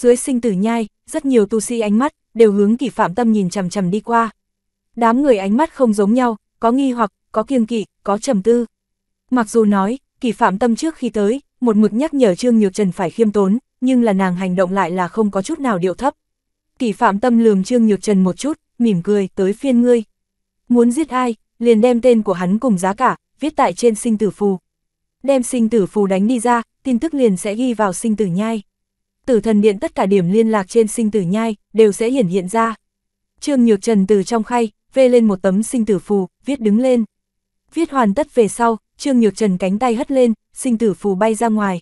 Dưới sinh tử nhai, rất nhiều tu sĩ ánh mắt, đều hướng kỷ phạm tâm nhìn chằm chằm đi qua. Đám người ánh mắt không giống nhau, có nghi hoặc, có kiêng kỵ, có trầm tư. Mặc dù nói, kỷ phạm tâm trước khi tới, một mực nhắc nhở Trương Nhược Trần phải khiêm tốn, nhưng là nàng hành động lại là không có chút nào điệu thấp. Kỷ phạm tâm lườm Trương Nhược Trần một chút, mỉm cười, tới phiên ngươi. Muốn giết ai, liền đem tên của hắn cùng giá cả, viết tại trên sinh tử phù. Đem sinh tử phù đánh đi ra, tin tức liền sẽ ghi vào sinh tử nhai tử thần điện tất cả điểm liên lạc trên sinh tử nhai, đều sẽ hiển hiện ra. Trương Nhược Trần từ trong khay, vê lên một tấm sinh tử phù, viết đứng lên. Viết hoàn tất về sau, Trương Nhược Trần cánh tay hất lên, sinh tử phù bay ra ngoài.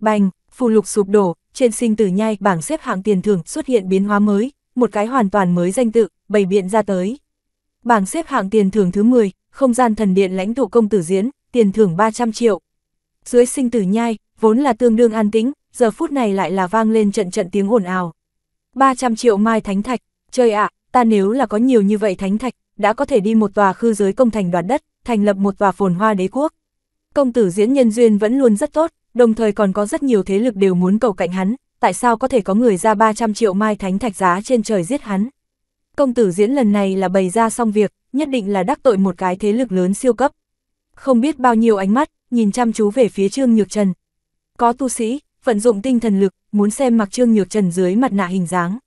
Bành, phù lục sụp đổ, trên sinh tử nhai bảng xếp hạng tiền thưởng xuất hiện biến hóa mới, một cái hoàn toàn mới danh tự, bày biện ra tới. Bảng xếp hạng tiền thưởng thứ 10, không gian thần điện lãnh tụ công tử diễn, tiền thưởng 300 triệu. Dưới sinh tử nhai, vốn là tương đương an tĩnh, giờ phút này lại là vang lên trận trận tiếng ồn ào. 300 triệu mai thánh thạch, chơi ạ, ta nếu là có nhiều như vậy thánh thạch, đã có thể đi một tòa khư giới công thành đoạt đất, thành lập một tòa phồn hoa đế quốc. Công tử diễn nhân duyên vẫn luôn rất tốt, đồng thời còn có rất nhiều thế lực đều muốn cầu cạnh hắn, tại sao có thể có người ra 300 triệu mai thánh thạch giá trên trời giết hắn. Công tử diễn lần này là bày ra xong việc, nhất định là đắc tội một cái thế lực lớn siêu cấp. Không biết bao nhiêu ánh mắt, nhìn chăm chú về phía Trương Nhược Trần. Có tu sĩ, vận dụng tinh thần lực, muốn xem mặc Trương Nhược Trần dưới mặt nạ hình dáng.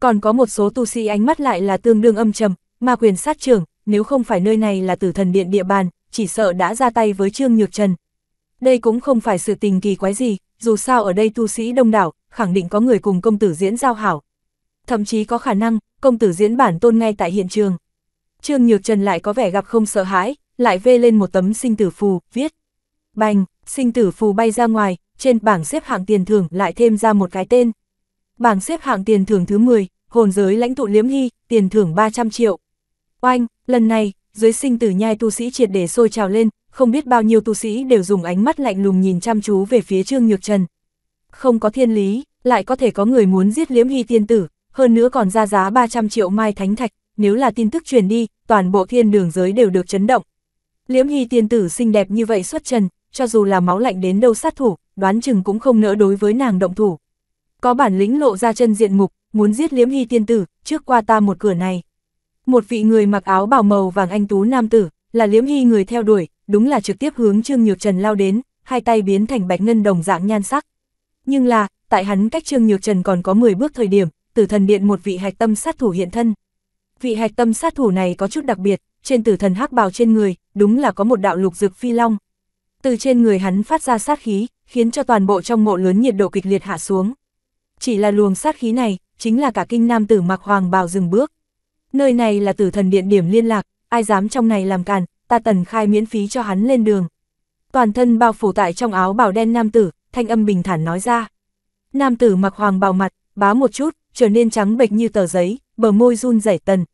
Còn có một số tu sĩ ánh mắt lại là tương đương âm trầm, ma quyền sát trưởng, nếu không phải nơi này là tử thần điện địa bàn, chỉ sợ đã ra tay với Trương Nhược Trần. Đây cũng không phải sự tình kỳ quái gì, dù sao ở đây tu sĩ đông đảo, khẳng định có người cùng công tử diễn giao hảo. Thậm chí có khả năng, công tử diễn bản tôn ngay tại hiện trường. Trương Nhược Trần lại có vẻ gặp không sợ hãi, lại vê lên một tấm sinh tử phù, viết. Bành, sinh tử phù bay ra ngoài, trên bảng xếp hạng tiền thưởng lại thêm ra một cái tên. Bảng xếp hạng tiền thưởng thứ 10, hồn giới lãnh tụ liếm hy, tiền thưởng 300 triệu. Oanh, lần này, dưới sinh tử nhai tu sĩ triệt để sôi trào lên, không biết bao nhiêu tu sĩ đều dùng ánh mắt lạnh lùng nhìn chăm chú về phía Trương Nhược Trần. Không có thiên lý, lại có thể có người muốn giết liếm hy tiên tử, hơn nữa còn ra giá 300 triệu mai thánh thạch, nếu là tin tức truyền đi, toàn bộ thiên đường giới đều được chấn động. Liễm Hy tiên tử xinh đẹp như vậy xuất trần, cho dù là máu lạnh đến đâu sát thủ, đoán chừng cũng không nỡ đối với nàng động thủ. Có bản lĩnh lộ ra chân diện mục, muốn giết liếm hy tiên tử, trước qua ta một cửa này. Một vị người mặc áo bào màu vàng anh tú nam tử, là liếm hy người theo đuổi, đúng là trực tiếp hướng Trương Nhược Trần lao đến, hai tay biến thành bạch ngân đồng dạng nhan sắc. Nhưng là, tại hắn cách Trương Nhược Trần còn có 10 bước thời điểm, tử thần điện một vị hạch tâm sát thủ hiện thân. Vị hạch tâm sát thủ này có chút đặc biệt, trên tử thần hắc bào trên người, đúng là có một đạo lục dược phi long. Từ trên người hắn phát ra sát khí, khiến cho toàn bộ trong mộ lớn nhiệt độ kịch liệt hạ xuống. Chỉ là luồng sát khí này, chính là cả kinh nam tử mặc hoàng bào dừng bước. Nơi này là tử thần điện điểm liên lạc, ai dám trong này làm càn, ta tần khai miễn phí cho hắn lên đường. Toàn thân bao phủ tại trong áo bào đen nam tử, thanh âm bình thản nói ra. Nam tử mặc hoàng bào mặt, bá một chút, trở nên trắng bệch như tờ giấy, bờ môi run rẩy tần.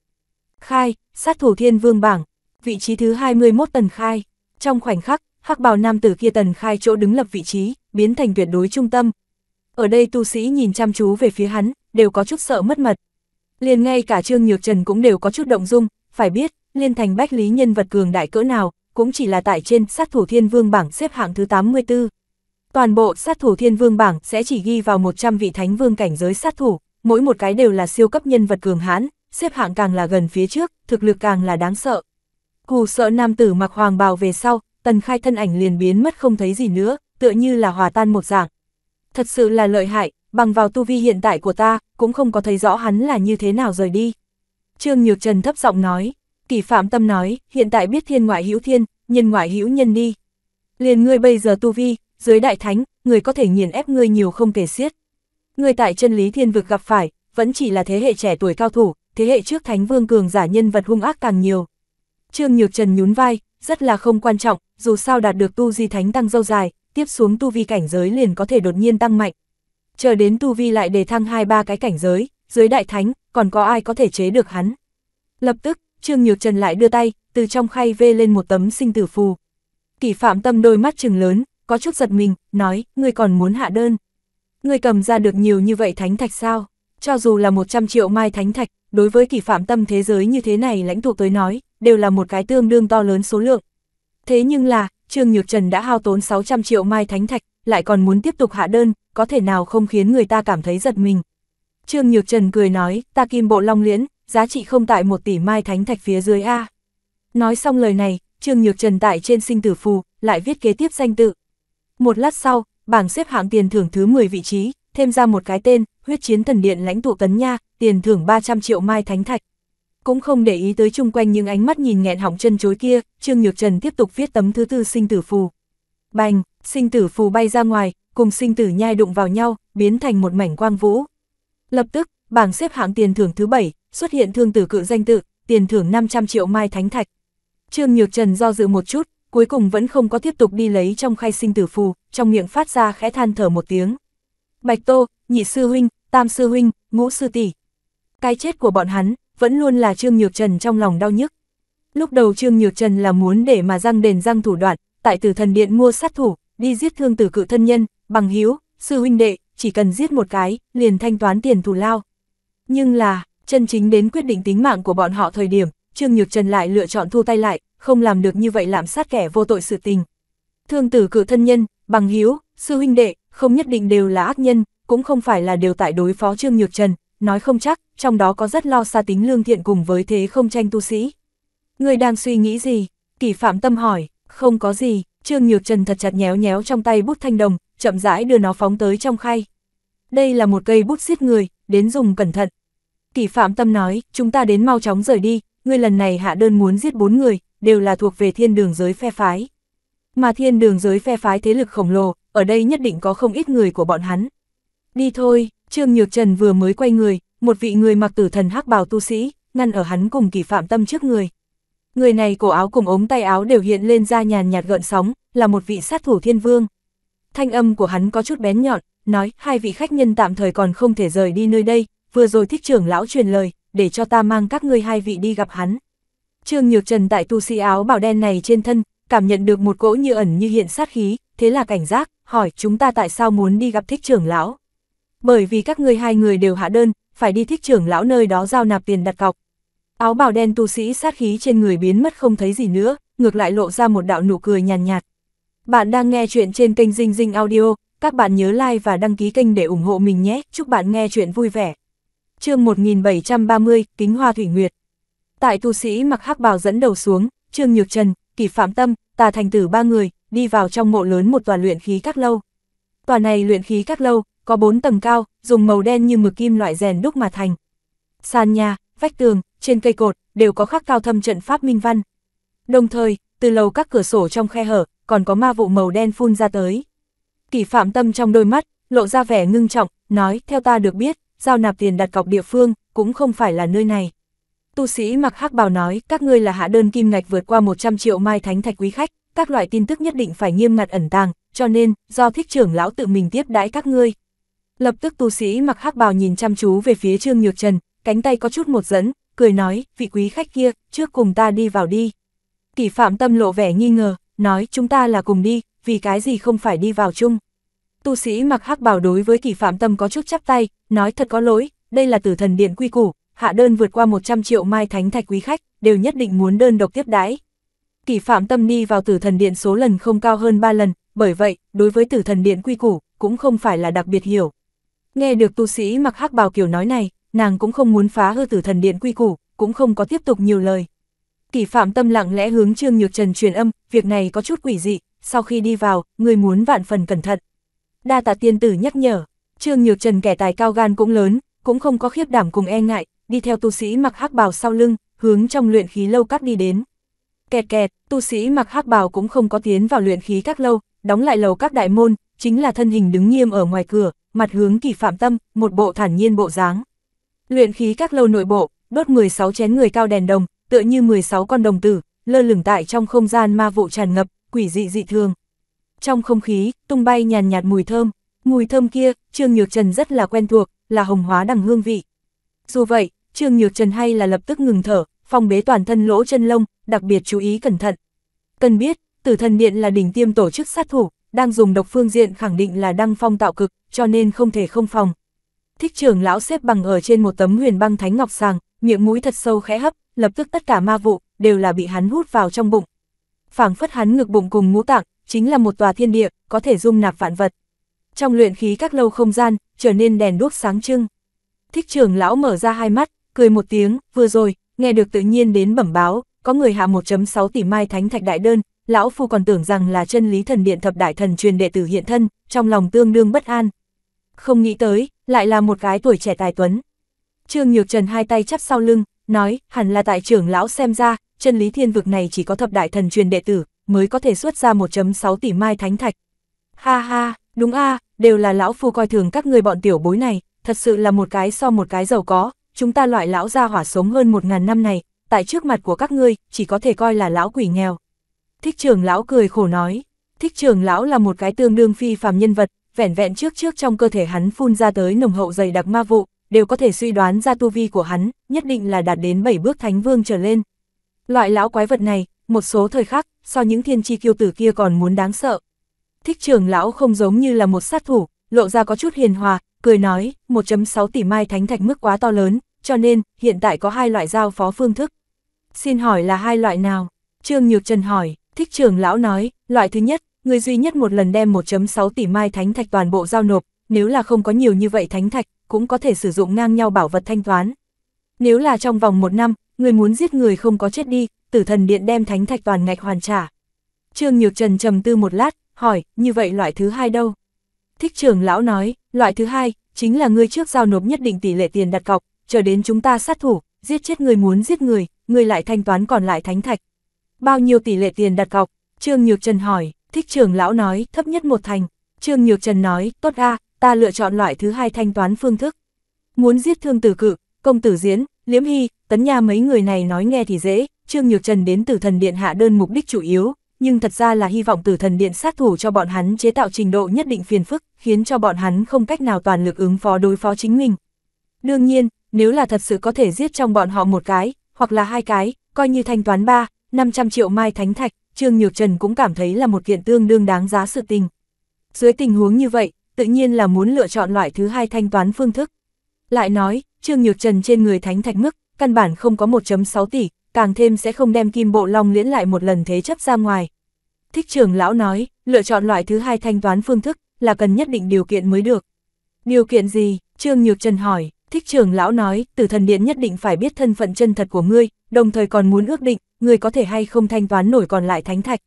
Khai, sát thủ thiên vương bảng, vị trí thứ 21 tần khai. Trong khoảnh khắc, hắc bào nam tử kia tần khai chỗ đứng lập vị trí, biến thành tuyệt đối trung tâm. Ở đây tu sĩ nhìn chăm chú về phía hắn, đều có chút sợ mất mật. Liền ngay cả Trương Nhược Trần cũng đều có chút động dung, phải biết, liên thành bách lý nhân vật cường đại cỡ nào, cũng chỉ là tại trên sát thủ thiên vương bảng xếp hạng thứ 84. Toàn bộ sát thủ thiên vương bảng sẽ chỉ ghi vào 100 vị thánh vương cảnh giới sát thủ, mỗi một cái đều là siêu cấp nhân vật cường hãn, xếp hạng càng là gần phía trước, thực lực càng là đáng sợ. Hù sợ nam tử mặc hoàng bào về sau, tần khai thân ảnh liền biến mất không thấy gì nữa, tựa như là hòa tan một dạng. Thật sự là lợi hại, bằng vào tu vi hiện tại của ta, cũng không có thấy rõ hắn là như thế nào rời đi. Trương Nhược Trần thấp giọng nói, Kỷ Phạm Tâm nói, hiện tại biết thiên ngoại hữu thiên, nhân ngoại hữu nhân đi. Liền ngươi bây giờ tu vi, dưới đại thánh, người có thể nghiền ép ngươi nhiều không kể xiết. Ngươi tại chân lý thiên vực gặp phải, vẫn chỉ là thế hệ trẻ tuổi cao thủ, thế hệ trước thánh vương cường giả nhân vật hung ác càng nhiều. Trương Nhược Trần nhún vai, rất là không quan trọng, dù sao đạt được tu di thánh tăng dâu dài, tiếp xuống tu vi cảnh giới liền có thể đột nhiên tăng mạnh. Chờ đến tu vi lại đề thăng hai ba cái cảnh giới, dưới đại thánh, còn có ai có thể chế được hắn. Lập tức, Trương Nhược Trần lại đưa tay, từ trong khay vê lên một tấm sinh tử phù. kỳ phạm tâm đôi mắt trừng lớn, có chút giật mình, nói, ngươi còn muốn hạ đơn. Ngươi cầm ra được nhiều như vậy thánh thạch sao? Cho dù là 100 triệu mai thánh thạch, đối với kỳ phạm tâm thế giới như thế này lãnh tụ tới nói, đều là một cái tương đương to lớn số lượng. Thế nhưng là, Trương Nhược Trần đã hao tốn 600 triệu mai thánh thạch, lại còn muốn tiếp tục hạ đơn, có thể nào không khiến người ta cảm thấy giật mình. Trương Nhược Trần cười nói, ta kim bộ long liễn, giá trị không tại một tỷ mai thánh thạch phía dưới A. Nói xong lời này, Trương Nhược Trần tại trên sinh tử phù, lại viết kế tiếp danh tự. Một lát sau, bảng xếp hạng tiền thưởng thứ 10 vị trí, thêm ra một cái tên, huyết chiến thần điện lãnh tụ tấn nha, tiền thưởng 300 triệu mai thánh thạch. Cũng không để ý tới chung quanh những ánh mắt nhìn nghẹn hỏng chân chối kia, Trương Nhược Trần tiếp tục viết tấm thứ tư sinh tử phù. Bành, sinh tử phù bay ra ngoài, cùng sinh tử nhai đụng vào nhau, biến thành một mảnh quang vũ. Lập tức, bảng xếp hạng tiền thưởng thứ bảy xuất hiện thương tử cự danh tự, tiền thưởng 500 triệu mai thánh thạch. Trương Nhược Trần do dự một chút, cuối cùng vẫn không có tiếp tục đi lấy trong khay sinh tử phù, trong miệng phát ra khẽ than thở một tiếng. Bạch Tô, nhị sư huynh, tam sư huynh, ngũ sư tỷ. Cái chết của bọn hắn, vẫn luôn là Trương Nhược Trần trong lòng đau nhức. Lúc đầu Trương Nhược Trần là muốn để mà răng đền răng thủ đoạn, tại tử thần điện mua sát thủ, đi giết thương tử cự thân nhân, bằng hiếu, sư huynh đệ, chỉ cần giết một cái, liền thanh toán tiền thù lao. Nhưng là, chân chính đến quyết định tính mạng của bọn họ thời điểm, Trương Nhược Trần lại lựa chọn thu tay lại, không làm được như vậy lạm sát kẻ vô tội sự tình. Thương tử cự thân nhân, bằng hiếu, sư huynh đệ, không nhất định đều là ác nhân, cũng không phải là đều tại đối phó Trương Nhược Trần, nói không chắc, trong đó có rất lo xa tính lương thiện cùng với thế không tranh tu sĩ. Người đang suy nghĩ gì? Kỳ phạm tâm hỏi, không có gì, Trương Nhược Trần thật chặt nhéo nhéo trong tay bút thanh đồng, chậm rãi đưa nó phóng tới trong khay. Đây là một cây bút giết người, đến dùng cẩn thận. Kỳ phạm tâm nói, chúng ta đến mau chóng rời đi, người lần này hạ đơn muốn giết bốn người, đều là thuộc về thiên đường giới phe phái. Mà thiên đường giới phe phái thế lực khổng lồ, ở đây nhất định có không ít người của bọn hắn. Đi thôi, Trương Nhược Trần vừa mới quay người, một vị người mặc tử thần hắc bào tu sĩ, ngăn ở hắn cùng kỳ phạm tâm trước người. Người này cổ áo cùng ống tay áo đều hiện lên ra nhàn nhạt gợn sóng, là một vị sát thủ thiên vương. Thanh âm của hắn có chút bén nhọn, nói hai vị khách nhân tạm thời còn không thể rời đi nơi đây, vừa rồi thích trưởng lão truyền lời, để cho ta mang các ngươi hai vị đi gặp hắn. Trương Nhược Trần tại tu sĩ áo bảo đen này trên thân, cảm nhận được một cỗ như ẩn như hiện sát khí, thế là cảnh giác, hỏi chúng ta tại sao muốn đi gặp thích trưởng lão. Bởi vì các ngươi hai người đều hạ đơn, phải đi thích trưởng lão nơi đó giao nạp tiền đặt cọc. Áo bào đen tu sĩ sát khí trên người biến mất không thấy gì nữa, ngược lại lộ ra một đạo nụ cười nhàn nhạt, nhạt. Bạn đang nghe chuyện trên kênh Dinh Dinh Audio, các bạn nhớ like và đăng ký kênh để ủng hộ mình nhé, chúc bạn nghe chuyện vui vẻ. chương 1730, Kính Hoa Thủy Nguyệt Tại tu sĩ mặc hắc bào dẫn đầu xuống, Trương Nhược Trần, Kỳ Phạm Tâm, Tà Thành Tử ba người, đi vào trong mộ lớn một tòa luyện khí các lâu. Tòa này luyện khí các lâu, có bốn tầng cao, dùng màu đen như mực kim loại rèn đúc mà thành. Sàn nhà, vách tường, trên cây cột, đều có khắc cao thâm trận pháp minh văn. Đồng thời, từ lầu các cửa sổ trong khe hở, còn có ma vụ màu đen phun ra tới. Kỳ phạm tâm trong đôi mắt, lộ ra vẻ ngưng trọng, nói, theo ta được biết, giao nạp tiền đặt cọc địa phương, cũng không phải là nơi này. Tu sĩ mặc hắc bào nói, các ngươi là hạ đơn kim ngạch vượt qua 100 triệu mai thánh thạch quý khách, các loại tin tức nhất định phải nghiêm ngặt ẩn tàng, cho nên, do thích trưởng lão tự mình tiếp đãi các ngươi, Lập tức tu sĩ mặc hắc bào nhìn chăm chú về phía Trương Nhược Trần, cánh tay có chút một dẫn, cười nói, vị quý khách kia, trước cùng ta đi vào đi. kỳ phạm tâm lộ vẻ nghi ngờ, nói chúng ta là cùng đi, vì cái gì không phải đi vào chung. Tu sĩ mặc hắc bào đối với kỳ phạm tâm có chút chắp tay, nói thật có lỗi, đây là tử thần điện quy củ, hạ đơn vượt qua 100 triệu mai thánh thạch quý khách, đều nhất định muốn đơn độc tiếp đãi. kỳ phạm tâm đi vào tử thần điện số lần không cao hơn 3 lần, bởi vậy, đối với tử thần điện quy củ, cũng không phải là đặc biệt hiểu. Nghe được tu sĩ mặc hắc bào kiểu nói này, nàng cũng không muốn phá hư tử thần điện quy củ, cũng không có tiếp tục nhiều lời. Kỷ phạm tâm lặng lẽ hướng Trương Nhược Trần truyền âm, việc này có chút quỷ dị, sau khi đi vào, người muốn vạn phần cẩn thận. Đa tạ tiên tử nhắc nhở, Trương Nhược Trần kẻ tài cao gan cũng lớn, cũng không có khiếp đảm cùng e ngại, đi theo tu sĩ mặc hắc bào sau lưng, hướng trong luyện khí lâu các đi đến. Kẹt kẹt, tu sĩ mặc hắc bào cũng không có tiến vào luyện khí các lâu, đóng lại lầu các đại môn, chính là thân hình đứng nghiêm ở ngoài cửa, mặt hướng kỳ phạm tâm, một bộ thản nhiên bộ dáng. Luyện khí các lâu nội bộ, đốt 16 chén người cao đèn đồng, tựa như 16 con đồng tử, lơ lửng tại trong không gian ma vụ tràn ngập, quỷ dị dị thường. Trong không khí, tung bay nhàn nhạt mùi thơm, mùi thơm kia, Trương Nhược Trần rất là quen thuộc, là hồng hóa đằng hương vị. Dù vậy, Trương Nhược Trần hay là lập tức ngừng thở, phong bế toàn thân lỗ chân lông, đặc biệt chú ý cẩn thận. Cần biết, tử thần điện là đỉnh tiêm tổ chức sát thủ, đang dùng độc phương diện khẳng định là đăng phong tạo cực, cho nên không thể không phòng. Thích trưởng lão xếp bằng ở trên một tấm huyền băng thánh ngọc sàng, miệng mũi thật sâu khẽ hấp, lập tức tất cả ma vụ đều là bị hắn hút vào trong bụng. Phảng phất hắn ngực bụng cùng ngũ tạng, chính là một tòa thiên địa, có thể dung nạp vạn vật. Trong luyện khí các lâu không gian, trở nên đèn đuốc sáng trưng. Thích trưởng lão mở ra hai mắt, cười một tiếng, vừa rồi, nghe được tự nhiên đến bẩm báo, có người hạ 1.6 tỷ mai thánh thạch đại đơn, lão phu còn tưởng rằng là chân lý thần điện thập đại thần truyền đệ tử hiện thân, trong lòng tương đương bất an. Không nghĩ tới, lại là một cái tuổi trẻ tài tuấn. Trương Nhược Trần hai tay chắp sau lưng, nói, hẳn là tại trưởng lão xem ra, chân lý thiên vực này chỉ có thập đại thần truyền đệ tử, mới có thể xuất ra 1.6 tỷ mai thánh thạch. Ha ha, đúng a đều là lão phu coi thường các người bọn tiểu bối này, thật sự là một cái so một cái giàu có, chúng ta loại lão gia hỏa sống hơn 1.000 năm này, tại trước mặt của các ngươi chỉ có thể coi là lão quỷ nghèo. Thích trưởng lão cười khổ nói, thích trưởng lão là một cái tương đương phi phàm nhân vật, vẻn vẹn trước trước trong cơ thể hắn phun ra tới nồng hậu dày đặc ma vụ, đều có thể suy đoán ra tu vi của hắn, nhất định là đạt đến 7 bước thánh vương trở lên. Loại lão quái vật này, một số thời khắc, so những thiên chi kiêu tử kia còn muốn đáng sợ. Thích trưởng lão không giống như là một sát thủ, lộ ra có chút hiền hòa, cười nói, 1.6 tỷ mai thánh thạch mức quá to lớn, cho nên, hiện tại có hai loại giao phó phương thức. Xin hỏi là hai loại nào? Trương Nhược Trần hỏi, Thích trưởng lão nói, loại thứ nhất, người duy nhất một lần đem 1.6 tỷ mai thánh thạch toàn bộ giao nộp, nếu là không có nhiều như vậy thánh thạch, cũng có thể sử dụng ngang nhau bảo vật thanh toán. Nếu là trong vòng một năm, người muốn giết người không có chết đi, tử thần điện đem thánh thạch toàn ngạch hoàn trả. Trương Nhược Trần trầm tư một lát, hỏi, như vậy loại thứ hai đâu? Thích trưởng lão nói, loại thứ hai, chính là người trước giao nộp nhất định tỷ lệ tiền đặt cọc, chờ đến chúng ta sát thủ, giết chết người muốn giết người, người lại thanh toán còn lại thánh thạch, Bao nhiêu tỷ lệ tiền đặt cọc? Trương Nhược Trần hỏi, thích trưởng lão nói, thấp nhất một thành. Trương Nhược Trần nói, tốt a, ta lựa chọn loại thứ hai thanh toán phương thức. Muốn giết thương tử cự, công tử diễn, liễm hy, tấn nha mấy người này nói nghe thì dễ, Trương Nhược Trần đến tử thần điện hạ đơn mục đích chủ yếu, nhưng thật ra là hy vọng tử thần điện sát thủ cho bọn hắn chế tạo trình độ nhất định phiền phức, khiến cho bọn hắn không cách nào toàn lực ứng phó đối phó chính mình. Đương nhiên, nếu là thật sự có thể giết trong bọn họ một cái, hoặc là hai cái, coi như thanh toán ba, 500 triệu mai thánh thạch, Trương Nhược Trần cũng cảm thấy là một kiện tương đương đáng giá sự tình. Dưới tình huống như vậy, tự nhiên là muốn lựa chọn loại thứ hai thanh toán phương thức. Lại nói, Trương Nhược Trần trên người thánh thạch mức, căn bản không có 1.6 tỷ, càng thêm sẽ không đem kim bộ long liễn lại một lần thế chấp ra ngoài. Thích trưởng lão nói, lựa chọn loại thứ hai thanh toán phương thức là cần nhất định điều kiện mới được. Điều kiện gì? Trương Nhược Trần hỏi, thích trưởng lão nói, tử thần điện nhất định phải biết thân phận chân thật của ngươi, đồng thời còn muốn ước định, người có thể hay không thanh toán nổi còn lại thánh thạch.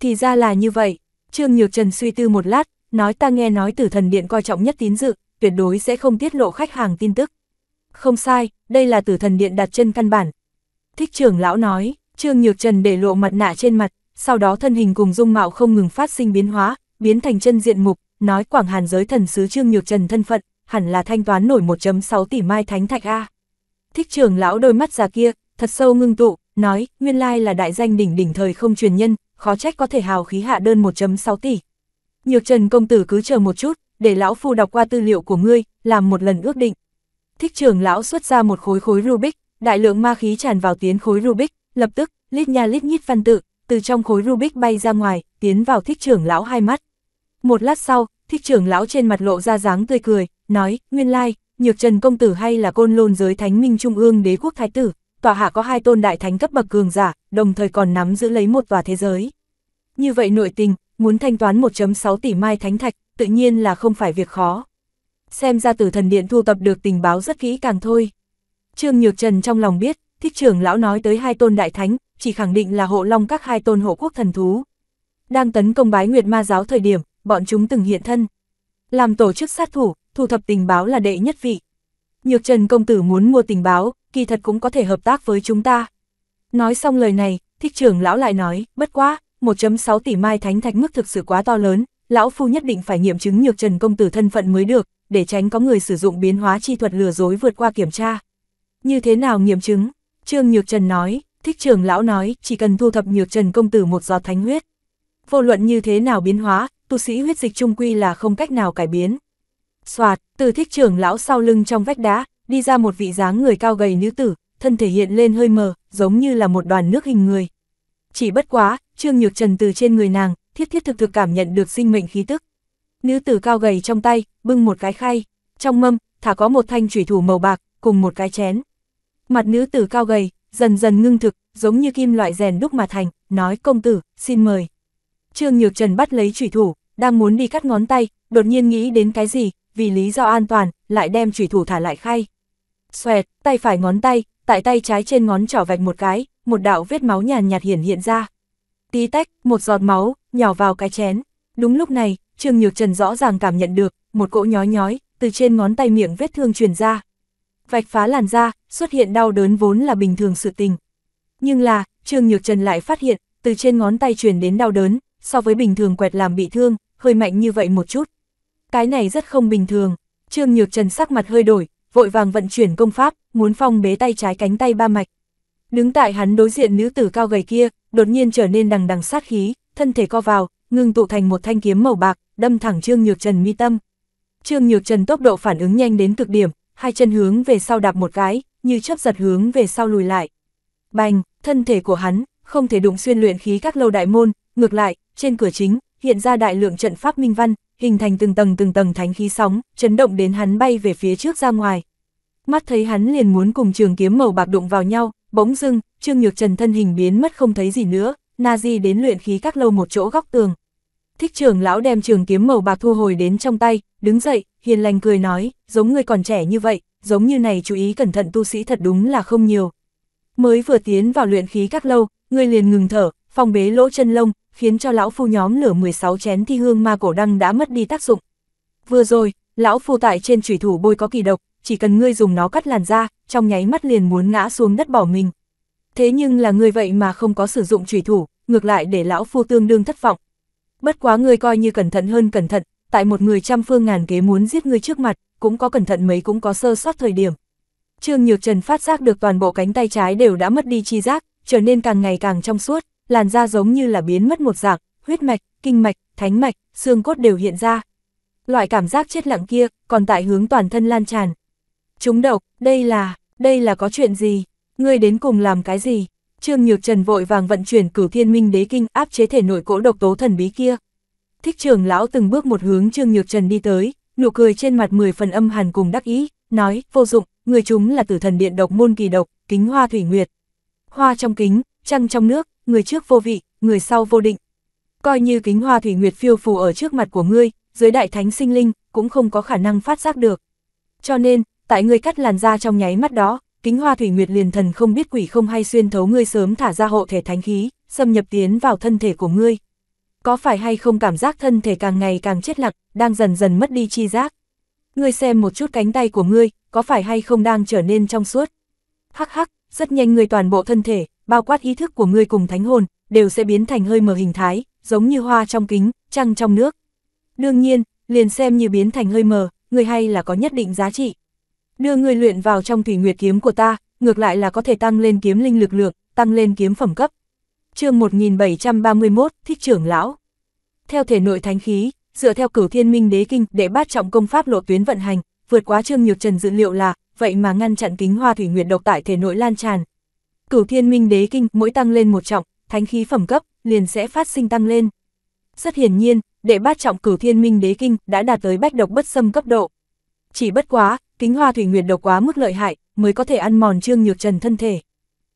Thì ra là như vậy, Trương Nhược Trần suy tư một lát, nói ta nghe nói tử thần điện coi trọng nhất tín dự, tuyệt đối sẽ không tiết lộ khách hàng tin tức. Không sai, đây là tử thần điện đặt chân căn bản. Thích trưởng lão nói, Trương Nhược Trần để lộ mặt nạ trên mặt, sau đó thân hình cùng dung mạo không ngừng phát sinh biến hóa, biến thành chân diện mục, nói Quảng Hàn giới thần sứ Trương Nhược Trần thân phận, hẳn là thanh toán nổi 1.6 tỷ mai thánh thạch A. Thích trưởng lão đôi mắt già kia, thật sâu ngưng tụ, nói, nguyên lai là đại danh đỉnh đỉnh thời không truyền nhân, khó trách có thể hào khí hạ đơn 1.6 tỷ. Nhược Trần công tử cứ chờ một chút, để lão phu đọc qua tư liệu của ngươi, làm một lần ước định. Thích trưởng lão xuất ra một khối khối Rubik, đại lượng ma khí tràn vào tiến khối Rubik, lập tức, lít nha lít nhít văn tự, từ trong khối Rubik bay ra ngoài, tiến vào thích trưởng lão hai mắt. Một lát sau, thích trưởng lão trên mặt lộ ra dáng tươi cười, nói, nguyên lai, nhược trần công tử hay là côn lôn giới thánh minh trung ương đế quốc thái tử tòa hạ có hai tôn đại thánh cấp bậc cường giả, đồng thời còn nắm giữ lấy một tòa thế giới. Như vậy nội tình, muốn thanh toán 1.6 tỷ mai thánh thạch, tự nhiên là không phải việc khó. Xem ra từ thần điện thu tập được tình báo rất kỹ càng thôi. Trương Nhược Trần trong lòng biết, thích trưởng lão nói tới hai tôn đại thánh, chỉ khẳng định là hộ long các hai tôn hộ quốc thần thú. Đang tấn công bái nguyệt ma giáo thời điểm, bọn chúng từng hiện thân. Làm tổ chức sát thủ, thu thập tình báo là đệ nhất vị. Nhược Trần công tử muốn mua tình báo, kỳ thật cũng có thể hợp tác với chúng ta. Nói xong lời này, thích trưởng lão lại nói, bất quá, 1.6 tỷ mai thánh thạch mức thực sự quá to lớn, lão phu nhất định phải nghiệm chứng nhược trần công tử thân phận mới được, để tránh có người sử dụng biến hóa chi thuật lừa dối vượt qua kiểm tra. Như thế nào nghiệm chứng? Trương Nhược Trần nói, thích trưởng lão nói, chỉ cần thu thập Nhược Trần công tử một giọt thánh huyết. Vô luận như thế nào biến hóa, tu sĩ huyết dịch trung quy là không cách nào cải biến. Soạt, từ thích trưởng lão sau lưng trong vách đá, đi ra một vị dáng người cao gầy nữ tử, thân thể hiện lên hơi mờ, giống như là một đoàn nước hình người. Chỉ bất quá, Trương Nhược Trần từ trên người nàng, thiết thiết thực thực cảm nhận được sinh mệnh khí tức. Nữ tử cao gầy trong tay, bưng một cái khay, trong mâm, thả có một thanh thủy thủ màu bạc, cùng một cái chén. Mặt nữ tử cao gầy, dần dần ngưng thực, giống như kim loại rèn đúc mà thành, nói công tử, xin mời. Trương Nhược Trần bắt lấy thủy thủ, đang muốn đi cắt ngón tay, đột nhiên nghĩ đến cái gì, vì lý do an toàn, lại đem thủy thủ thả lại khay xoẹt, tay phải ngón tay, tại tay trái trên ngón trỏ vạch một cái, một đạo vết máu nhàn nhạt hiển hiện ra. Tí tách, một giọt máu, nhỏ vào cái chén. Đúng lúc này, Trương Nhược Trần rõ ràng cảm nhận được, một cỗ nhói nhói, từ trên ngón tay miệng vết thương truyền ra. Vạch phá làn da, xuất hiện đau đớn vốn là bình thường sự tình. Nhưng là, Trương Nhược Trần lại phát hiện, từ trên ngón tay truyền đến đau đớn, so với bình thường quẹt làm bị thương, hơi mạnh như vậy một chút. Cái này rất không bình thường, Trương Nhược Trần sắc mặt hơi đổi, vội vàng vận chuyển công pháp, muốn phong bế tay trái cánh tay ba mạch. Đứng tại hắn đối diện nữ tử cao gầy kia, đột nhiên trở nên đằng đằng sát khí, thân thể co vào, ngưng tụ thành một thanh kiếm màu bạc, đâm thẳng Trương Nhược Trần mi tâm. Trương Nhược Trần tốc độ phản ứng nhanh đến cực điểm, hai chân hướng về sau đạp một cái, như chấp giật hướng về sau lùi lại. Bành, thân thể của hắn không thể đụng xuyên luyện khí các lâu đại môn, ngược lại, trên cửa chính hiện ra đại lượng trận pháp minh văn, hình thành từng tầng từng tầng thánh khí sóng, chấn động đến hắn bay về phía trước ra ngoài. Mắt thấy hắn liền muốn cùng trường kiếm màu bạc đụng vào nhau, bỗng dưng, Trương Nhược Trần thân hình biến mất không thấy gì nữa, nazi đến luyện khí các lâu một chỗ góc tường. Thích trưởng lão đem trường kiếm màu bạc thu hồi đến trong tay, đứng dậy, hiền lành cười nói, giống người còn trẻ như vậy, giống như này chú ý cẩn thận tu sĩ thật đúng là không nhiều. Mới vừa tiến vào luyện khí các lâu, người liền ngừng thở, phong bế lỗ chân lông, khiến cho lão phu nhóm lửa 16 chén thi hương ma cổ đăng đã mất đi tác dụng. Vừa rồi, lão phu tại trên chủy thủ bôi có kỳ độc, chỉ cần ngươi dùng nó cắt làn da, trong nháy mắt liền muốn ngã xuống đất bỏ mình. Thế nhưng là ngươi vậy mà không có sử dụng chủy thủ, ngược lại để lão phu tương đương thất vọng. Bất quá ngươi coi như cẩn thận hơn cẩn thận, tại một người trăm phương ngàn kế muốn giết ngươi trước mặt, cũng có cẩn thận mấy cũng có sơ sót thời điểm. Trương Nhược Trần phát giác được toàn bộ cánh tay trái đều đã mất đi chi giác, trở nên càng ngày càng trong suốt làn da giống như là biến mất một dạng, huyết mạch, kinh mạch, thánh mạch, xương cốt đều hiện ra. Loại cảm giác chết lặng kia, còn tại hướng toàn thân lan tràn. Chúng độc, đây là, đây là có chuyện gì? Ngươi đến cùng làm cái gì? Trương Nhược Trần vội vàng vận chuyển cửu thiên minh đế kinh áp chế thể nội cỗ độc tố thần bí kia. Thích trường lão từng bước một hướng Trương Nhược Trần đi tới, nụ cười trên mặt mười phần âm hàn cùng đắc ý, nói, vô dụng, người chúng là tử thần điện độc môn kỳ độc, kính hoa thủy nguyệt. Hoa trong kính, trăng trong nước, người trước vô vị, người sau vô định. Coi như kính hoa thủy nguyệt phiêu phù ở trước mặt của ngươi, dưới đại thánh sinh linh, cũng không có khả năng phát giác được. Cho nên, tại ngươi cắt làn da trong nháy mắt đó, kính hoa thủy nguyệt liền thần không biết quỷ không hay xuyên thấu ngươi sớm thả ra hộ thể thánh khí, xâm nhập tiến vào thân thể của ngươi. Có phải hay không cảm giác thân thể càng ngày càng chết lặng, đang dần dần mất đi chi giác? Ngươi xem một chút cánh tay của ngươi, có phải hay không đang trở nên trong suốt? Hắc hắc, rất nhanh ngươi toàn bộ thân thể, bao quát ý thức của ngươi cùng thánh hồn, đều sẽ biến thành hơi mờ hình thái, giống như hoa trong kính, trăng trong nước. Đương nhiên, liền xem như biến thành hơi mờ, người hay là có nhất định giá trị. Đưa người luyện vào trong thủy nguyệt kiếm của ta, ngược lại là có thể tăng lên kiếm linh lực lượng, tăng lên kiếm phẩm cấp. chương 1731, Thích trưởng lão. Theo thể nội thánh khí, dựa theo cửu thiên minh đế kinh để bát trọng công pháp lộ tuyến vận hành, vượt quá trương nhược trần dữ liệu là, vậy mà ngăn chặn kính hoa thủy nguyệt độc tại thể nội lan tràn, Cửu Thiên Minh Đế Kinh mỗi tăng lên một trọng, thánh khí phẩm cấp liền sẽ phát sinh tăng lên. Rất hiển nhiên, đệ bát trọng Cửu Thiên Minh Đế Kinh đã đạt tới bách độc bất xâm cấp độ. Chỉ bất quá, kính hoa thủy nguyệt độc quá mức lợi hại, mới có thể ăn mòn Trương Nhược Trần thân thể.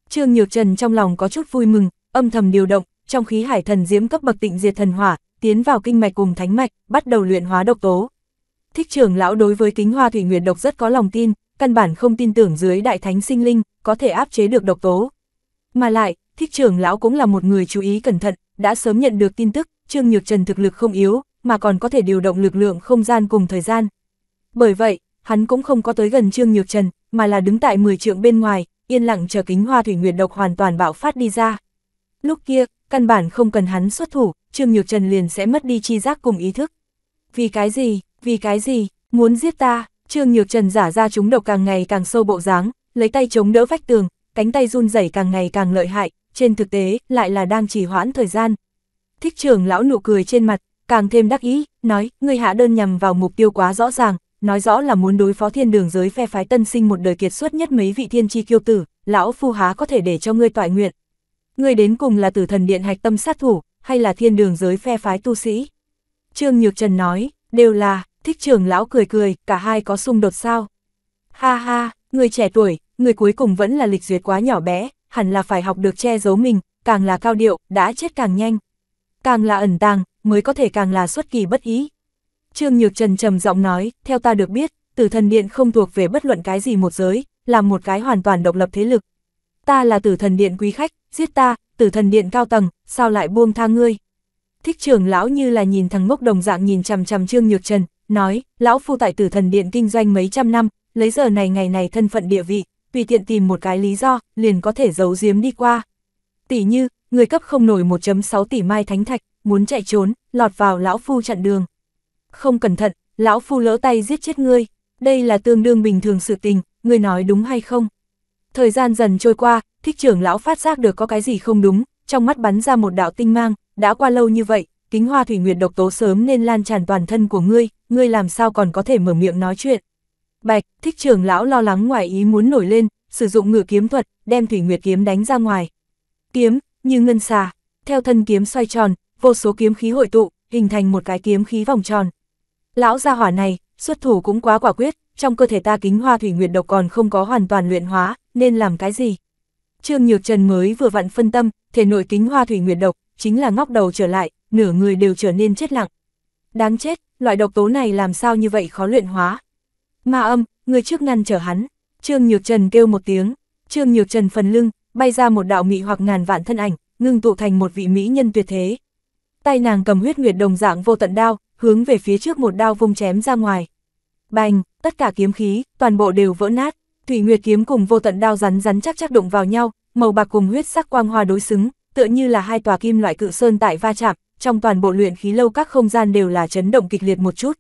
Trương Nhược Trần trong lòng có chút vui mừng, âm thầm điều động, trong khí hải thần diễm cấp bậc tịnh diệt thần hỏa, tiến vào kinh mạch cùng thánh mạch, bắt đầu luyện hóa độc tố. Thích trưởng lão đối với kính hoa thủy nguyệt độc rất có lòng tin, căn bản không tin tưởng dưới đại thánh sinh linh, có thể áp chế được độc tố. Mà lại, thích trưởng lão cũng là một người chú ý cẩn thận, đã sớm nhận được tin tức, Trương Nhược Trần thực lực không yếu, mà còn có thể điều động lực lượng không gian cùng thời gian. Bởi vậy, hắn cũng không có tới gần Trương Nhược Trần, mà là đứng tại 10 trượng bên ngoài, yên lặng chờ kính hoa thủy nguyệt độc hoàn toàn bạo phát đi ra. Lúc kia, căn bản không cần hắn xuất thủ, Trương Nhược Trần liền sẽ mất đi chi giác cùng ý thức. Vì cái gì, vì cái gì, muốn giết ta, Trương Nhược Trần giả ra chúng độc càng ngày càng sâu bộ dáng, lấy tay chống đỡ vách tường, cánh tay run rẩy càng ngày càng lợi hại, trên thực tế lại là đang trì hoãn thời gian. Thích trưởng lão nụ cười trên mặt, càng thêm đắc ý, nói, người hạ đơn nhằm vào mục tiêu quá rõ ràng, nói rõ là muốn đối phó thiên đường giới phe phái tân sinh một đời kiệt xuất nhất mấy vị thiên chi kiêu tử, lão phu há có thể để cho ngươi toại nguyện. Ngươi đến cùng là tử thần điện hạch tâm sát thủ, hay là thiên đường giới phe phái tu sĩ? Trương Nhược Trần nói, đều là, thích trưởng lão cười cười, cả hai có xung đột sao? Ha ha, người trẻ tuổi, người cuối cùng vẫn là lịch duyệt quá nhỏ bé, hẳn là phải học được che giấu mình, càng là cao điệu, đã chết càng nhanh. Càng là ẩn tàng, mới có thể càng là xuất kỳ bất ý. Trương Nhược Trần trầm giọng nói, theo ta được biết, tử thần điện không thuộc về bất luận cái gì một giới, là một cái hoàn toàn độc lập thế lực. Ta là tử thần điện quý khách, giết ta, tử thần điện cao tầng, sao lại buông tha ngươi? Thích trưởng lão như là nhìn thằng ngốc đồng dạng nhìn chằm chằm Trương Nhược Trần, nói, lão phu tại tử thần điện kinh doanh mấy trăm năm, lấy giờ này ngày này thân phận địa vị, tùy tiện tìm một cái lý do, liền có thể giấu giếm đi qua. Tỷ như, người cấp không nổi 1.6 tỷ mai thánh thạch, muốn chạy trốn, lọt vào lão phu chặn đường. Không cẩn thận, lão phu lỡ tay giết chết ngươi, đây là tương đương bình thường sự tình, ngươi nói đúng hay không? Thời gian dần trôi qua, thích trưởng lão phát giác được có cái gì không đúng, trong mắt bắn ra một đạo tinh mang, đã qua lâu như vậy, kính hoa thủy nguyệt độc tố sớm nên lan tràn toàn thân của ngươi, ngươi làm sao còn có thể mở miệng nói chuyện. Bạch, thích trưởng lão lo lắng ngoài ý muốn nổi lên, sử dụng ngựa kiếm thuật, đem thủy nguyệt kiếm đánh ra ngoài. Kiếm, như ngân xà, theo thân kiếm xoay tròn, vô số kiếm khí hội tụ, hình thành một cái kiếm khí vòng tròn. Lão gia hỏa này, xuất thủ cũng quá quả quyết, trong cơ thể ta kính hoa thủy nguyệt độc còn không có hoàn toàn luyện hóa, nên làm cái gì? Trương Nhược Trần mới vừa vặn phân tâm, thể nội kính hoa thủy nguyệt độc, chính là ngóc đầu trở lại, nửa người đều trở nên chết lặng. Đáng chết, loại độc tố này làm sao như vậy khó luyện hóa. Ma âm, người trước ngăn trở hắn, Trương Nhược Trần kêu một tiếng, Trương Nhược Trần phần lưng, bay ra một đạo mị hoặc ngàn vạn thân ảnh, ngưng tụ thành một vị mỹ nhân tuyệt thế. Tay nàng cầm huyết nguyệt đồng dạng vô tận đao, hướng về phía trước một đao vung chém ra ngoài. Bành, tất cả kiếm khí, toàn bộ đều vỡ nát, Thủy Nguyệt kiếm cùng vô tận đao rắn rắn chắc chắc đụng vào nhau, màu bạc cùng huyết sắc quang hoa đối xứng, tựa như là hai tòa kim loại cự sơn tại va chạm, trong toàn bộ luyện khí lâu các không gian đều là chấn động kịch liệt một chút.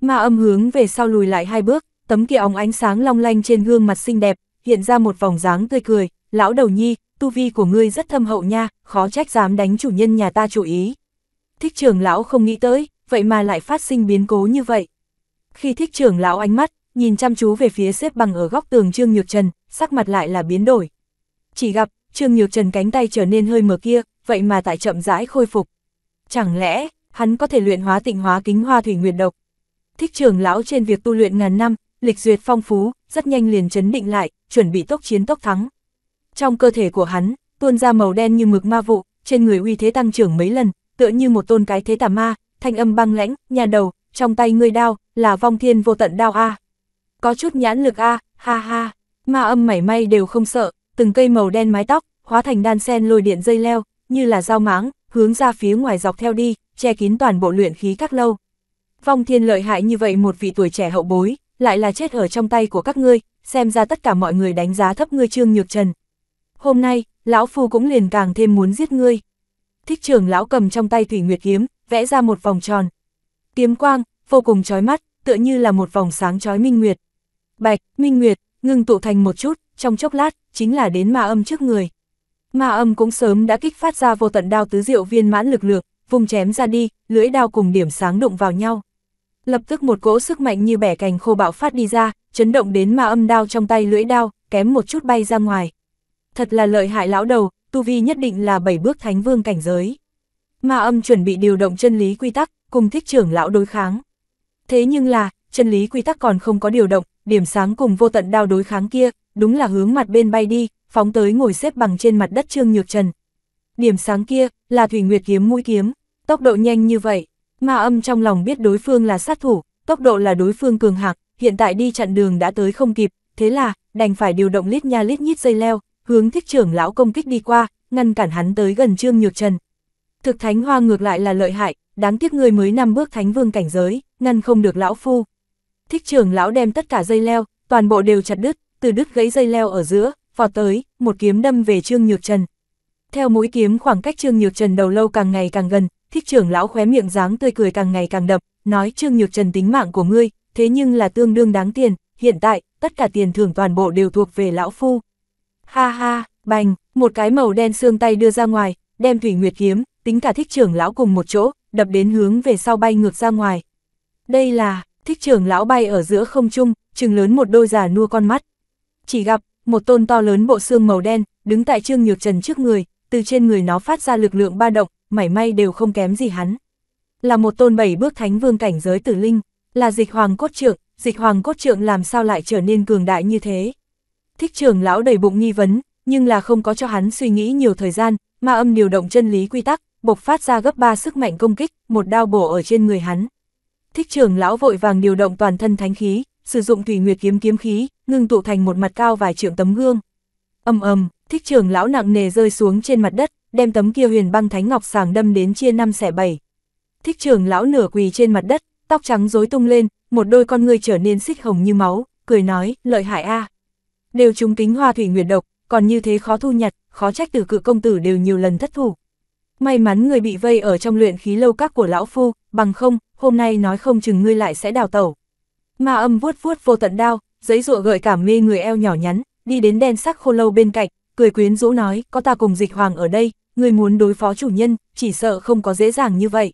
Ma âm hướng về sau lùi lại hai bước, tấm kia óng ánh sáng long lanh trên gương mặt xinh đẹp, hiện ra một vòng dáng tươi cười, lão đầu nhi, tu vi của ngươi rất thâm hậu nha, khó trách dám đánh chủ nhân nhà ta chủ ý. Thích trưởng lão không nghĩ tới, vậy mà lại phát sinh biến cố như vậy. Khi thích trưởng lão ánh mắt, nhìn chăm chú về phía xếp bằng ở góc tường Trương Nhược Trần, sắc mặt lại là biến đổi. Chỉ gặp, Trương Nhược Trần cánh tay trở nên hơi mờ kia, vậy mà tại chậm rãi khôi phục. Chẳng lẽ, hắn có thể luyện hóa tịnh hóa kính hoa thủy nguyệt độc? Thích trưởng lão trên việc tu luyện ngàn năm, lịch duyệt phong phú, rất nhanh liền chấn định lại, chuẩn bị tốc chiến tốc thắng. Trong cơ thể của hắn, tuôn ra màu đen như mực ma vụ, trên người uy thế tăng trưởng mấy lần, tựa như một tôn cái thế tà ma, thanh âm băng lãnh, nhà đầu, trong tay ngươi đao, là vong thiên vô tận đao a. Có chút nhãn lực a, ha ha, ma âm mảy may đều không sợ, từng cây màu đen mái tóc, hóa thành đan sen lôi điện dây leo, như là dao máng, hướng ra phía ngoài dọc theo đi, che kín toàn bộ luyện khí các lâu. Vong thiên lợi hại như vậy một vị tuổi trẻ hậu bối, lại là chết ở trong tay của các ngươi, xem ra tất cả mọi người đánh giá thấp ngươi trương nhược trần. Hôm nay, lão phu cũng liền càng thêm muốn giết ngươi. Thích trưởng lão cầm trong tay thủy nguyệt kiếm, vẽ ra một vòng tròn. Kiếm quang, vô cùng chói mắt, tựa như là một vòng sáng chói minh nguyệt. Bạch, minh nguyệt, ngưng tụ thành một chút, trong chốc lát, chính là đến ma âm trước người. Ma âm cũng sớm đã kích phát ra vô tận đao tứ diệu viên mãn lực lượng, vùng chém ra đi, lưỡi đao cùng điểm sáng đụng vào nhau. Lập tức một cỗ sức mạnh như bẻ cành khô bạo phát đi ra, chấn động đến ma âm đao trong tay lưỡi đao, kém một chút bay ra ngoài. Thật là lợi hại lão đầu, tu vi nhất định là bảy bước thánh vương cảnh giới. Ma âm chuẩn bị điều động chân lý quy tắc, cùng thích trưởng lão đối kháng. Thế nhưng là, chân lý quy tắc còn không có điều động, điểm sáng cùng vô tận đao đối kháng kia, đúng là hướng mặt bên bay đi, phóng tới ngồi xếp bằng trên mặt đất Trương Nhược Trần. Điểm sáng kia, là Thủy Nguyệt kiếm mũi kiếm, tốc độ nhanh như vậy, ma âm trong lòng biết đối phương là sát thủ, tốc độ là đối phương cường hạc, hiện tại đi chặn đường đã tới không kịp, thế là, đành phải điều động lít nha lít nhít dây leo, hướng thích trưởng lão công kích đi qua, ngăn cản hắn tới gần Trương Nhược Trần. Thực thánh hoa ngược lại là lợi hại, đáng tiếc người mới năm bước thánh vương cảnh giới, ngăn không được lão phu. Thích trưởng lão đem tất cả dây leo, toàn bộ đều chặt đứt, từ đứt gãy dây leo ở giữa, vọt tới, một kiếm đâm về Trương Nhược Trần. Theo mũi kiếm khoảng cách Trương Nhược Trần đầu lâu càng ngày càng gần, thích trưởng lão khóe miệng dáng tươi cười càng ngày càng đậm, nói Trương Nhược Trần tính mạng của ngươi, thế nhưng là tương đương đáng tiền, hiện tại, tất cả tiền thưởng toàn bộ đều thuộc về lão phu. Ha ha, bành, một cái màu đen xương tay đưa ra ngoài, đem thủy nguyệt kiếm, tính cả thích trưởng lão cùng một chỗ, đập đến hướng về sau bay ngược ra ngoài. Đây là, thích trưởng lão bay ở giữa không trung, trừng lớn một đôi già nua con mắt, chỉ gặp một tôn to lớn bộ xương màu đen, đứng tại Trương Nhược Trần trước người, từ trên người nó phát ra lực lượng ba động, mảy may đều không kém gì hắn. Là một tôn bảy bước thánh vương cảnh giới tử linh, là dịch hoàng cốt trượng, dịch hoàng cốt trượng làm sao lại trở nên cường đại như thế. Thích trưởng lão đầy bụng nghi vấn, nhưng là không có cho hắn suy nghĩ nhiều thời gian, ma âm điều động chân lý quy tắc, bộc phát ra gấp ba sức mạnh công kích, một đao bổ ở trên người hắn. Thích trưởng lão vội vàng điều động toàn thân thánh khí, sử dụng thủy nguyệt kiếm kiếm khí, ngưng tụ thành một mặt cao vài trượng tấm gương. Ầm ầm, thích trưởng lão nặng nề rơi xuống trên mặt đất, đem tấm kia huyền băng thánh ngọc sàng đâm đến chia năm xẻ bảy. Thích trưởng lão nửa quỳ trên mặt đất, tóc trắng rối tung lên, một đôi con ngươi trở nên xích hồng như máu, cười nói, lợi hại a. Đều chúng kính hoa thủy nguyệt độc, còn như thế khó thu nhặt, khó trách từ cự công tử đều nhiều lần thất thủ. May mắn người bị vây ở trong luyện khí lâu các của lão phu, bằng không, hôm nay nói không chừng ngươi lại sẽ đào tẩu. Ma âm vuốt vuốt vô tận đao, giấy rụa gợi cảm mê người eo nhỏ nhắn, đi đến đen sắc khô lâu bên cạnh, cười quyến rũ nói, có ta cùng dịch hoàng ở đây, người muốn đối phó chủ nhân, chỉ sợ không có dễ dàng như vậy.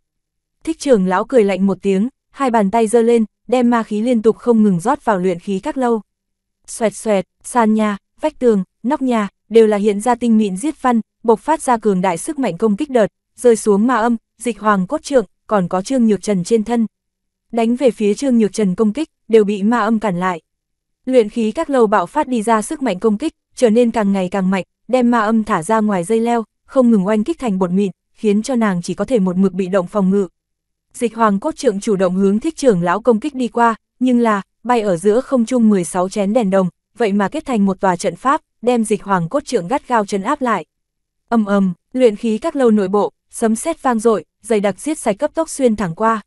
Thích trưởng lão cười lạnh một tiếng, hai bàn tay giơ lên, đem ma khí liên tục không ngừng rót vào luyện khí các lâu. Xoẹt xoẹt, sàn nhà, vách tường, nóc nhà, đều là hiện ra tinh mịn giết văn, bộc phát ra cường đại sức mạnh công kích đợt, rơi xuống ma âm, dịch hoàng cốt trượng, còn có trương nhược trần trên thân. Đánh về phía trương nhược trần công kích, đều bị ma âm cản lại. Luyện khí các lầu bạo phát đi ra sức mạnh công kích, trở nên càng ngày càng mạnh, đem ma âm thả ra ngoài dây leo, không ngừng oanh kích thành bột mịn, khiến cho nàng chỉ có thể một mực bị động phòng ngự. Dịch hoàng cốt trượng chủ động hướng thích trưởng lão công kích đi qua, nhưng là, bay ở giữa không trung 16 chén đèn đồng, vậy mà kết thành một tòa trận pháp, đem dịch hoàng cốt trượng gắt gao chấn áp lại. Âm ầm, luyện khí các lâu nội bộ, sấm sét vang dội, dày đặc giết sạch cấp tốc xuyên thẳng qua.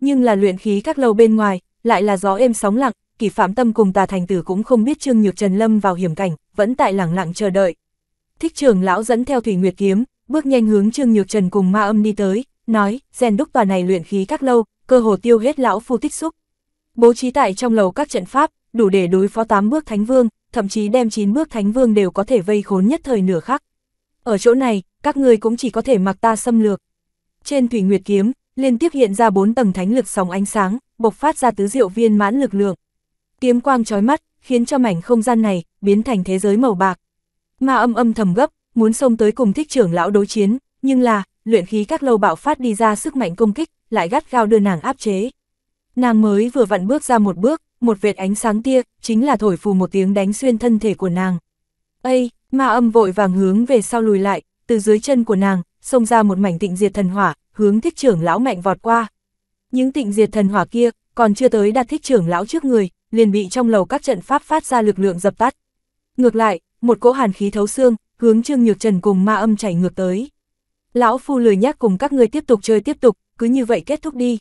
Nhưng là luyện khí các lâu bên ngoài, lại là gió êm sóng lặng, kỳ phạm tâm cùng tà thành tử cũng không biết Trương Nhược Trần Lâm vào hiểm cảnh, vẫn tại lẳng lặng chờ đợi. Thích trưởng lão dẫn theo Thủy Nguyệt Kiếm, bước nhanh hướng Trương Nhược Trần cùng ma âm đi tới, nói, rèn đúc tòa này luyện khí các lâu, cơ hồ tiêu hết lão phu tích xúc. Bố trí tại trong lầu các trận pháp, đủ để đối phó 8 bước thánh vương, thậm chí đem 9 bước thánh vương đều có thể vây khốn nhất thời nửa khắc. Ở chỗ này, các ngươi cũng chỉ có thể mặc ta xâm lược. Trên Thủy Nguyệt Kiếm, liên tiếp hiện ra bốn tầng thánh lực sóng ánh sáng, bộc phát ra tứ diệu viên mãn lực lượng. Kiếm quang chói mắt, khiến cho mảnh không gian này biến thành thế giới màu bạc. Ma âm âm thầm gấp, muốn xông tới cùng thích trưởng lão đối chiến, nhưng là, luyện khí các lâu bạo phát đi ra sức mạnh công kích, lại gắt gao đưa nàng áp chế. Nàng mới vừa vặn bước ra một bước, một vệt ánh sáng tia, chính là thổi phù một tiếng đánh xuyên thân thể của nàng. Ây, ma âm vội vàng hướng về sau lùi lại, từ dưới chân của nàng, xông ra một mảnh tịnh diệt thần hỏa, hướng thích trưởng lão mạnh vọt qua. Những tịnh diệt thần hỏa kia, còn chưa tới đạt thích trưởng lão trước người, liền bị trong lầu các trận pháp phát ra lực lượng dập tắt. Ngược lại, một cỗ hàn khí thấu xương, hướng Trương Nhược Trần cùng ma âm chảy ngược tới. Lão phu lười nhắc cùng các người tiếp tục chơi tiếp tục, cứ như vậy kết thúc đi.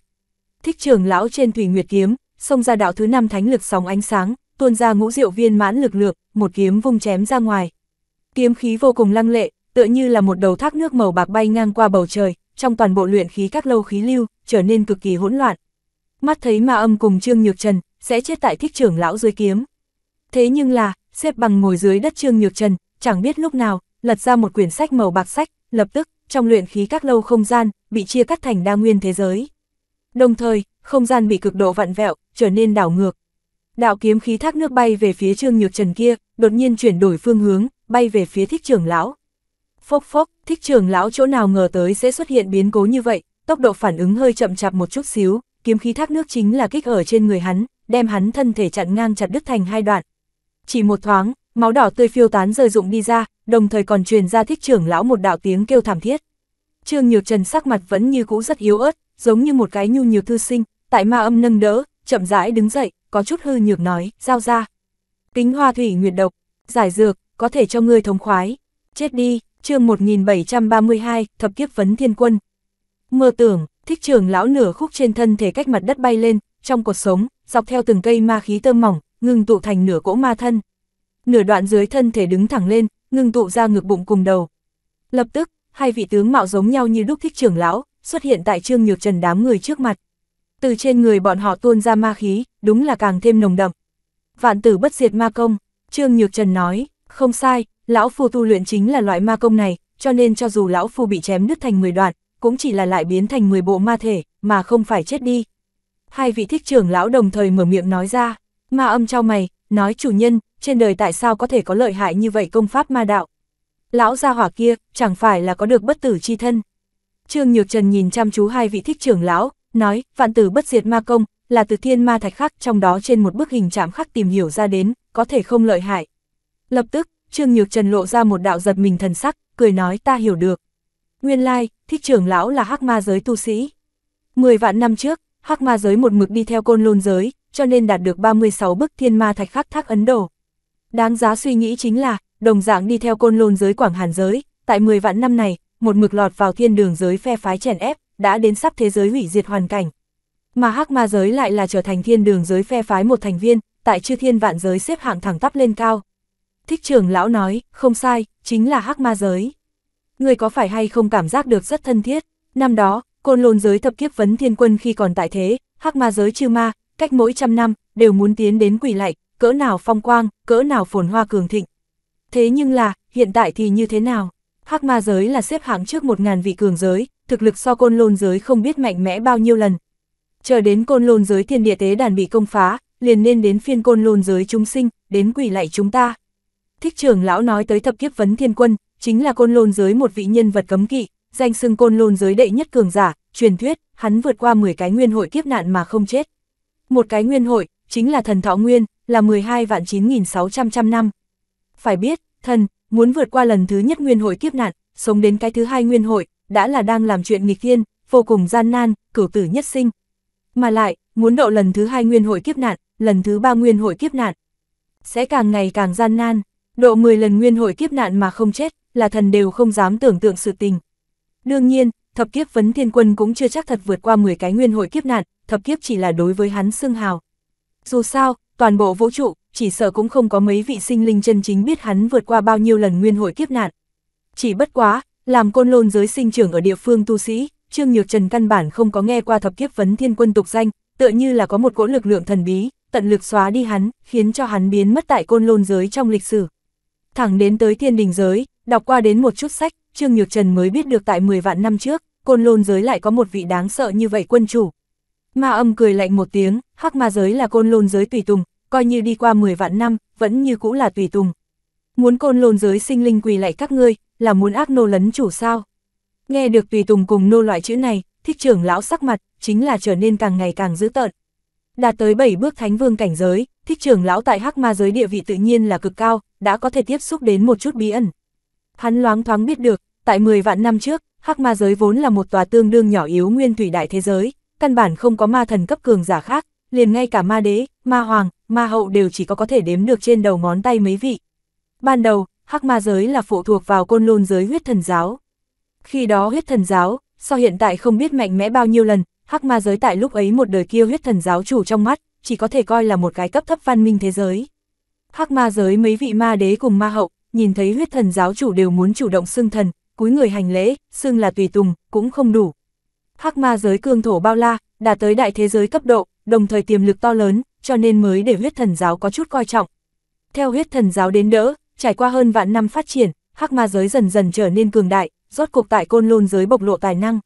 Thích trưởng lão trên thủy nguyệt kiếm, xông ra đạo thứ năm thánh lực sóng ánh sáng, tuôn ra ngũ diệu viên mãn lực lượng, một kiếm vung chém ra ngoài. Kiếm khí vô cùng lăng lệ, tựa như là một đầu thác nước màu bạc bay ngang qua bầu trời, trong toàn bộ luyện khí các lâu khí lưu, trở nên cực kỳ hỗn loạn. Mắt thấy ma âm cùng Trương Nhược Trần, sẽ chết tại thích trưởng lão dưới kiếm. Thế nhưng là, xếp bằng ngồi dưới đất Trương Nhược Trần, chẳng biết lúc nào, lật ra một quyển sách màu bạc sách, lập tức, trong luyện khí các lâu không gian, bị chia cắt thành đa nguyên thế giới. Đồng thời, không gian bị cực độ vặn vẹo, trở nên đảo ngược. Đạo kiếm khí thác nước bay về phía Trương Nhược Trần kia, đột nhiên chuyển đổi phương hướng, bay về phía thích trưởng lão. Phốc phốc, thích trưởng lão chỗ nào ngờ tới sẽ xuất hiện biến cố như vậy, tốc độ phản ứng hơi chậm chạp một chút xíu, kiếm khí thác nước chính là kích ở trên người hắn, đem hắn thân thể chặn ngang chặt đứt thành hai đoạn. Chỉ một thoáng, máu đỏ tươi phiêu tán rơi rụng đi ra, đồng thời còn truyền ra thích trưởng lão một đạo tiếng kêu thảm thiết. Trương Nhược Trần sắc mặt vẫn như cũ rất yếu ớt, giống như một cái nhu nhiều thư sinh, tại ma âm nâng đỡ, chậm rãi đứng dậy, có chút hư nhược nói, giao ra. Kính hoa thủy nguyệt độc, giải dược, có thể cho ngươi thống khoái, chết đi chương 1732, thập kiếp vấn thiên quân. Mơ tưởng, thích trưởng lão nửa khúc trên thân thể cách mặt đất bay lên, trong cuộc sống, dọc theo từng cây ma khí tơ mỏng, ngừng tụ thành nửa cỗ ma thân. Nửa đoạn dưới thân thể đứng thẳng lên, ngừng tụ ra ngược bụng cùng đầu. Lập tức, hai vị tướng mạo giống nhau như đúc thích trưởng lão, xuất hiện tại trương nhược trần đám người trước mặt. Từ trên người bọn họ tuôn ra ma khí, đúng là càng thêm nồng đậm. Vạn tử bất diệt ma công, trương nhược trần nói. Không sai, lão phu tu luyện chính là loại ma công này, cho nên cho dù lão phu bị chém nứt thành 10 đoạn, cũng chỉ là lại biến thành 10 bộ ma thể, mà không phải chết đi. Hai vị thích trưởng lão đồng thời mở miệng nói ra, ma âm trao mày, nói chủ nhân, trên đời tại sao có thể có lợi hại như vậy công pháp ma đạo. Lão gia hỏa kia, chẳng phải là có được bất tử chi thân. Trương Nhược Trần nhìn chăm chú hai vị thích trưởng lão, nói, vạn tử bất diệt ma công, là từ thiên ma thạch khắc trong đó trên một bức hình chạm khắc tìm hiểu ra đến, có thể không lợi hại. Lập tức, Trương Nhược Trần lộ ra một đạo giật mình thần sắc, cười nói ta hiểu được. Nguyên lai, thích trưởng lão là hắc ma giới tu sĩ. Mười vạn năm trước, hắc ma giới một mực đi theo côn lôn giới, cho nên đạt được 36 bức thiên ma thạch khắc thác Ấn Độ. Đáng giá suy nghĩ chính là, đồng dạng đi theo côn lôn giới Quảng Hàn giới, tại 10 vạn năm này, một mực lọt vào thiên đường giới phe phái chèn ép, đã đến sắp thế giới hủy diệt hoàn cảnh. Mà hắc ma giới lại là trở thành thiên đường giới phe phái một thành viên, tại chư thiên vạn giới xếp hạng thẳng tắp lên cao thích trưởng lão nói, không sai, chính là hắc ma giới. Người có phải hay không cảm giác được rất thân thiết, năm đó, côn lôn giới thập kiếp vấn thiên quân khi còn tại thế, hắc ma giới chư ma, cách mỗi trăm năm, đều muốn tiến đến quỷ lạy, cỡ nào phong quang, cỡ nào phồn hoa cường thịnh. Thế nhưng là, hiện tại thì như thế nào? Hắc ma giới là xếp hạng trước một ngàn vị cường giới, thực lực so côn lôn giới không biết mạnh mẽ bao nhiêu lần. Chờ đến côn lôn giới thiên địa tế đàn bị công phá, liền nên đến phiên côn lôn giới chúng sinh, đến quỷ lạy chúng ta. Thích trưởng lão nói tới thập kiếp vấn thiên quân, chính là côn lôn giới một vị nhân vật cấm kỵ, danh xưng côn lôn giới đệ nhất cường giả, truyền thuyết, hắn vượt qua 10 cái nguyên hội kiếp nạn mà không chết. Một cái nguyên hội, chính là thần thọ nguyên, là 12 vạn 9.600 trăm năm. Phải biết, thần, muốn vượt qua lần thứ nhất nguyên hội kiếp nạn, sống đến cái thứ hai nguyên hội, đã là đang làm chuyện nghịch thiên, vô cùng gian nan, cửu tử nhất sinh. Mà lại, muốn độ lần thứ hai nguyên hội kiếp nạn, lần thứ ba nguyên hội kiếp nạn, sẽ càng ngày càng gian nan. Độ 10 lần nguyên hội kiếp nạn mà không chết, là thần đều không dám tưởng tượng sự tình. Đương nhiên, thập kiếp vấn thiên quân cũng chưa chắc thật vượt qua 10 cái nguyên hội kiếp nạn, thập kiếp chỉ là đối với hắn xưng hào. Dù sao, toàn bộ vũ trụ, chỉ sợ cũng không có mấy vị sinh linh chân chính biết hắn vượt qua bao nhiêu lần nguyên hội kiếp nạn. Chỉ bất quá, làm côn lôn giới sinh trưởng ở địa phương tu sĩ, Trương Nhược Trần căn bản không có nghe qua thập kiếp vấn thiên quân tục danh, tựa như là có một cỗ lực lượng thần bí, tận lực xóa đi hắn, khiến cho hắn biến mất tại côn lôn giới trong lịch sử thẳng đến tới thiên đình giới, đọc qua đến một chút sách, Trương Nhược Trần mới biết được tại 10 vạn năm trước, côn lôn giới lại có một vị đáng sợ như vậy quân chủ. Ma âm cười lạnh một tiếng, hắc ma giới là côn lôn giới tùy tùng, coi như đi qua 10 vạn năm, vẫn như cũ là tùy tùng. Muốn côn lôn giới sinh linh quỳ lại các ngươi, là muốn ác nô lấn chủ sao? Nghe được tùy tùng cùng nô loại chữ này, thích trưởng lão sắc mặt, chính là trở nên càng ngày càng dữ tợn. Đạt tới 7 bước thánh vương cảnh giới, thích trưởng lão tại hắc ma giới địa vị tự nhiên là cực cao, đã có thể tiếp xúc đến một chút bí ẩn. Hắn loáng thoáng biết được, tại 10 vạn năm trước, hắc ma giới vốn là một tòa tương đương nhỏ yếu nguyên thủy đại thế giới, căn bản không có ma thần cấp cường giả khác, liền ngay cả ma đế, ma hoàng, ma hậu đều chỉ có có thể đếm được trên đầu ngón tay mấy vị. Ban đầu, hắc ma giới là phụ thuộc vào côn lôn giới huyết thần giáo. Khi đó huyết thần giáo, so hiện tại không biết mạnh mẽ bao nhiêu lần, hắc ma giới tại lúc ấy một đời kia huyết thần giáo chủ trong mắt, chỉ có thể coi là một cái cấp thấp văn minh thế giới hắc ma giới mấy vị ma đế cùng ma hậu, nhìn thấy huyết thần giáo chủ đều muốn chủ động xưng thần, cúi người hành lễ, xưng là tùy tùng, cũng không đủ. Hắc ma giới cương thổ bao la, đã tới đại thế giới cấp độ, đồng thời tiềm lực to lớn, cho nên mới để huyết thần giáo có chút coi trọng. Theo huyết thần giáo đến đỡ, trải qua hơn vạn năm phát triển, hắc ma giới dần dần trở nên cường đại, rốt cuộc tại côn lôn giới bộc lộ tài năng.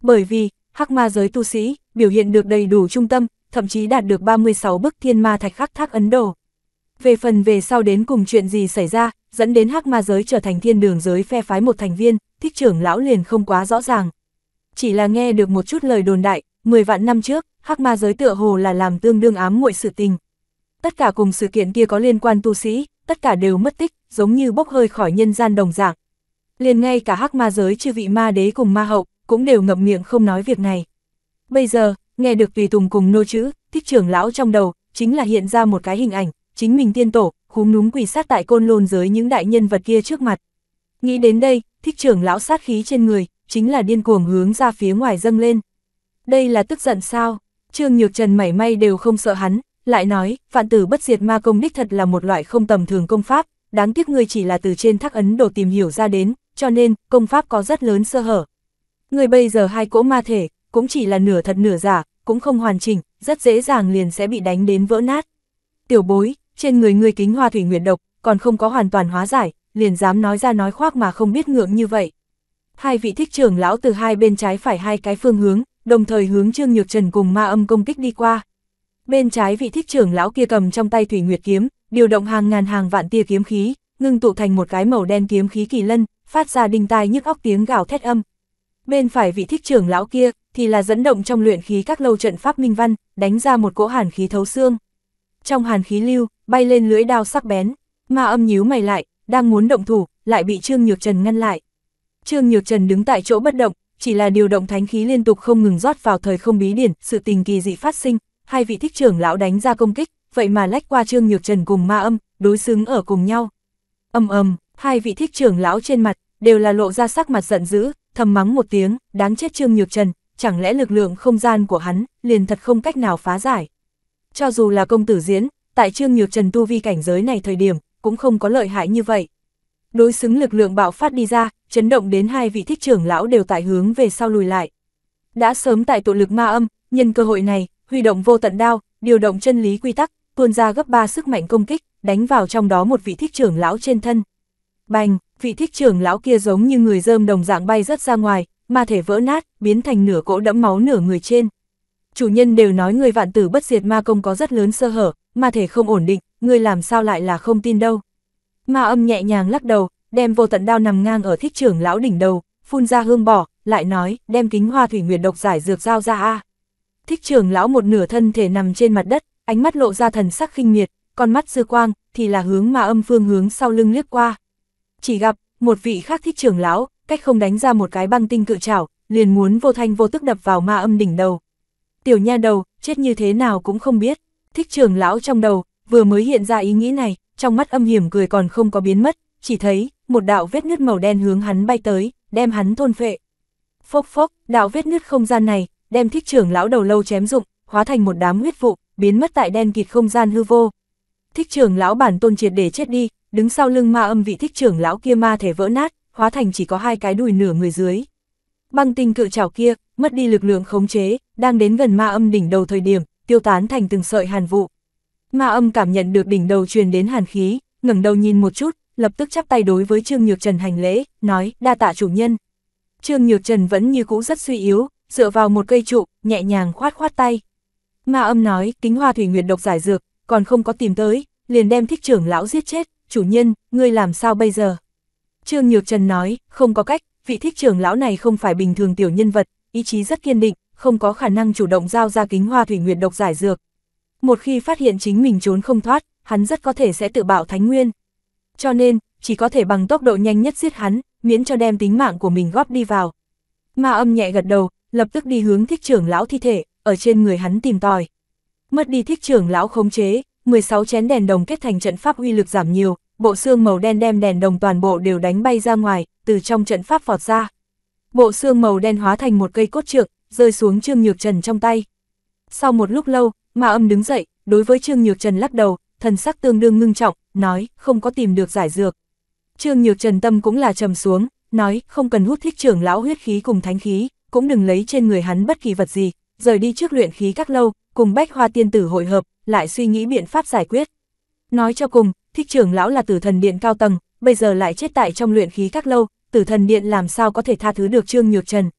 Bởi vì, hắc ma giới tu sĩ, biểu hiện được đầy đủ trung tâm, thậm chí đạt được 36 bức thiên ma thạch khắc thác Ấn Độ. Về phần về sau đến cùng chuyện gì xảy ra, dẫn đến hắc ma giới trở thành thiên đường giới phe phái một thành viên, thích trưởng lão liền không quá rõ ràng. Chỉ là nghe được một chút lời đồn đại, 10 vạn năm trước, hắc ma giới tựa hồ là làm tương đương ám muội sự tình. Tất cả cùng sự kiện kia có liên quan tu sĩ, tất cả đều mất tích, giống như bốc hơi khỏi nhân gian đồng dạng. Liền ngay cả hắc ma giới chư vị ma đế cùng ma hậu, cũng đều ngậm miệng không nói việc này. Bây giờ, nghe được tùy tùng cùng nô chữ, thích trưởng lão trong đầu, chính là hiện ra một cái hình ảnh, chính mình tiên tổ, khúm núm quỳ sát tại côn lôn giới những đại nhân vật kia trước mặt. Nghĩ đến đây, thích trưởng lão sát khí trên người, chính là điên cuồng hướng ra phía ngoài dâng lên. Đây là tức giận sao? Trương Nhược Trần mảy may đều không sợ hắn, lại nói, phản tử bất diệt ma công đích thật là một loại không tầm thường công pháp, đáng tiếc người chỉ là từ trên thác ấn đồ tìm hiểu ra đến, cho nên, công pháp có rất lớn sơ hở. người bây giờ hai cỗ ma thể, cũng chỉ là nửa thật nửa giả, cũng không hoàn chỉnh, rất dễ dàng liền sẽ bị đánh đến vỡ nát. Tiểu bối, trên người ngươi kính hoa thủy nguyệt độc, còn không có hoàn toàn hóa giải, liền dám nói ra nói khoác mà không biết ngượng như vậy. Hai vị thích trưởng lão từ hai bên trái phải hai cái phương hướng, đồng thời hướng Trương Nhược Trần cùng ma âm công kích đi qua. Bên trái vị thích trưởng lão kia cầm trong tay thủy nguyệt kiếm, điều động hàng ngàn hàng vạn tia kiếm khí, ngưng tụ thành một cái màu đen kiếm khí kỳ lân, phát ra đinh tai nhức óc tiếng gào thét âm. Bên phải vị thích trưởng lão kia thì là dẫn động trong luyện khí các lâu trận pháp minh văn, đánh ra một cỗ hàn khí thấu xương. Trong hàn khí lưu, bay lên lưỡi đao sắc bén, ma âm nhíu mày lại, đang muốn động thủ, lại bị Trương Nhược Trần ngăn lại. Trương Nhược Trần đứng tại chỗ bất động, chỉ là điều động thánh khí liên tục không ngừng rót vào thời không bí điển, sự tình kỳ dị phát sinh, hai vị thích trưởng lão đánh ra công kích, vậy mà lách qua Trương Nhược Trần cùng ma âm, đối xứng ở cùng nhau. Âm âm, hai vị thích trưởng lão trên mặt, đều là lộ ra sắc mặt giận dữ, thầm mắng một tiếng, đáng chết Trương Nhược Trần, chẳng lẽ lực lượng không gian của hắn, liền thật không cách nào phá giải. Cho dù là công tử diễn, tại Trương Nhược Trần tu vi cảnh giới này thời điểm, cũng không có lợi hại như vậy. Đối xứng lực lượng bạo phát đi ra, chấn động đến hai vị thích trưởng lão đều tại hướng về sau lùi lại. Đã sớm tại tụ lực ma âm, nhân cơ hội này, huy động vô tận đao, điều động chân lý quy tắc, tuôn ra gấp ba sức mạnh công kích, đánh vào trong đó một vị thích trưởng lão trên thân. Bành, vị thích trưởng lão kia giống như người dơm đồng dạng bay rất ra ngoài, ma thể vỡ nát, biến thành nửa cỗ đẫm máu nửa người trên chủ nhân đều nói người vạn tử bất diệt ma công có rất lớn sơ hở, ma thể không ổn định, người làm sao lại là không tin đâu. Ma âm nhẹ nhàng lắc đầu, đem vô tận đao nằm ngang ở thích trưởng lão đỉnh đầu, phun ra hương bỏ, lại nói, đem kính hoa thủy nguyệt độc giải dược giao ra a. Thích trưởng lão một nửa thân thể nằm trên mặt đất, ánh mắt lộ ra thần sắc khinh miệt, con mắt dư quang thì là hướng ma âm phương hướng sau lưng liếc qua. Chỉ gặp một vị khác thích trưởng lão, cách không đánh ra một cái băng tinh cự trảo, liền muốn vô thanh vô tức đập vào ma âm đỉnh đầu tiểu nha đầu, chết như thế nào cũng không biết. Thích trưởng lão trong đầu, vừa mới hiện ra ý nghĩ này, trong mắt âm hiểm cười còn không có biến mất, chỉ thấy, một đạo vết nứt màu đen hướng hắn bay tới, đem hắn thôn phệ. Phốc phốc, đạo vết nứt không gian này, đem thích trưởng lão đầu lâu chém dụng, hóa thành một đám huyết vụ, biến mất tại đen kịt không gian hư vô. Thích trưởng lão bản tôn triệt để chết đi, đứng sau lưng ma âm vị thích trưởng lão kia ma thể vỡ nát, hóa thành chỉ có hai cái đùi nửa người dưới. Băng tinh cự trảo kia, mất đi lực lượng khống chế, đang đến gần ma âm đỉnh đầu thời điểm, tiêu tán thành từng sợi hàn vụ. Ma âm cảm nhận được đỉnh đầu truyền đến hàn khí, ngẩng đầu nhìn một chút, lập tức chắp tay đối với Trương Nhược Trần hành lễ, nói, đa tạ chủ nhân. Trương Nhược Trần vẫn như cũ rất suy yếu, dựa vào một cây trụ, nhẹ nhàng khoát khoát tay. Ma âm nói, kính hoa thủy nguyệt độc giải dược, còn không có tìm tới, liền đem thích trưởng lão giết chết, chủ nhân, ngươi làm sao bây giờ? Trương Nhược Trần nói, không có cách, vị thích trưởng lão này không phải bình thường tiểu nhân vật, ý chí rất kiên định, không có khả năng chủ động giao ra kính hoa thủy nguyệt độc giải dược. Một khi phát hiện chính mình trốn không thoát, hắn rất có thể sẽ tự bạo thánh nguyên. Cho nên, chỉ có thể bằng tốc độ nhanh nhất giết hắn, miễn cho đem tính mạng của mình góp đi vào. Ma âm nhẹ gật đầu, lập tức đi hướng thích trưởng lão thi thể, ở trên người hắn tìm tòi. Mất đi thích trưởng lão khống chế, 16 chén đèn đồng kết thành trận pháp uy lực giảm nhiều, bộ xương màu đen đem đèn đồng toàn bộ đều đánh bay ra ngoài, từ trong trận pháp vọt ra. Bộ xương màu đen hóa thành một cây cốt trượng, rơi xuống Trương Nhược Trần trong tay. Sau một lúc lâu, Ma Âm đứng dậy, đối với Trương Nhược Trần lắc đầu, thần sắc tương đương ngưng trọng, nói, không có tìm được giải dược. Trương Nhược Trần tâm cũng là trầm xuống, nói, không cần hút thích trưởng lão huyết khí cùng thánh khí, cũng đừng lấy trên người hắn bất kỳ vật gì, rời đi trước luyện khí các lâu, cùng bách hoa tiên tử hội hợp, lại suy nghĩ biện pháp giải quyết. Nói cho cùng, thích trưởng lão là tử thần điện cao tầng, bây giờ lại chết tại trong luyện khí các lâu, tử thần điện làm sao có thể tha thứ được Trương Nhược Trần.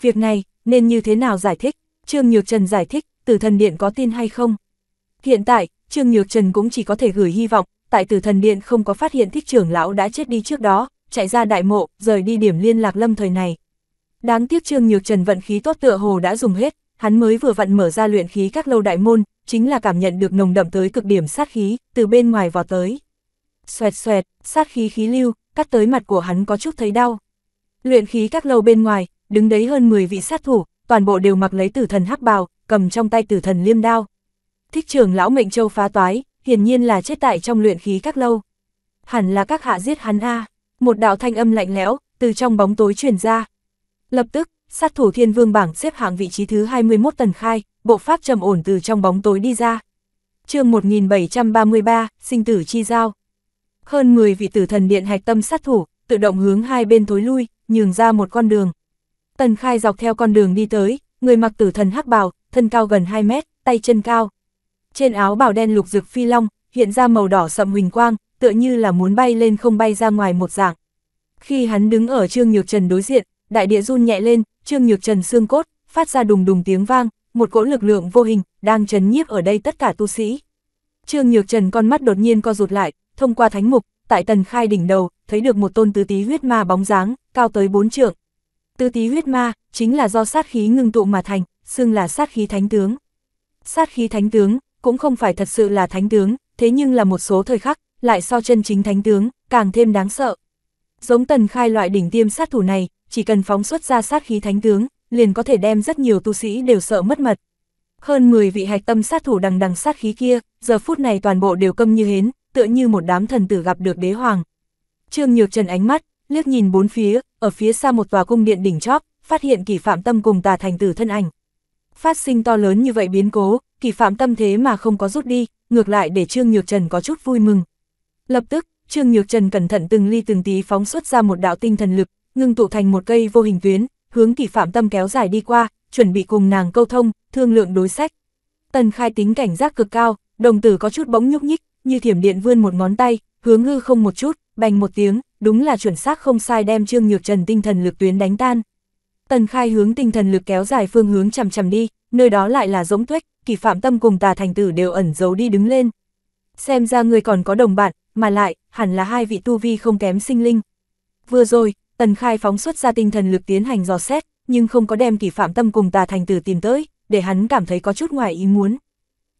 Việc này, nên như thế nào giải thích? Trương Nhược Trần giải thích, tử thần điện có tin hay không? Hiện tại, Trương Nhược Trần cũng chỉ có thể gửi hy vọng, tại tử thần điện không có phát hiện thích trưởng lão đã chết đi trước đó, chạy ra đại mộ, rời đi điểm liên lạc lâm thời này. Đáng tiếc Trương Nhược Trần vận khí tốt tựa hồ đã dùng hết, hắn mới vừa vặn mở ra luyện khí các lâu đại môn, chính là cảm nhận được nồng đậm tới cực điểm sát khí, từ bên ngoài vào tới xoẹt xoẹt, sát khí khí lưu, cắt tới mặt của hắn có chút thấy đau. Luyện khí các lâu bên ngoài, đứng đấy hơn 10 vị sát thủ, toàn bộ đều mặc lấy tử thần hắc bào, cầm trong tay tử thần liêm đao. Thích trưởng lão mệnh châu phá toái, hiển nhiên là chết tại trong luyện khí các lâu. Hẳn là các hạ giết hắn a. Một đạo thanh âm lạnh lẽo từ trong bóng tối truyền ra. Lập tức, sát thủ Thiên Vương bảng xếp hạng vị trí thứ 21 Tần Khai, bộ pháp trầm ổn từ trong bóng tối đi ra. Chương 1733, sinh tử chi giao hơn 10 vị tử thần điện hạch tâm sát thủ, tự động hướng hai bên thối lui, nhường ra một con đường. Tần Khai dọc theo con đường đi tới, người mặc tử thần hắc bào, thân cao gần 2 mét, tay chân cao. Trên áo bào đen lục rực phi long, hiện ra màu đỏ sậm huỳnh quang, tựa như là muốn bay lên không bay ra ngoài một dạng. Khi hắn đứng ở Trương Nhược Trần đối diện, đại địa run nhẹ lên, Trương Nhược Trần xương cốt, phát ra đùng đùng tiếng vang, một cỗ lực lượng vô hình, đang chấn nhiếp ở đây tất cả tu sĩ. Trương Nhược Trần con mắt đột nhiên co rụt lại, thông qua thánh mục, tại tần khai đỉnh đầu, thấy được một tôn tứ tí huyết ma bóng dáng, cao tới bốn trượng. Tứ tí huyết ma, chính là do sát khí ngưng tụ mà thành, xưng là sát khí thánh tướng. Sát khí thánh tướng, cũng không phải thật sự là thánh tướng, thế nhưng là một số thời khắc, lại so chân chính thánh tướng, càng thêm đáng sợ. Giống tần khai loại đỉnh tiêm sát thủ này, chỉ cần phóng xuất ra sát khí thánh tướng, liền có thể đem rất nhiều tu sĩ đều sợ mất mật. Hơn 10 vị hạch tâm sát thủ đằng đằng sát khí kia, giờ phút này toàn bộ đều câm như hến, tựa như một đám thần tử gặp được đế hoàng. Trương Nhược Trần ánh mắt, liếc nhìn bốn phía, ở phía xa một tòa cung điện đỉnh chóp, phát hiện kỳ phạm tâm cùng tà thành tử thân ảnh. Phát sinh to lớn như vậy biến cố, kỳ phạm tâm thế mà không có rút đi, ngược lại để Trương Nhược Trần có chút vui mừng. Lập tức, Trương Nhược Trần cẩn thận từng ly từng tí phóng xuất ra một đạo tinh thần lực, ngưng tụ thành một cây vô hình tuyến, hướng kỳ phạm tâm kéo dài đi qua, chuẩn bị cùng nàng câu thông, thương lượng đối sách. Tần khai tính cảnh giác cực cao, đồng tử có chút bỗng nhúc nhích, như thiểm điện vươn một ngón tay, hướng hư không một chút, bành một tiếng, đúng là chuẩn xác không sai đem Trương Nhược Trần tinh thần lực tuyến đánh tan. Tần Khai hướng tinh thần lực kéo dài phương hướng chằm chằm đi, nơi đó lại là rỗng tuếch, kỳ phạm tâm cùng tà thành tử đều ẩn giấu đi đứng lên. Xem ra người còn có đồng bạn, mà lại, hẳn là hai vị tu vi không kém sinh linh. Vừa rồi, Tần Khai phóng xuất ra tinh thần lực tiến hành dò xét, nhưng không có đem kỳ phạm tâm cùng tà thành tử tìm tới, để hắn cảm thấy có chút ngoài ý muốn.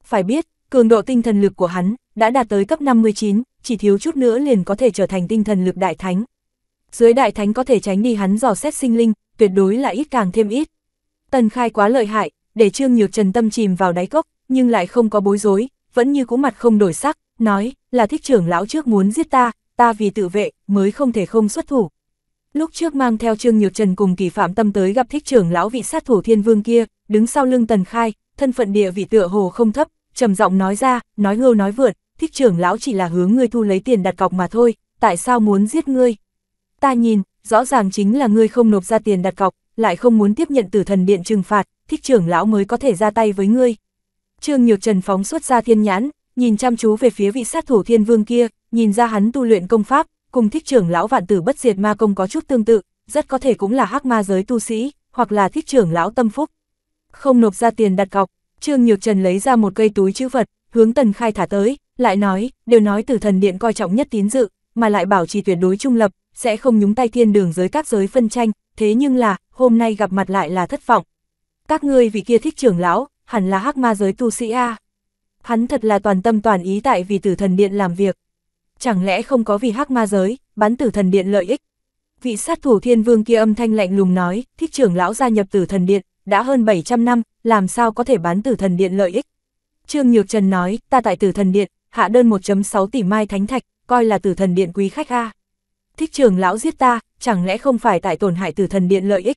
Phải biết, cường độ tinh thần lực của hắn đã đạt tới cấp 59, chỉ thiếu chút nữa liền có thể trở thành tinh thần lực đại thánh. Dưới đại thánh có thể tránh đi hắn dò xét sinh linh, tuyệt đối là ít càng thêm ít. Tần khai quá lợi hại, để Trương Nhược Trần tâm chìm vào đáy cốc, nhưng lại không có bối rối, vẫn như cũ mặt không đổi sắc, nói, là thích trưởng lão trước muốn giết ta, ta vì tự vệ, mới không thể không xuất thủ. Lúc trước mang theo Trương Nhược Trần cùng kỳ phạm tâm tới gặp thích trưởng lão vị sát thủ thiên vương kia, đứng sau lưng tần khai, thân phận địa vị tựa hồ không thấp, trầm giọng nói ra, nói hưu nói vượt, thích trưởng lão chỉ là hướng ngươi thu lấy tiền đặt cọc mà thôi, tại sao muốn giết ngươi? Ta nhìn, rõ ràng chính là ngươi không nộp ra tiền đặt cọc, lại không muốn tiếp nhận tử thần điện trừng phạt, thích trưởng lão mới có thể ra tay với ngươi. Trương Nhược Trần phóng xuất ra thiên nhãn, nhìn chăm chú về phía vị sát thủ thiên vương kia, nhìn ra hắn tu luyện công pháp, cùng thích trưởng lão vạn tử bất diệt ma công có chút tương tự, rất có thể cũng là hắc ma giới tu sĩ, hoặc là thích trưởng lão tâm phúc. Không nộp ra tiền đặt cọc, Trương Nhược Trần lấy ra một cây túi chữ vật, hướng Tần Khai thả tới, lại nói, đều nói từ thần điện coi trọng nhất tín dự, mà lại bảo trì tuyệt đối trung lập, sẽ không nhúng tay thiên đường giới các giới phân tranh, thế nhưng là, hôm nay gặp mặt lại là thất vọng. Các ngươi vị kia thích trưởng lão, hẳn là hắc ma giới tu sĩ A. Hắn thật là toàn tâm toàn ý tại vì tử thần điện làm việc. Chẳng lẽ không có vì hắc ma giới, bắn tử thần điện lợi ích. Vị sát thủ thiên vương kia âm thanh lạnh lùng nói, thích trưởng lão gia nhập tử thần điện, đã hơn 700 năm, làm sao có thể bán tử thần điện lợi ích. Trương Nhược Trần nói, ta tại tử thần điện, hạ đơn 1.6 tỷ mai thánh thạch, coi là tử thần điện quý khách a. Thích trường lão giết ta, chẳng lẽ không phải tại tổn hại tử thần điện lợi ích.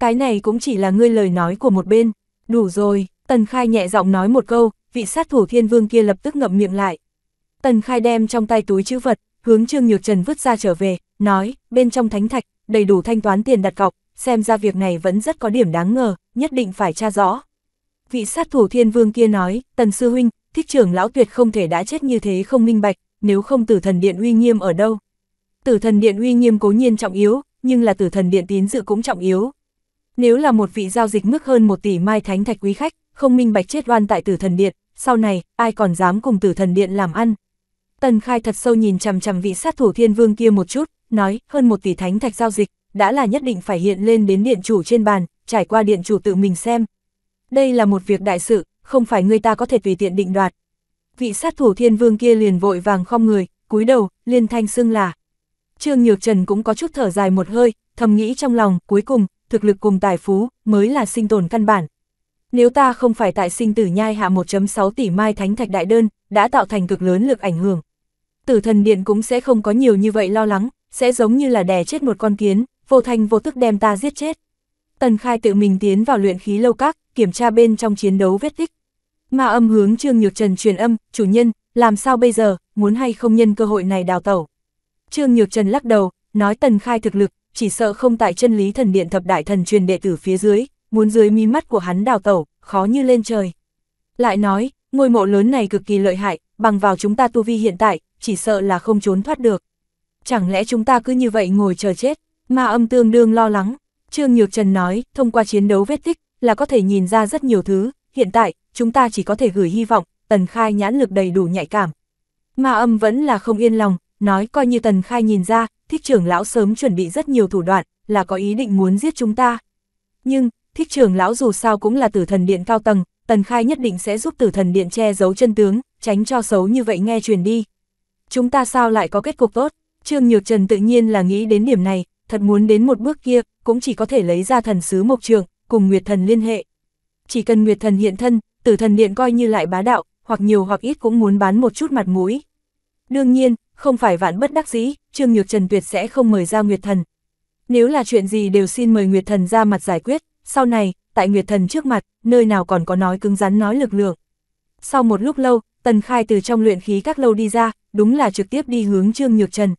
Cái này cũng chỉ là ngươi lời nói của một bên, đủ rồi, Tần Khai nhẹ giọng nói một câu, vị sát thủ thiên vương kia lập tức ngậm miệng lại. Tần Khai đem trong tay túi chữ vật, hướng Trương Nhược Trần vứt ra trở về, nói, bên trong thánh thạch, đầy đủ thanh toán tiền đặt cọc, xem ra việc này vẫn rất có điểm đáng ngờ, nhất định phải tra rõ. Vị sát thủ thiên vương kia nói, tần sư huynh, thích trưởng lão tuyệt không thể đã chết như thế không minh bạch, nếu không tử thần điện uy nghiêm ở đâu. Tử thần điện uy nghiêm cố nhiên trọng yếu, nhưng là tử thần điện tín dự cũng trọng yếu. Nếu là một vị giao dịch mức hơn một tỷ mai thánh thạch quý khách, không minh bạch chết oan tại tử thần điện, sau này, ai còn dám cùng tử thần điện làm ăn. Tần Khai thật sâu nhìn chằm chằm vị sát thủ thiên vương kia một chút, nói, hơn một tỷ thánh thạch giao dịch, đã là nhất định phải hiện lên đến điện chủ trên bàn, trải qua điện chủ tự mình xem. Đây là một việc đại sự, không phải người ta có thể tùy tiện định đoạt. Vị sát thủ thiên vương kia liền vội vàng khom người, cúi đầu, liên thanh xưng là. Trương Nhược Trần cũng có chút thở dài một hơi, thầm nghĩ trong lòng, cuối cùng, thực lực cùng tài phú, mới là sinh tồn căn bản. Nếu ta không phải tại sinh tử nhai hạ 1.6 tỷ mai thánh thạch đại đơn, đã tạo thành cực lớn lực ảnh hưởng. Tử thần điện cũng sẽ không có nhiều như vậy lo lắng, sẽ giống như là đè chết một con kiến, vô thanh vô tức đem ta giết chết. Tần Khai tự mình tiến vào luyện khí lâu các, kiểm tra bên trong chiến đấu vết tích. Ma âm hướng Trương Nhược Trần truyền âm, chủ nhân, làm sao bây giờ, muốn hay không nhân cơ hội này đào tẩu. Trương Nhược Trần lắc đầu, nói Tần Khai thực lực, chỉ sợ không tại chân lý thần điện thập đại thần truyền đệ tử phía dưới, muốn dưới mi mắt của hắn đào tẩu, khó như lên trời. Lại nói, ngôi mộ lớn này cực kỳ lợi hại, bằng vào chúng ta tu vi hiện tại, chỉ sợ là không trốn thoát được. Chẳng lẽ chúng ta cứ như vậy ngồi chờ chết? Ma âm tương đương lo lắng, Trương Nhược Trần nói, thông qua chiến đấu vết tích, là có thể nhìn ra rất nhiều thứ, hiện tại, chúng ta chỉ có thể gửi hy vọng, tần khai nhãn lực đầy đủ nhạy cảm. Ma âm vẫn là không yên lòng, nói coi như tần khai nhìn ra, thích trưởng lão sớm chuẩn bị rất nhiều thủ đoạn, là có ý định muốn giết chúng ta. Nhưng, thích trưởng lão dù sao cũng là tử thần điện cao tầng, tần khai nhất định sẽ giúp tử thần điện che giấu chân tướng, tránh cho xấu như vậy nghe truyền đi. Chúng ta sao lại có kết cục tốt? Trương Nhược Trần tự nhiên là nghĩ đến điểm này, thật muốn đến một bước kia, cũng chỉ có thể lấy ra thần sứ mộc trường, cùng Nguyệt Thần liên hệ. Chỉ cần Nguyệt Thần hiện thân, tử thần điện coi như lại bá đạo, hoặc nhiều hoặc ít cũng muốn bán một chút mặt mũi. Đương nhiên, không phải vạn bất đắc dĩ, Trương Nhược Trần tuyệt sẽ không mời ra Nguyệt Thần. Nếu là chuyện gì đều xin mời Nguyệt Thần ra mặt giải quyết, sau này, tại Nguyệt Thần trước mặt, nơi nào còn có nói cứng rắn nói lực lượng. Sau một lúc lâu, Tần Khai từ trong luyện khí các lâu đi ra, đúng là trực tiếp đi hướng Trương Nhược Trần.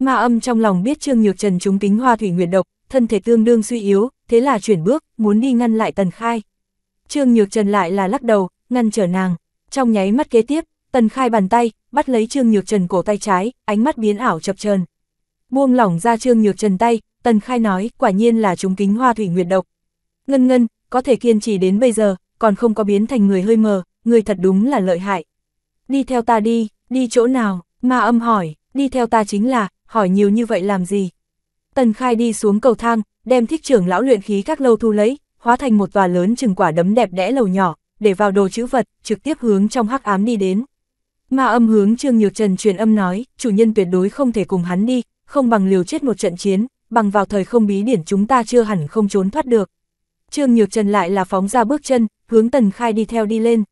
Ma âm trong lòng biết Trương Nhược Trần trúng kính hoa thủy nguyệt độc, thân thể tương đương suy yếu, thế là chuyển bước, muốn đi ngăn lại Tần Khai. Trương Nhược Trần lại là lắc đầu, ngăn trở nàng. Trong nháy mắt kế tiếp, Tần Khai bàn tay, bắt lấy Trương Nhược Trần cổ tay trái, ánh mắt biến ảo chập chờn. Buông lỏng ra Trương Nhược Trần tay, Tần Khai nói, quả nhiên là trúng kính hoa thủy nguyệt độc. Ngân ngân, có thể kiên trì đến bây giờ, còn không có biến thành người hơi mờ, người thật đúng là lợi hại. Đi theo ta đi, đi chỗ nào, ma âm hỏi, đi theo ta chính là, hỏi nhiều như vậy làm gì. Tần Khai đi xuống cầu thang, đem thích trưởng lão luyện khí các lâu thu lấy, hóa thành một tòa lớn chừng quả đấm đẹp đẽ lầu nhỏ, để vào đồ chữ vật, trực tiếp hướng trong hắc ám đi đến. ma âm hướng Trương Nhược Trần truyền âm nói, chủ nhân tuyệt đối không thể cùng hắn đi, không bằng liều chết một trận chiến, bằng vào thời không bí điển chúng ta chưa hẳn không trốn thoát được. Trương Nhược Trần lại là phóng ra bước chân, hướng Tần Khai đi theo đi lên.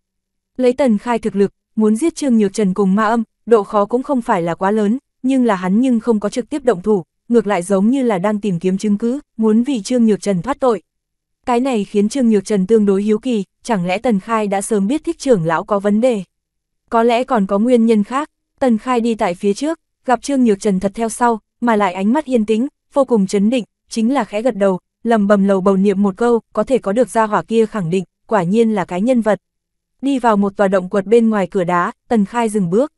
Lấy Tần Khai thực lực, muốn giết Trương Nhược Trần cùng ma âm, độ khó cũng không phải là quá lớn, nhưng là hắn nhưng không có trực tiếp động thủ, ngược lại giống như là đang tìm kiếm chứng cứ, muốn vì Trương Nhược Trần thoát tội. Cái này khiến Trương Nhược Trần tương đối hiếu kỳ, chẳng lẽ Tần Khai đã sớm biết thích trưởng lão có vấn đề. Có lẽ còn có nguyên nhân khác, Tần Khai đi tại phía trước, gặp Trương Nhược Trần thật theo sau, mà lại ánh mắt yên tĩnh, vô cùng chấn định, chính là khẽ gật đầu, lầm bầm lầu bầu niệm một câu, có thể có được ra hỏa kia khẳng định, quả nhiên là cái nhân vật. Đi vào một tòa động quật bên ngoài cửa đá, Tần Khai dừng bước.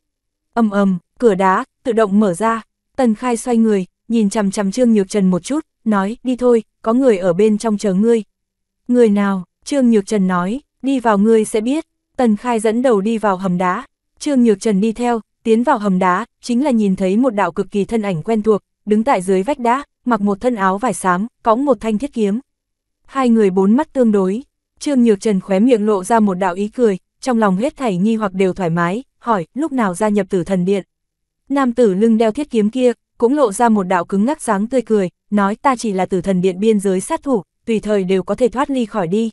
Âm ầm, cửa đá, tự động mở ra, Tần Khai xoay người, nhìn chằm chằm Trương Nhược Trần một chút, nói, đi thôi, có người ở bên trong chờ ngươi. Người nào, Trương Nhược Trần nói, đi vào ngươi sẽ biết, Tần Khai dẫn đầu đi vào hầm đá, Trương Nhược Trần đi theo, tiến vào hầm đá, chính là nhìn thấy một đạo cực kỳ thân ảnh quen thuộc, đứng tại dưới vách đá, mặc một thân áo vải xám, cõng một thanh thiết kiếm. Hai người bốn mắt tương đối, Trương Nhược Trần khóe miệng lộ ra một đạo ý cười, trong lòng hết thảy nghi hoặc đều thoải mái, hỏi, lúc nào gia nhập tử thần điện. Nam tử lưng đeo thiết kiếm kia, cũng lộ ra một đạo cứng ngắc dáng tươi cười, nói ta chỉ là tử thần điện biên giới sát thủ, tùy thời đều có thể thoát ly khỏi đi.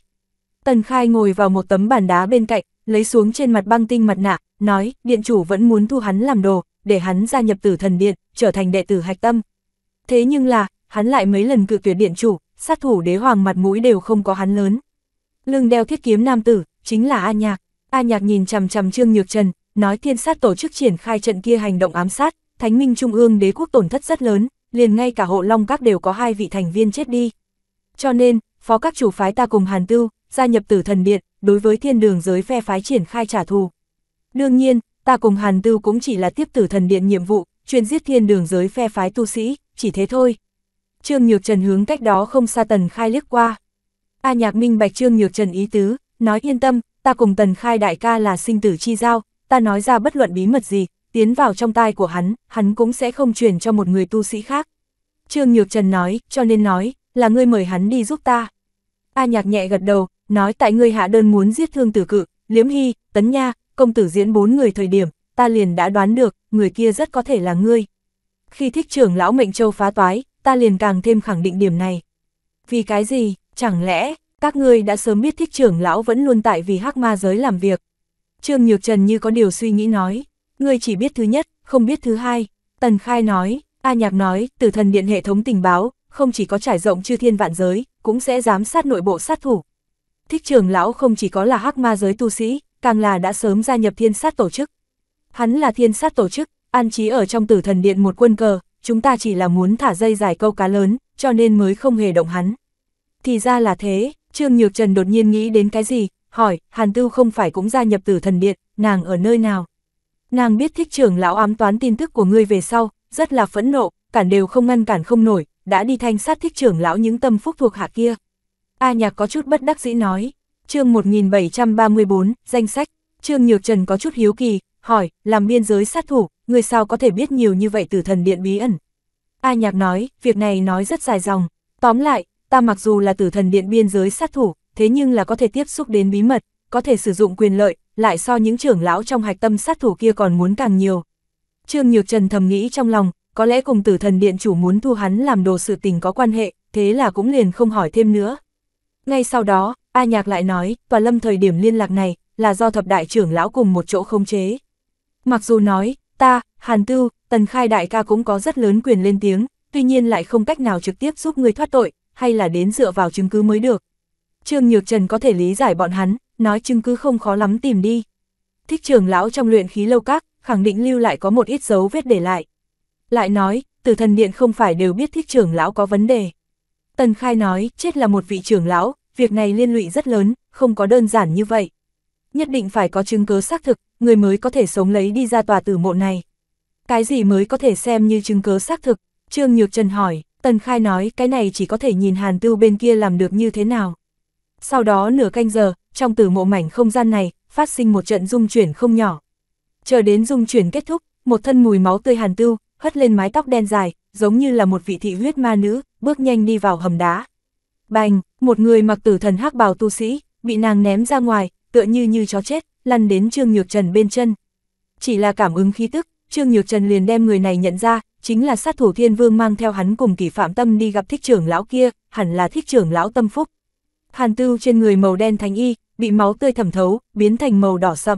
Tần Khai ngồi vào một tấm bàn đá bên cạnh, lấy xuống trên mặt băng tinh mặt nạ, nói, điện chủ vẫn muốn thu hắn làm đồ, để hắn gia nhập tử thần điện, trở thành đệ tử hạch tâm. Thế nhưng là, hắn lại mấy lần cự tuyệt điện chủ, sát thủ đế hoàng mặt mũi đều không có hắn lớn. Lưng đeo thiết kiếm nam tử, chính là A Nhạc. A Nhạc nhìn chằm chằm Trương Nhược Trần, nói thiên sát tổ chức triển khai trận kia hành động ám sát, Thánh Minh Trung ương đế quốc tổn thất rất lớn, liền ngay cả hộ Long Các đều có hai vị thành viên chết đi. Cho nên, phó các chủ phái ta cùng Hàn Tưu, gia nhập tử thần điện, đối với thiên đường giới phe phái triển khai trả thù. Đương nhiên, ta cùng Hàn Tưu cũng chỉ là tiếp tử thần điện nhiệm vụ, chuyên giết thiên đường giới phe phái tu sĩ, chỉ thế thôi. Trương Nhược Trần hướng cách đó không xa Tần Khai liếc qua. A Nhạc Minh Bạch Trương Nhược Trần ý tứ, nói yên tâm, ta cùng Tần Khai đại ca là sinh tử chi giao, ta nói ra bất luận bí mật gì, tiến vào trong tai của hắn, hắn cũng sẽ không truyền cho một người tu sĩ khác. Trương Nhược Trần nói, cho nên nói, là ngươi mời hắn đi giúp ta. A nhạc nhẹ gật đầu, nói tại ngươi hạ đơn muốn giết thương tử cự, liếm hy, tấn nha, công tử diễn bốn người thời điểm, ta liền đã đoán được, người kia rất có thể là ngươi. Khi thích trưởng lão mệnh châu phá toái, ta liền càng thêm khẳng định điểm này. Vì cái gì, chẳng lẽ, các ngươi đã sớm biết thích trưởng lão vẫn luôn tại vì hắc ma giới làm việc. Trương Nhược Trần như có điều suy nghĩ nói, ngươi chỉ biết thứ nhất, không biết thứ hai. Tần Khai nói, A Nhạc nói, tử thần điện hệ thống tình báo, không chỉ có trải rộng chư thiên vạn giới, cũng sẽ giám sát nội bộ sát thủ. Thích trường lão không chỉ có là hắc ma giới tu sĩ, càng là đã sớm gia nhập thiên sát tổ chức. Hắn là thiên sát tổ chức, an trí ở trong tử thần điện một quân cờ, chúng ta chỉ là muốn thả dây dài câu cá lớn, cho nên mới không hề động hắn. Thì ra là thế, Trương Nhược Trần đột nhiên nghĩ đến cái gì, hỏi, Hàn Tư không phải cũng gia nhập tử thần điện, nàng ở nơi nào? Nàng biết thích trưởng lão ám toán tin tức của ngươi về sau, rất là phẫn nộ, cản đều không ngăn cản không nổi, đã đi thanh sát thích trưởng lão những tâm phúc thuộc hạ kia. A nhạc có chút bất đắc dĩ nói, chương 1734, danh sách, trương nhược trần có chút hiếu kỳ, hỏi, làm biên giới sát thủ, người sao có thể biết nhiều như vậy từ thần điện bí ẩn. A nhạc nói, việc này nói rất dài dòng, tóm lại, ta mặc dù là tử thần điện biên giới sát thủ, thế nhưng là có thể tiếp xúc đến bí mật, có thể sử dụng quyền lợi, lại so những trưởng lão trong hạch tâm sát thủ kia còn muốn càng nhiều. Trương Nhược Trần thầm nghĩ trong lòng, có lẽ cùng tử thần điện chủ muốn thu hắn làm đồ sự tình có quan hệ, thế là cũng liền không hỏi thêm nữa. Ngay sau đó, A Nhạc lại nói, tòa lâm thời điểm liên lạc này, là do thập đại trưởng lão cùng một chỗ không chế. Mặc dù nói, ta, Hàn Tư, Tần Khai đại ca cũng có rất lớn quyền lên tiếng, tuy nhiên lại không cách nào trực tiếp giúp người thoát tội, hay là đến dựa vào chứng cứ mới được. Trương Nhược Trần có thể lý giải bọn hắn, nói chứng cứ không khó lắm tìm đi. Thích trường lão trong luyện khí lâu các, khẳng định lưu lại có một ít dấu vết để lại. Lại nói, từ thần điện không phải đều biết thích trưởng lão có vấn đề. Tần Khai nói, chết là một vị trưởng lão, việc này liên lụy rất lớn, không có đơn giản như vậy. Nhất định phải có chứng cứ xác thực, người mới có thể sống lấy đi ra tòa tử mộ này. Cái gì mới có thể xem như chứng cứ xác thực? Trương Nhược Trần hỏi, Tần Khai nói, cái này chỉ có thể nhìn Hàn Tư bên kia làm được như thế nào. Sau đó nửa canh giờ, trong từ mộ mảnh không gian này, phát sinh một trận dung chuyển không nhỏ. Chờ đến dung chuyển kết thúc, một thân mùi máu tươi hàn tưu, hất lên mái tóc đen dài, giống như là một vị thị huyết ma nữ, bước nhanh đi vào hầm đá. Bành, một người mặc tử thần hắc bào tu sĩ, bị nàng ném ra ngoài, tựa như như chó chết, lăn đến Trương Nhược Trần bên chân. Chỉ là cảm ứng khí tức, Trương Nhược Trần liền đem người này nhận ra, chính là sát thủ thiên vương mang theo hắn cùng kỷ phạm tâm đi gặp thích trưởng lão kia, hẳn là thích trưởng lão tâm phúc hàn tưu trên người màu đen thánh y, bị máu tươi thẩm thấu, biến thành màu đỏ sậm.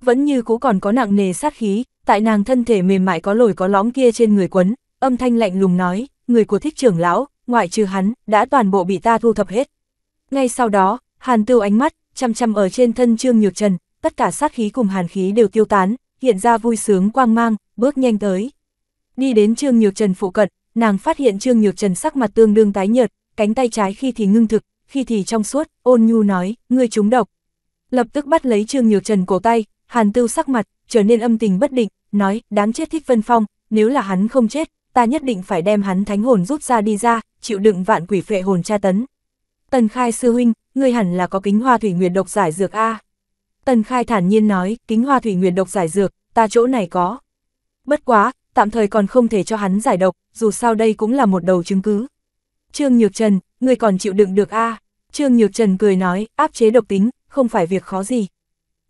Vẫn như cũ còn có nặng nề sát khí, tại nàng thân thể mềm mại có lồi có lõm kia trên người quấn, âm thanh lạnh lùng nói, người của thích trưởng lão, ngoại trừ hắn, đã toàn bộ bị ta thu thập hết. Ngay sau đó, hàn tưu ánh mắt, chăm chăm ở trên thân Trương Nhược Trần, tất cả sát khí cùng hàn khí đều tiêu tán, hiện ra vui sướng quang mang, bước nhanh tới. Đi đến Trương Nhược Trần phụ cận, nàng phát hiện Trương Nhược Trần sắc mặt tương đương tái nhợt, cánh tay trái khi thì ngưng thực, khi thì trong suốt, ôn nhu nói, ngươi trúng độc. Lập tức bắt lấy Trương Nhược Trần cổ tay, Hàn tư sắc mặt, trở nên âm tình bất định, nói, đáng chết Thích Vân Phong, nếu là hắn không chết, ta nhất định phải đem hắn thánh hồn rút ra đi ra, chịu đựng vạn quỷ phệ hồn tra tấn. Tần Khai sư huynh, ngươi hẳn là có kính hoa thủy nguyệt độc giải dược A. Tần Khai thản nhiên nói, kính hoa thủy nguyệt độc giải dược, ta chỗ này có. Bất quá, tạm thời còn không thể cho hắn giải độc, dù sao đây cũng là một đầu chứng cứ. Trương Nhược Trần, ngươi còn chịu đựng được a Trương Nhược Trần cười nói, áp chế độc tính, không phải việc khó gì.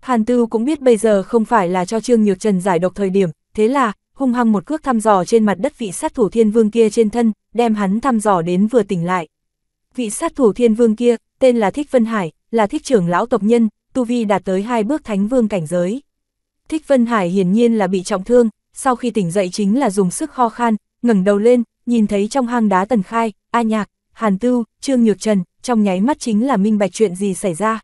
Hàn Tư cũng biết bây giờ không phải là cho Trương Nhược Trần giải độc thời điểm, thế là, hung hăng một cước thăm dò trên mặt đất vị sát thủ thiên vương kia trên thân, đem hắn thăm dò đến vừa tỉnh lại. Vị sát thủ thiên vương kia, tên là Thích Vân Hải, là thích trưởng lão tộc nhân, tu vi đạt tới hai bước thánh vương cảnh giới. Thích Vân Hải hiển nhiên là bị trọng thương, sau khi tỉnh dậy chính là dùng sức ho khan, ngẩng đầu lên, nhìn thấy trong hang đá tần khai, A Nhạc, Hàn Tư, Trương Nhược Trần, trong nháy mắt chính là minh bạch chuyện gì xảy ra.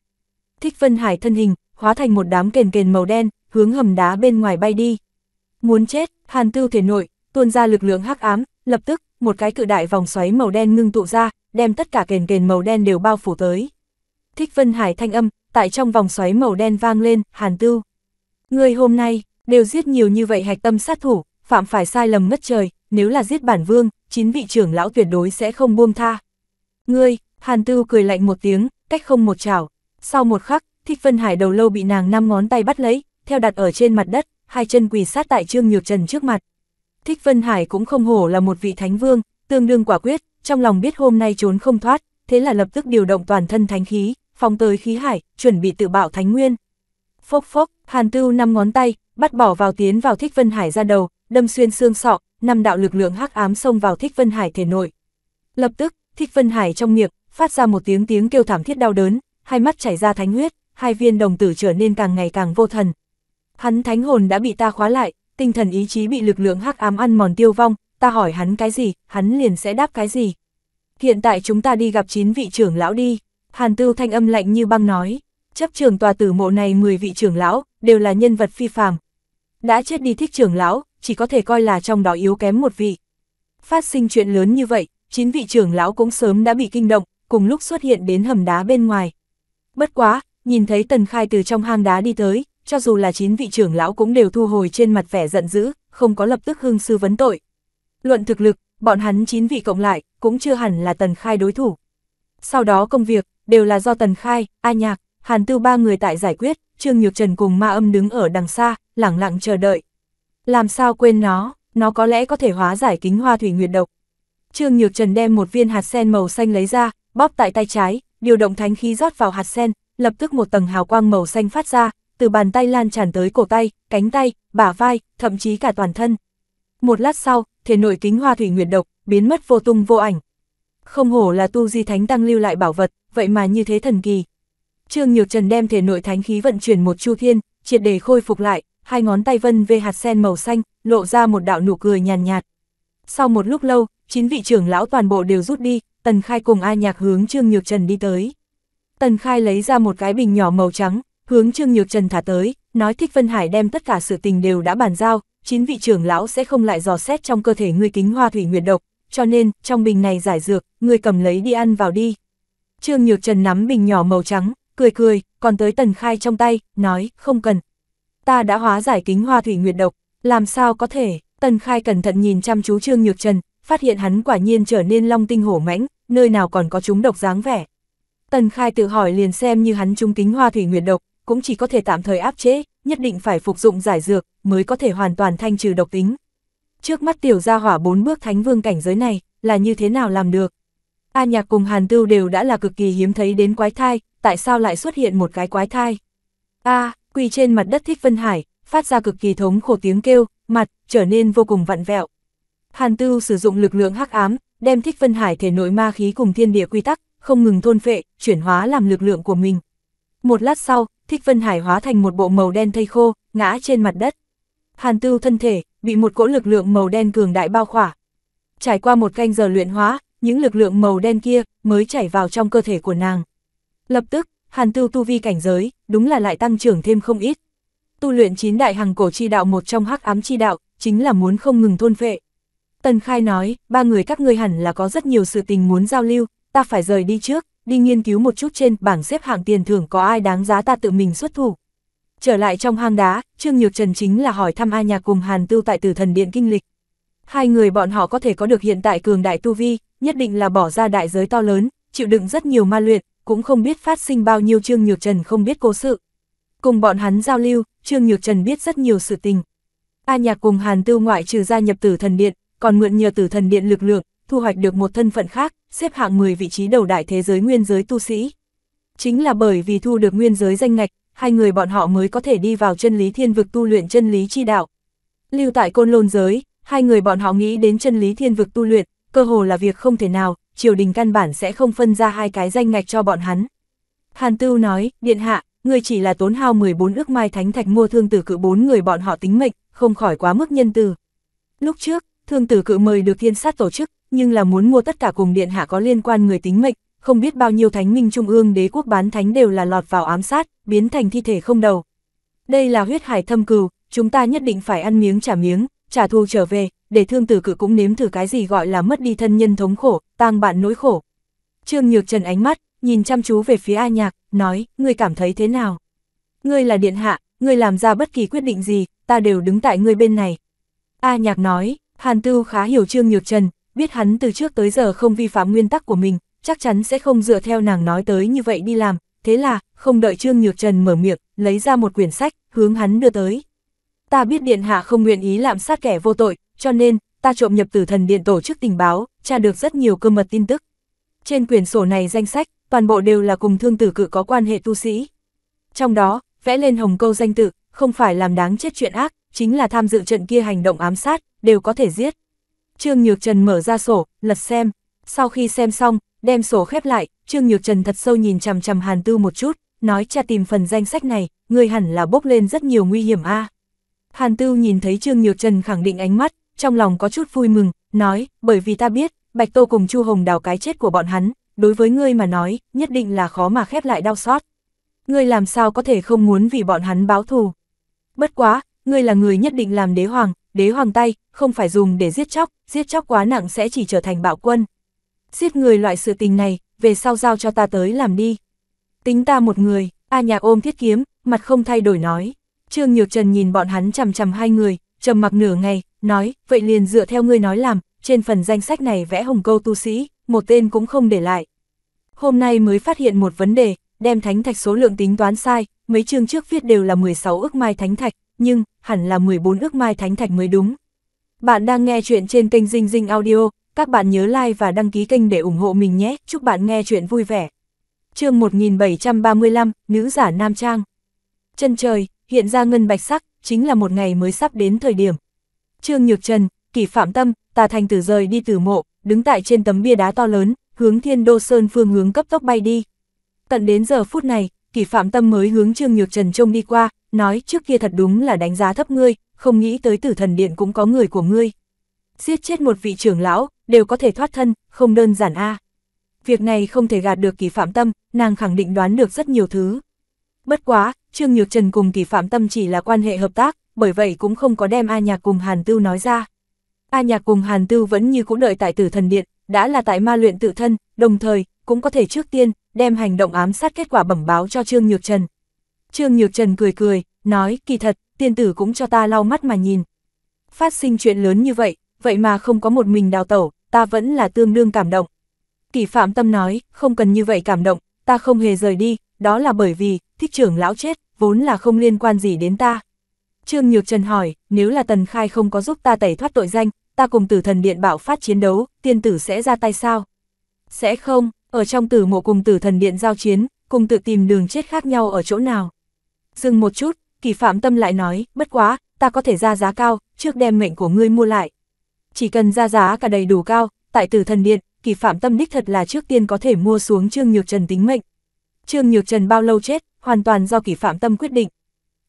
Thích Vân Hải thân hình, hóa thành một đám kền kền màu đen, hướng hầm đá bên ngoài bay đi. Muốn chết, Hàn Tư thể nội, tuôn ra lực lượng hắc ám, lập tức, một cái cự đại vòng xoáy màu đen ngưng tụ ra, đem tất cả kền kền màu đen đều bao phủ tới. Thích Vân Hải thanh âm, tại trong vòng xoáy màu đen vang lên, Hàn Tư. Người hôm nay, đều giết nhiều như vậy hạch tâm sát thủ, phạm phải sai lầm mất trời, nếu là giết bản vương, chín vị trưởng lão tuyệt đối sẽ không buông tha. Ngươi, Hàn Tư cười lạnh một tiếng, cách không một chảo. Sau một khắc, Thích Vân Hải đầu lâu bị nàng năm ngón tay bắt lấy, theo đặt ở trên mặt đất, hai chân quỳ sát tại Trương Nhược Trần trước mặt. Thích Vân Hải cũng không hổ là một vị thánh vương, tương đương quả quyết, trong lòng biết hôm nay trốn không thoát, thế là lập tức điều động toàn thân thánh khí, phóng tới khí hải, chuẩn bị tự bạo thánh nguyên. Phốc phốc, Hàn Tư năm ngón tay, bắt bỏ vào tiến vào Thích Vân Hải ra đầu, đâm xuyên xương sọ, năm đạo lực lượng hắc ám xông vào Thích Vân Hải thể nội. Lập tức, Thích Vân Hải trong miệng phát ra một tiếng tiếng kêu thảm thiết đau đớn, hai mắt chảy ra thánh huyết, hai viên đồng tử trở nên càng ngày càng vô thần. Hắn thánh hồn đã bị ta khóa lại, tinh thần ý chí bị lực lượng hắc ám ăn mòn tiêu vong, ta hỏi hắn cái gì, hắn liền sẽ đáp cái gì. Hiện tại chúng ta đi gặp chín vị trưởng lão đi, Hàn Tư thanh âm lạnh như băng nói, chấp trường tòa tử mộ này 10 vị trưởng lão, đều là nhân vật phi phàm. Đã chết đi thích trưởng lão, chỉ có thể coi là trong đó yếu kém một vị. Phát sinh chuyện lớn như vậy, chín vị trưởng lão cũng sớm đã bị kinh động, cùng lúc xuất hiện đến hầm đá bên ngoài. Bất quá, nhìn thấy Tần Khai từ trong hang đá đi tới, cho dù là chín vị trưởng lão cũng đều thu hồi trên mặt vẻ giận dữ, không có lập tức hương sư vấn tội. Luận thực lực, bọn hắn chín vị cộng lại, cũng chưa hẳn là Tần Khai đối thủ. Sau đó công việc, đều là do Tần Khai, A Nhạc, Hàn Tư ba người tại giải quyết, Trương Nhược Trần cùng Ma Âm đứng ở đằng xa, lẳng lặng chờ đợi. Làm sao quên nó, nó có lẽ có thể hóa giải kính hoa thủy nguyệt độc. Trương Nhược Trần đem một viên hạt sen màu xanh lấy ra, bóp tại tay trái, điều động thánh khí rót vào hạt sen, lập tức một tầng hào quang màu xanh phát ra, từ bàn tay lan tràn tới cổ tay, cánh tay, bả vai, thậm chí cả toàn thân. Một lát sau, thể nội kính hoa thủy nguyệt độc, biến mất vô tung vô ảnh. Không hổ là tu di thánh tăng lưu lại bảo vật, vậy mà như thế thần kỳ. Trương Nhược Trần đem thể nội thánh khí vận chuyển một chu thiên, triệt để khôi phục lại, hai ngón tay vân về hạt sen màu xanh, lộ ra một đạo nụ cười nhàn nhạt. Sau một lúc lâu, chín vị trưởng lão toàn bộ đều rút đi, Tần Khai cùng A Nhạc hướng Trương Nhược Trần đi tới. Tần Khai lấy ra một cái bình nhỏ màu trắng, hướng Trương Nhược Trần thả tới, nói Thích Vân Hải đem tất cả sự tình đều đã bàn giao, chín vị trưởng lão sẽ không lại dò xét trong cơ thể ngươi kính hoa thủy nguyệt độc, cho nên, trong bình này giải dược, ngươi cầm lấy đi ăn vào đi. Trương Nhược Trần nắm bình nhỏ màu trắng, cười cười, còn tới Tần Khai trong tay, nói, không cần. Ta đã hóa giải kính hoa thủy nguyệt độc, làm sao có thể, Tần Khai cẩn thận nhìn chăm chú Trương Nhược Trần, phát hiện hắn quả nhiên trở nên long tinh hổ mãnh, nơi nào còn có chúng độc dáng vẻ. Tần Khai tự hỏi liền xem như hắn trung kính hoa thủy nguyệt độc, cũng chỉ có thể tạm thời áp chế, nhất định phải phục dụng giải dược, mới có thể hoàn toàn thanh trừ độc tính. Trước mắt tiểu gia hỏa bốn bước thánh vương cảnh giới này, là như thế nào làm được? A nhạc cùng hàn tưu đều đã là cực kỳ hiếm thấy đến quái thai, tại sao lại xuất hiện một cái quái thai? A, quỳ trên mặt đất thích vân hải, phát ra cực kỳ thống khổ tiếng kêu, mặt, trở nên vô cùng vặn vẹo. Hàn Tưu sử dụng lực lượng hắc ám, đem thích vân hải thể nội ma khí cùng thiên địa quy tắc, không ngừng thôn phệ, chuyển hóa làm lực lượng của mình. Một lát sau, thích vân hải hóa thành một bộ màu đen thây khô, ngã trên mặt đất. Hàn Tư thân thể, bị một cỗ lực lượng màu đen cường đại bao khỏa. Trải qua một canh giờ luyện hóa, những lực lượng màu đen kia mới chảy vào trong cơ thể của nàng. Lập tức, Hàn Tư tu vi cảnh giới, đúng là lại tăng trưởng thêm không ít. Tu luyện chín đại hằng cổ chi đạo một trong hắc ám chi đạo, chính là muốn không ngừng thôn phệ. Tần Khai nói, ba người các ngươi hẳn là có rất nhiều sự tình muốn giao lưu, ta phải rời đi trước, đi nghiên cứu một chút trên bảng xếp hạng tiền thưởng có ai đáng giá ta tự mình xuất thủ. Trở lại trong hang đá, Trương Nhược Trần chính là hỏi thăm A Nhạc cùng Hàn Tưu tại Tử Thần Điện kinh lịch. Hai người bọn họ có thể có được hiện tại cường đại tu vi, nhất định là bỏ ra đại giới to lớn, chịu đựng rất nhiều ma luyện, cũng không biết phát sinh bao nhiêu Trương Nhược Trần không biết cố sự. Cùng bọn hắn giao lưu, Trương Nhược Trần biết rất nhiều sự tình. A Nhạc cùng Hàn Tưu ngoại trừ gia nhập Tử Thần Điện, còn mượn nhờ tử thần điện lực lượng, thu hoạch được một thân phận khác, xếp hạng 10 vị trí đầu đại thế giới nguyên giới tu sĩ. Chính là bởi vì thu được nguyên giới danh ngạch, hai người bọn họ mới có thể đi vào chân lý thiên vực tu luyện chân lý chi đạo. Lưu tại côn lôn giới, hai người bọn họ nghĩ đến chân lý thiên vực tu luyện, cơ hồ là việc không thể nào, triều đình căn bản sẽ không phân ra hai cái danh ngạch cho bọn hắn. Hàn Tưu nói, điện hạ, người chỉ là tốn hao 14 ước mai thánh thạch mua thương tử cự bốn người bọn họ tính mệnh, không khỏi quá mức nhân từ. Lúc trước, Thương tử cự mời được thiên sát tổ chức, nhưng là muốn mua tất cả cùng điện hạ có liên quan người tính mệnh, không biết bao nhiêu thánh minh trung ương đế quốc bán thánh đều là lọt vào ám sát, biến thành thi thể không đầu. Đây là huyết hải thâm cừu, chúng ta nhất định phải ăn miếng trả miếng, trả thù trở về, để thương tử cự cũng nếm thử cái gì gọi là mất đi thân nhân thống khổ, tang bạn nỗi khổ. Trương Nhược Trần ánh mắt, nhìn chăm chú về phía A Nhạc, nói, ngươi cảm thấy thế nào? Ngươi là điện hạ, ngươi làm ra bất kỳ quyết định gì, ta đều đứng tại ngươi bên này. A Nhạc nói, Hàn Tư khá hiểu Trương Nhược Trần, biết hắn từ trước tới giờ không vi phạm nguyên tắc của mình, chắc chắn sẽ không dựa theo nàng nói tới như vậy đi làm, thế là, không đợi Trương Nhược Trần mở miệng, lấy ra một quyển sách, hướng hắn đưa tới. Ta biết Điện Hạ không nguyện ý làm sát kẻ vô tội, cho nên, ta trộm nhập tử thần điện tổ chức tình báo, tra được rất nhiều cơ mật tin tức. Trên quyển sổ này danh sách, toàn bộ đều là cùng thương tử cự có quan hệ tu sĩ. Trong đó, vẽ lên hồng câu danh tự, không phải làm đáng chết chuyện ác, chính là tham dự trận kia hành động ám sát, đều có thể giết. Trương Nhược Trần mở ra sổ, lật xem. Sau khi xem xong, đem sổ khép lại, Trương Nhược Trần thật sâu nhìn chằm chằm Hàn Tư một chút, nói cha tìm phần danh sách này, người hẳn là bốc lên rất nhiều nguy hiểm a. Hàn Tư nhìn thấy Trương Nhược Trần khẳng định ánh mắt, trong lòng có chút vui mừng, nói, bởi vì ta biết, Bạch Tô cùng Chu Hồng đào cái chết của bọn hắn, đối với ngươi mà nói, nhất định là khó mà khép lại đau xót. Ngươi làm sao có thể không muốn vì bọn hắn báo thù. Bất quá, ngươi là người nhất định làm đế hoàng, đế hoàng tay, không phải dùng để giết chóc, giết chóc quá nặng sẽ chỉ trở thành bạo quân. Giết người loại sự tình này, về sau giao cho ta tới làm đi. Tính ta một người, A Nhạc ôm thiết kiếm, mặt không thay đổi nói. Trương Nhược Trần nhìn bọn hắn chằm chằm hai người, trầm mặc nửa ngày, nói, vậy liền dựa theo ngươi nói làm, trên phần danh sách này vẽ hồng câu tu sĩ, một tên cũng không để lại. Hôm nay mới phát hiện một vấn đề, đem thánh thạch số lượng tính toán sai, mấy chương trước viết đều là 16 ước mai thánh thạch, nhưng hẳn là 14 ước mai thánh thạch mới đúng. Bạn đang nghe chuyện trên kênh Dinh Dinh Audio, các bạn nhớ like và đăng ký kênh để ủng hộ mình nhé, chúc bạn nghe chuyện vui vẻ. chương 1735, Nữ giả Nam Trang Chân trời, hiện ra ngân bạch sắc, chính là một ngày mới sắp đến thời điểm. Trương Nhược Trần, Kỷ Phạm Tâm, Tà Thành Tử rời đi từ mộ, đứng tại trên tấm bia đá to lớn, hướng Thiên Đô Sơn phương hướng cấp tốc bay đi. Tận đến giờ phút này, Kỷ Phạm Tâm mới hướng Trương Nhược Trần trông đi qua, nói trước kia thật đúng là đánh giá thấp ngươi, không nghĩ tới tử thần điện cũng có người của ngươi. Giết chết một vị trưởng lão, đều có thể thoát thân, không đơn giản a. Việc này không thể gạt được kỳ phạm tâm, nàng khẳng định đoán được rất nhiều thứ. Bất quá, Trương Nhược Trần cùng kỳ phạm tâm chỉ là quan hệ hợp tác, bởi vậy cũng không có đem A Nhạc cùng Hàn Tư nói ra. A Nhạc cùng Hàn Tư vẫn như cũng đợi tại tử thần điện, đã là tại ma luyện tự thân, đồng thời, cũng có thể trước tiên, đem hành động ám sát kết quả bẩm báo cho Trương Nhược Trần. Trương Nhược Trần cười cười, nói, kỳ thật, tiên tử cũng cho ta lau mắt mà nhìn. Phát sinh chuyện lớn như vậy, vậy mà không có một mình đào tẩu, ta vẫn là tương đương cảm động. Kỳ Phạm Tâm nói, không cần như vậy cảm động, ta không hề rời đi, đó là bởi vì, thích trưởng lão chết, vốn là không liên quan gì đến ta. Trương Nhược Trần hỏi, nếu là Tần Khai không có giúp ta tẩy thoát tội danh, ta cùng tử thần điện bạo phát chiến đấu, tiên tử sẽ ra tay sao? Sẽ không, ở trong tử mộ cùng tử thần điện giao chiến, cùng tự tìm đường chết khác nhau ở chỗ nào? Dừng một chút, kỳ phạm tâm lại nói, bất quá, ta có thể ra giá cao, trước đem mệnh của ngươi mua lại. Chỉ cần ra giá cả đầy đủ cao, tại tử thần điện, kỳ phạm tâm đích thật là trước tiên có thể mua xuống Trương Nhược Trần tính mệnh. Trương Nhược Trần bao lâu chết, hoàn toàn do kỳ phạm tâm quyết định.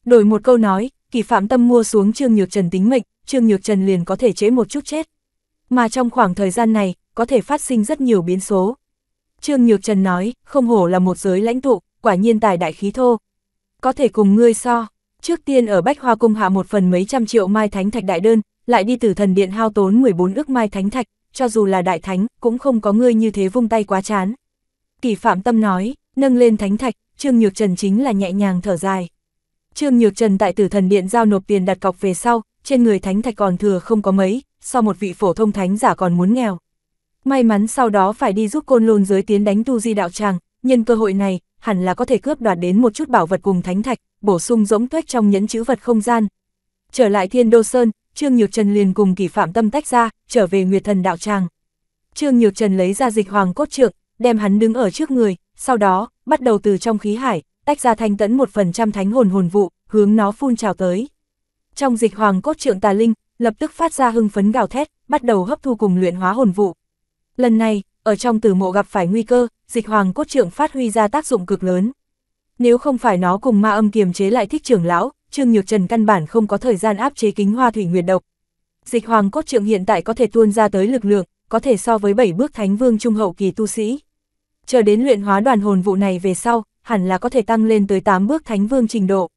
Đổi một câu nói, kỳ phạm tâm mua xuống Trương Nhược Trần tính mệnh, Trương Nhược Trần liền có thể chế một chút chết. Mà trong khoảng thời gian này, có thể phát sinh rất nhiều biến số. Trương Nhược Trần nói, không hổ là một giới lãnh tụ, quả nhiên tài đại khí thô, có thể cùng ngươi so. Trước tiên ở Bách Hoa Cung hạ một phần mấy trăm triệu mai thánh thạch đại đơn, lại đi tử thần điện hao tốn 14 ước mai thánh thạch, cho dù là đại thánh, cũng không có ngươi như thế vung tay quá chán. Kỳ Phạm Tâm nói, nâng lên thánh thạch, Trương Nhược Trần chính là nhẹ nhàng thở dài. Trương Nhược Trần tại tử thần điện giao nộp tiền đặt cọc về sau, trên người thánh thạch còn thừa không có mấy, so một vị phổ thông thánh giả còn muốn nghèo. May mắn sau đó phải đi giúp côn lôn giới tiến đánh tu di đạo tràng, nhân cơ hội này, hẳn là có thể cướp đoạt đến một chút bảo vật cùng thánh thạch, bổ sung rỗng tuếch trong nhẫn chữ vật không gian. Trở lại Thiên Đô Sơn, Trương Nhược Trần liền cùng Kỳ Phạm Tâm tách ra, trở về Nguyệt Thần đạo tràng. Trương Nhược Trần lấy ra dịch hoàng cốt trượng, đem hắn đứng ở trước người, sau đó, bắt đầu từ trong khí hải, tách ra thanh tấn một phần trăm thánh hồn hồn vụ, hướng nó phun trào tới. Trong dịch hoàng cốt trượng tà linh, lập tức phát ra hưng phấn gào thét, bắt đầu hấp thu cùng luyện hóa hồn vụ. Lần này, ở trong tử mộ gặp phải nguy cơ, dịch hoàng cốt trưởng phát huy ra tác dụng cực lớn. Nếu không phải nó cùng ma âm kiềm chế lại thích trưởng lão, Trương Nhược Trần căn bản không có thời gian áp chế kính hoa thủy nguyệt độc. Dịch hoàng cốt trưởng hiện tại có thể tuôn ra tới lực lượng, có thể so với bảy bước thánh vương trung hậu kỳ tu sĩ. Chờ đến luyện hóa đoàn hồn vụ này về sau, hẳn là có thể tăng lên tới 8 bước thánh vương trình độ.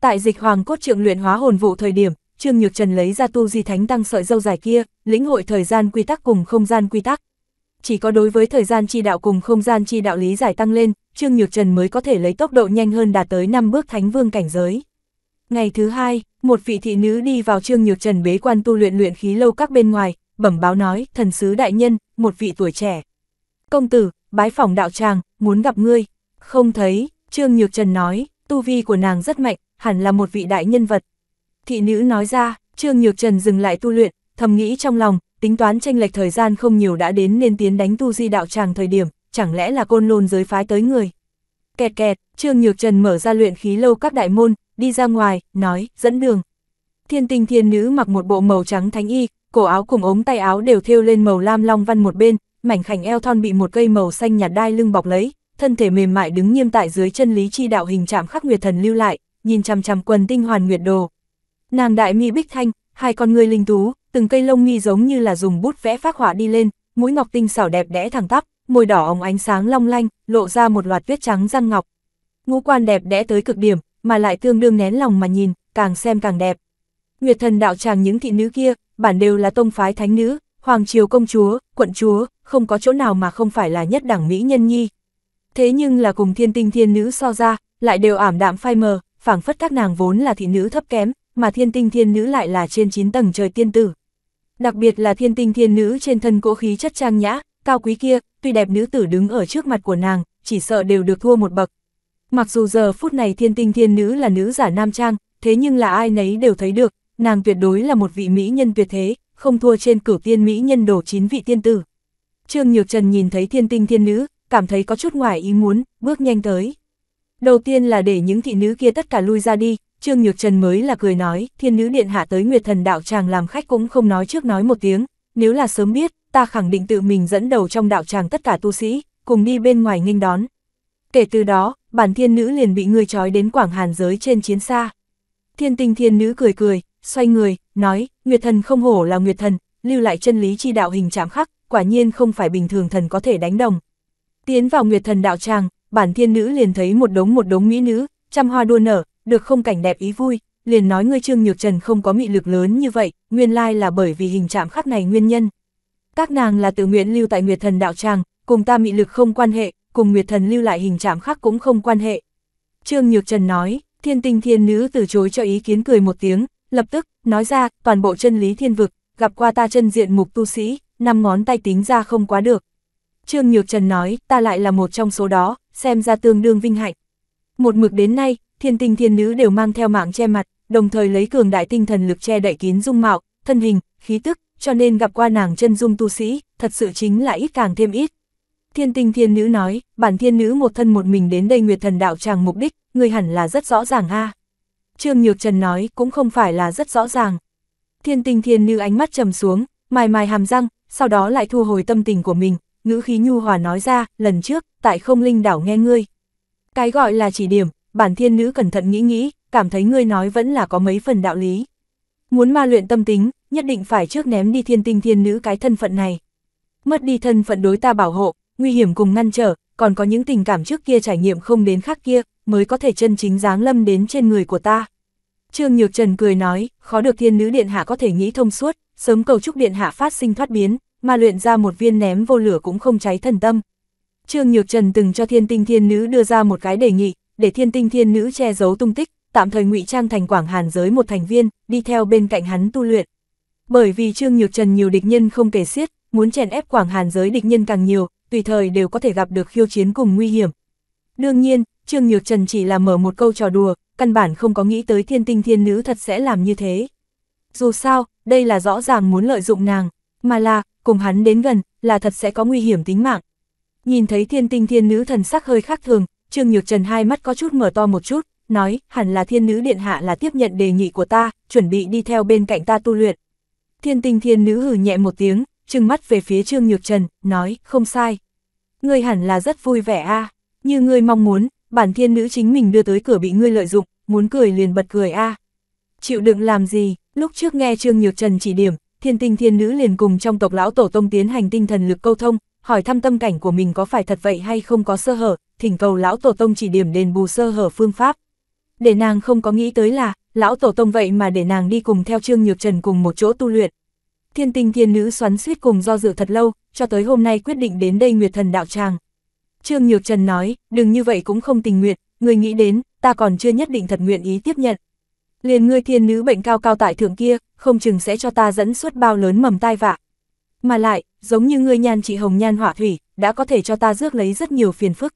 Tại dịch hoàng cốt trượng luyện hóa hồn vụ thời điểm, Trương Nhược Trần lấy ra tu di thánh tăng sợi dâu dài kia, lĩnh hội thời gian quy tắc cùng không gian quy tắc chỉ có đối với thời gian chi đạo cùng không gian chi đạo lý giải tăng lên, Trương Nhược Trần mới có thể lấy tốc độ nhanh hơn đạt tới 5 bước thánh vương cảnh giới. Ngày thứ hai, một vị thị nữ đi vào Trương Nhược Trần bế quan tu luyện luyện khí lâu các bên ngoài, bẩm báo nói, thần sứ đại nhân, một vị tuổi trẻ. Công tử, bái phòng đạo tràng, muốn gặp ngươi. Không thấy, Trương Nhược Trần nói, tu vi của nàng rất mạnh, hẳn là một vị đại nhân vật. Thị nữ nói ra, Trương Nhược Trần dừng lại tu luyện, thầm nghĩ trong lòng, tính toán tranh lệch thời gian không nhiều đã đến nên tiến đánh tu di đạo tràng thời điểm, chẳng lẽ là côn lôn giới phái tới người. Kẹt kẹt, Trương Nhược Trần mở ra luyện khí lâu các đại môn, đi ra ngoài, nói, dẫn đường. Thiên tình thiên nữ mặc một bộ màu trắng thánh y, cổ áo cùng ống tay áo đều thêu lên màu lam long văn một bên, mảnh khảnh eo thon bị một cây màu xanh nhạt đai lưng bọc lấy, thân thể mềm mại đứng nghiêm tại dưới chân lý chi đạo hình chạm khắc nguyệt thần lưu lại, nhìn chằm chằm quần tinh hoàn nguyệt đồ. Nàng đại mi bích thanh, hai con người linh tú, từng cây lông nghi giống như là dùng bút vẽ phác họa đi lên, mũi ngọc tinh xảo đẹp đẽ thẳng tắp, môi đỏ óng ánh sáng long lanh, lộ ra một loạt vết trắng răng ngọc. Ngũ quan đẹp đẽ tới cực điểm, mà lại tương đương nén lòng mà nhìn, càng xem càng đẹp. Nguyệt thần đạo tràng những thị nữ kia, bản đều là tông phái thánh nữ, hoàng triều công chúa, quận chúa, không có chỗ nào mà không phải là nhất đẳng mỹ nhân nhi. Thế nhưng là cùng thiên tinh thiên nữ so ra, lại đều ảm đạm phai mờ, phảng phất các nàng vốn là thị nữ thấp kém, mà thiên tinh thiên nữ lại là trên 9 tầng trời tiên tử đặc biệt là thiên tinh thiên nữ trên thân cỗ khí chất trang nhã, cao quý kia, tuy đẹp nữ tử đứng ở trước mặt của nàng, chỉ sợ đều được thua một bậc. Mặc dù giờ phút này thiên tinh thiên nữ là nữ giả nam trang, thế nhưng là ai nấy đều thấy được, nàng tuyệt đối là một vị mỹ nhân tuyệt thế, không thua trên cửu tiên mỹ nhân đổ chín vị tiên tử. Trương Nhược Trần nhìn thấy thiên tinh thiên nữ, cảm thấy có chút ngoài ý muốn, bước nhanh tới. Đầu tiên là để những thị nữ kia tất cả lui ra đi, Trương Nhược Trần mới là cười nói, thiên nữ điện hạ tới Nguyệt Thần đạo tràng làm khách cũng không nói trước nói một tiếng, nếu là sớm biết, ta khẳng định tự mình dẫn đầu trong đạo tràng tất cả tu sĩ, cùng đi bên ngoài nghênh đón. Kể từ đó, bản thiên nữ liền bị người trói đến Quảng Hàn giới trên chiến xa. Thiên tinh thiên nữ cười cười, xoay người, nói, Nguyệt Thần không hổ là Nguyệt Thần, lưu lại chân lý chi đạo hình chạm khắc, quả nhiên không phải bình thường thần có thể đánh đồng. Tiến vào Nguyệt Thần đạo tràng, bản thiên nữ liền thấy một đống một đống mỹ nữ, trăm hoa đua nở, được không cảnh đẹp ý vui, liền nói ngươi Trương Nhược Trần không có mị lực lớn như vậy, nguyên lai là bởi vì hình chạm khắc này nguyên nhân. Các nàng là tự nguyện lưu tại Nguyệt Thần đạo tràng, cùng ta mị lực không quan hệ, cùng Nguyệt Thần lưu lại hình chạm khắc cũng không quan hệ. Trương Nhược Trần nói, thiên tinh thiên nữ từ chối cho ý kiến cười một tiếng, lập tức, nói ra, toàn bộ chân lý thiên vực, gặp qua ta chân diện mục tu sĩ, năm ngón tay tính ra không quá được. Trương Nhược Trần nói, ta lại là một trong số đó, xem ra tương đương vinh hạnh. Một mực đến nay, thiên tinh thiên nữ đều mang theo mạng che mặt, đồng thời lấy cường đại tinh thần lực che đậy kín dung mạo, thân hình, khí tức, cho nên gặp qua nàng chân dung tu sĩ, thật sự chính là ít càng thêm ít. Thiên tinh thiên nữ nói, bản thiên nữ một thân một mình đến đây Nguyệt thần đạo tràng mục đích, người hẳn là rất rõ ràng ha. Trương Nhược Trần nói cũng không phải là rất rõ ràng. Thiên tinh thiên nữ ánh mắt trầm xuống, mài mài hàm răng, sau đó lại thu hồi tâm tình của mình, ngữ khí nhu hòa nói ra, lần trước, tại không linh đảo nghe ngươi. Cái gọi là chỉ điểm, bản thiên nữ cẩn thận nghĩ nghĩ, cảm thấy ngươi nói vẫn là có mấy phần đạo lý. Muốn ma luyện tâm tính, nhất định phải trước ném đi thiên tinh thiên nữ cái thân phận này. Mất đi thân phận đối ta bảo hộ, nguy hiểm cùng ngăn trở, còn có những tình cảm trước kia trải nghiệm không đến khác kia, mới có thể chân chính dáng lâm đến trên người của ta. Trương Nhược Trần cười nói, khó được thiên nữ điện hạ có thể nghĩ thông suốt, sớm cầu chúc điện hạ phát sinh thoát biến, ma luyện ra một viên ném vô lửa cũng không cháy thần tâm. Trương Nhược Trần từng cho thiên tinh thiên nữ đưa ra một cái đề nghị, để thiên tinh thiên nữ che giấu tung tích, tạm thời ngụy trang thành quảng hàn giới một thành viên, đi theo bên cạnh hắn tu luyện. Bởi vì Trương Nhược Trần nhiều địch nhân không kể xiết, muốn chèn ép quảng hàn giới địch nhân càng nhiều, tùy thời đều có thể gặp được khiêu chiến cùng nguy hiểm. Đương nhiên, Trương Nhược Trần chỉ là mở một câu trò đùa, căn bản không có nghĩ tới thiên tinh thiên nữ thật sẽ làm như thế. Dù sao, đây là rõ ràng muốn lợi dụng nàng, mà là, cùng hắn đến gần, là thật sẽ có nguy hiểm tính mạng. Nhìn thấy thiên tinh thiên nữ thần sắc hơi khác thường, Trương Nhược Trần hai mắt có chút mở to một chút, nói, hẳn là thiên nữ điện hạ là tiếp nhận đề nghị của ta, chuẩn bị đi theo bên cạnh ta tu luyện. Thiên tinh thiên nữ hừ nhẹ một tiếng, trừng mắt về phía Trương Nhược Trần, nói, không sai. Ngươi hẳn là rất vui vẻ a như ngươi mong muốn, bản thiên nữ chính mình đưa tới cửa bị ngươi lợi dụng, muốn cười liền bật cười a Chịu đựng làm gì, lúc trước nghe Trương Nhược Trần chỉ điểm, thiên tinh thiên nữ liền cùng trong tộc lão tổ tông tiến hành tinh thần lực câu thông, hỏi thăm tâm cảnh của mình có phải thật vậy hay không có sơ hở, thỉnh cầu lão tổ tông chỉ điểm đền bù sơ hở phương pháp. Để nàng không có nghĩ tới là, lão tổ tông vậy mà để nàng đi cùng theo Trương Nhược Trần cùng một chỗ tu luyện. Thiên tinh thiên nữ xoắn suýt cùng do dự thật lâu, cho tới hôm nay quyết định đến đây Nguyệt Thần đạo tràng. Trương Nhược Trần nói, đừng như vậy cũng không tình nguyện, người nghĩ đến, ta còn chưa nhất định thật nguyện ý tiếp nhận. Liền ngươi thiên nữ bệnh cao cao tại thượng kia, không chừng sẽ cho ta dẫn suốt bao lớn mầm tai vạ, mà lại, giống như ngươi nhan chị Hồng Nhan Hỏa Thủy, đã có thể cho ta rước lấy rất nhiều phiền phức.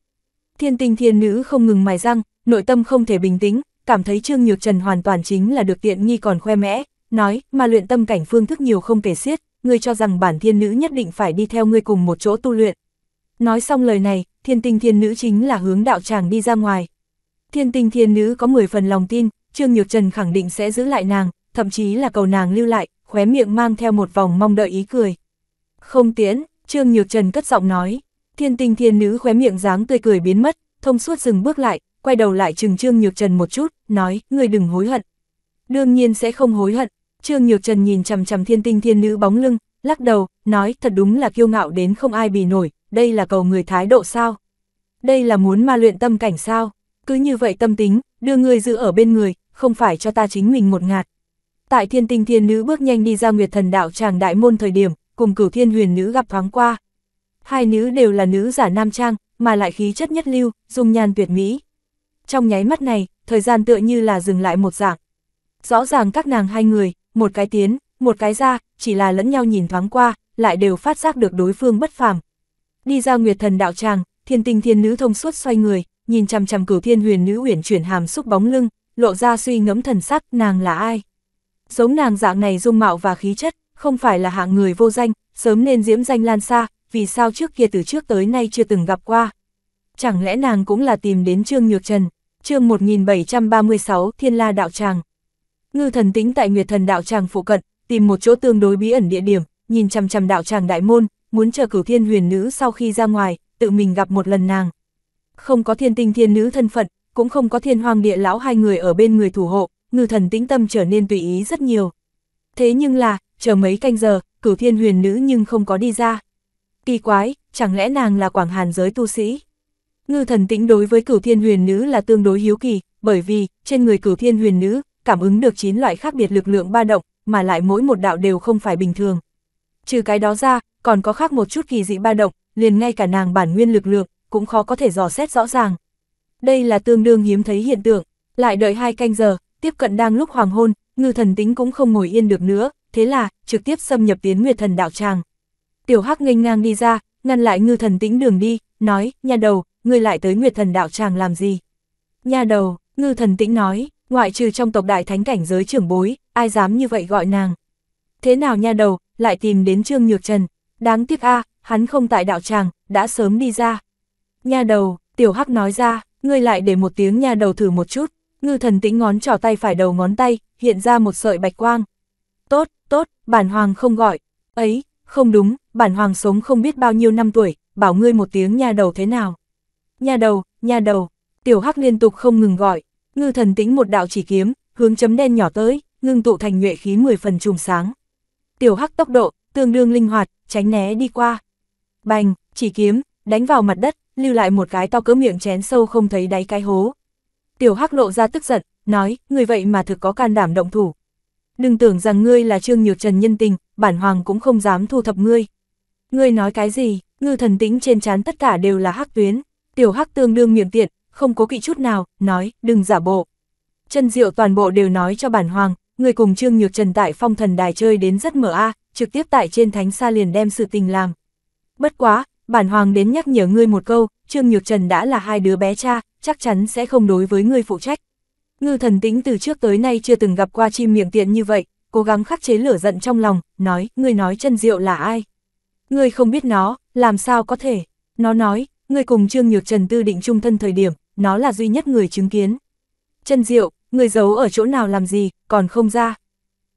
Thiên tình thiên nữ không ngừng mài răng, nội tâm không thể bình tĩnh, cảm thấy Trương Nhược Trần hoàn toàn chính là được tiện nghi còn khoe mẽ, nói, mà luyện tâm cảnh phương thức nhiều không kể xiết, ngươi cho rằng bản thiên nữ nhất định phải đi theo ngươi cùng một chỗ tu luyện. Nói xong lời này, thiên tinh thiên nữ chính là hướng đạo tràng đi ra ngoài. Thiên tinh thiên nữ có 10 phần lòng tin, Trương Nhược Trần khẳng định sẽ giữ lại nàng, thậm chí là cầu nàng lưu lại, khóe miệng mang theo một vòng mong đợi ý cười. Không tiễn, Trương Nhược Trần cất giọng nói, thiên tinh thiên nữ khóe miệng dáng tươi cười biến mất, thông suốt dừng bước lại, quay đầu lại trừng Trương Nhược Trần một chút, nói, người đừng hối hận. Đương nhiên sẽ không hối hận, Trương Nhược Trần nhìn chằm chằm thiên tinh thiên nữ bóng lưng, lắc đầu, nói thật đúng là kiêu ngạo đến không ai bì nổi, đây là cầu người thái độ sao? Đây là muốn ma luyện tâm cảnh sao? Cứ như vậy tâm tính, đưa người giữ ở bên người, không phải cho ta chính mình một ngạt. Tại thiên tinh thiên nữ bước nhanh đi ra nguyệt thần đạo tràng đại môn thời điểm, cùng cửu thiên huyền nữ gặp thoáng qua. Hai nữ đều là nữ giả nam trang, mà lại khí chất nhất lưu, dung nhan tuyệt mỹ. Trong nháy mắt này, thời gian tựa như là dừng lại một dạng. Rõ ràng các nàng hai người, một cái tiến, một cái ra, chỉ là lẫn nhau nhìn thoáng qua, lại đều phát giác được đối phương bất phàm. Đi ra Nguyệt Thần đạo tràng, Thiên Tinh Thiên Nữ thông suốt xoay người, nhìn chằm chằm Cửu Thiên Huyền Nữ uyển chuyển hàm xúc bóng lưng, lộ ra suy ngẫm thần sắc, nàng là ai? Giống nàng dạng này dung mạo và khí chất, không phải là hạng người vô danh, sớm nên diễm danh lan xa, vì sao trước kia từ trước tới nay chưa từng gặp qua. Chẳng lẽ nàng cũng là tìm đến Trương Nhược Trần, chương 1736 Thiên La Đạo Tràng. Ngư thần tính tại Nguyệt Thần Đạo Tràng phụ cận, tìm một chỗ tương đối bí ẩn địa điểm, nhìn chằm chằm đạo tràng đại môn, muốn chờ cửu thiên huyền nữ sau khi ra ngoài, tự mình gặp một lần nàng. Không có thiên tinh thiên nữ thân phận, cũng không có thiên hoàng địa lão hai người ở bên người thủ hộ, ngư thần tính tâm trở nên tùy ý rất nhiều. Thế nhưng là, chờ mấy canh giờ, cửu thiên huyền nữ nhưng không có đi ra. Kỳ quái, chẳng lẽ nàng là quảng hàn giới tu sĩ? Ngư thần tĩnh đối với cửu thiên huyền nữ là tương đối hiếu kỳ, bởi vì, trên người cửu thiên huyền nữ, cảm ứng được 9 loại khác biệt lực lượng ba động, mà lại mỗi một đạo đều không phải bình thường. Trừ cái đó ra, còn có khác một chút kỳ dị ba động, liền ngay cả nàng bản nguyên lực lượng, cũng khó có thể dò xét rõ ràng. Đây là tương đương hiếm thấy hiện tượng, lại đợi hai canh giờ, tiếp cận đang lúc hoàng hôn, ngư thần tính cũng không ngồi yên được nữa, thế là, trực tiếp xâm nhập tiến nguyệt thần đạo tràng. Tiểu Hắc nghênh ngang đi ra, ngăn lại ngư thần tĩnh đường đi, nói, nha đầu, ngươi lại tới nguyệt thần đạo tràng làm gì? nha đầu, ngư thần tĩnh nói, ngoại trừ trong tộc đại thánh cảnh giới trưởng bối, ai dám như vậy gọi nàng. Thế nào nha đầu, lại tìm đến Trương Nhược Trần, đáng tiếc a hắn không tại đạo tràng, đã sớm đi ra. Nha đầu, tiểu hắc nói ra, ngươi lại để một tiếng nha đầu thử một chút, ngư thần tĩnh ngón trỏ tay phải đầu ngón tay, hiện ra một sợi bạch quang. Tốt, tốt, bản hoàng không gọi, ấy, không đúng, bản hoàng sống không biết bao nhiêu năm tuổi, bảo ngươi một tiếng nhà đầu thế nào. Nhà đầu, nhà đầu, tiểu hắc liên tục không ngừng gọi, ngư thần tĩnh một đạo chỉ kiếm, hướng chấm đen nhỏ tới, ngưng tụ thành nhuệ khí 10 phần trùng sáng. Tiểu hắc tốc độ, tương đương linh hoạt, tránh né đi qua. Bành, chỉ kiếm, đánh vào mặt đất, lưu lại một cái to cỡ miệng chén sâu không thấy đáy cái hố. Tiểu hắc lộ ra tức giận, nói, người vậy mà thực có can đảm động thủ, Đừng tưởng rằng ngươi là Trương Nhược Trần nhân tình, bản hoàng cũng không dám thu thập ngươi. Ngươi nói cái gì, ngư thần tĩnh trên trán tất cả đều là hắc tuyến, tiểu hắc tương đương miệng tiện, không có kỵ chút nào, nói, đừng giả bộ. Chân diệu toàn bộ đều nói cho bản hoàng, ngươi cùng Trương Nhược Trần tại phong thần đài chơi đến rất mở a, trực tiếp tại trên thánh xa liền đem sự tình làm. Bất quá, bản hoàng đến nhắc nhở ngươi một câu, Trương Nhược Trần đã là hai đứa bé cha, chắc chắn sẽ không đối với ngươi phụ trách. Ngư thần Tính từ trước tới nay chưa từng gặp qua chim miệng tiện như vậy, cố gắng khắc chế lửa giận trong lòng, nói, ngươi nói chân diệu là ai? Ngươi không biết nó, làm sao có thể? Nó nói, ngươi cùng Trương Nhược Trần tư định chung thân thời điểm, nó là duy nhất người chứng kiến. Chân diệu, ngươi giấu ở chỗ nào làm gì, còn không ra.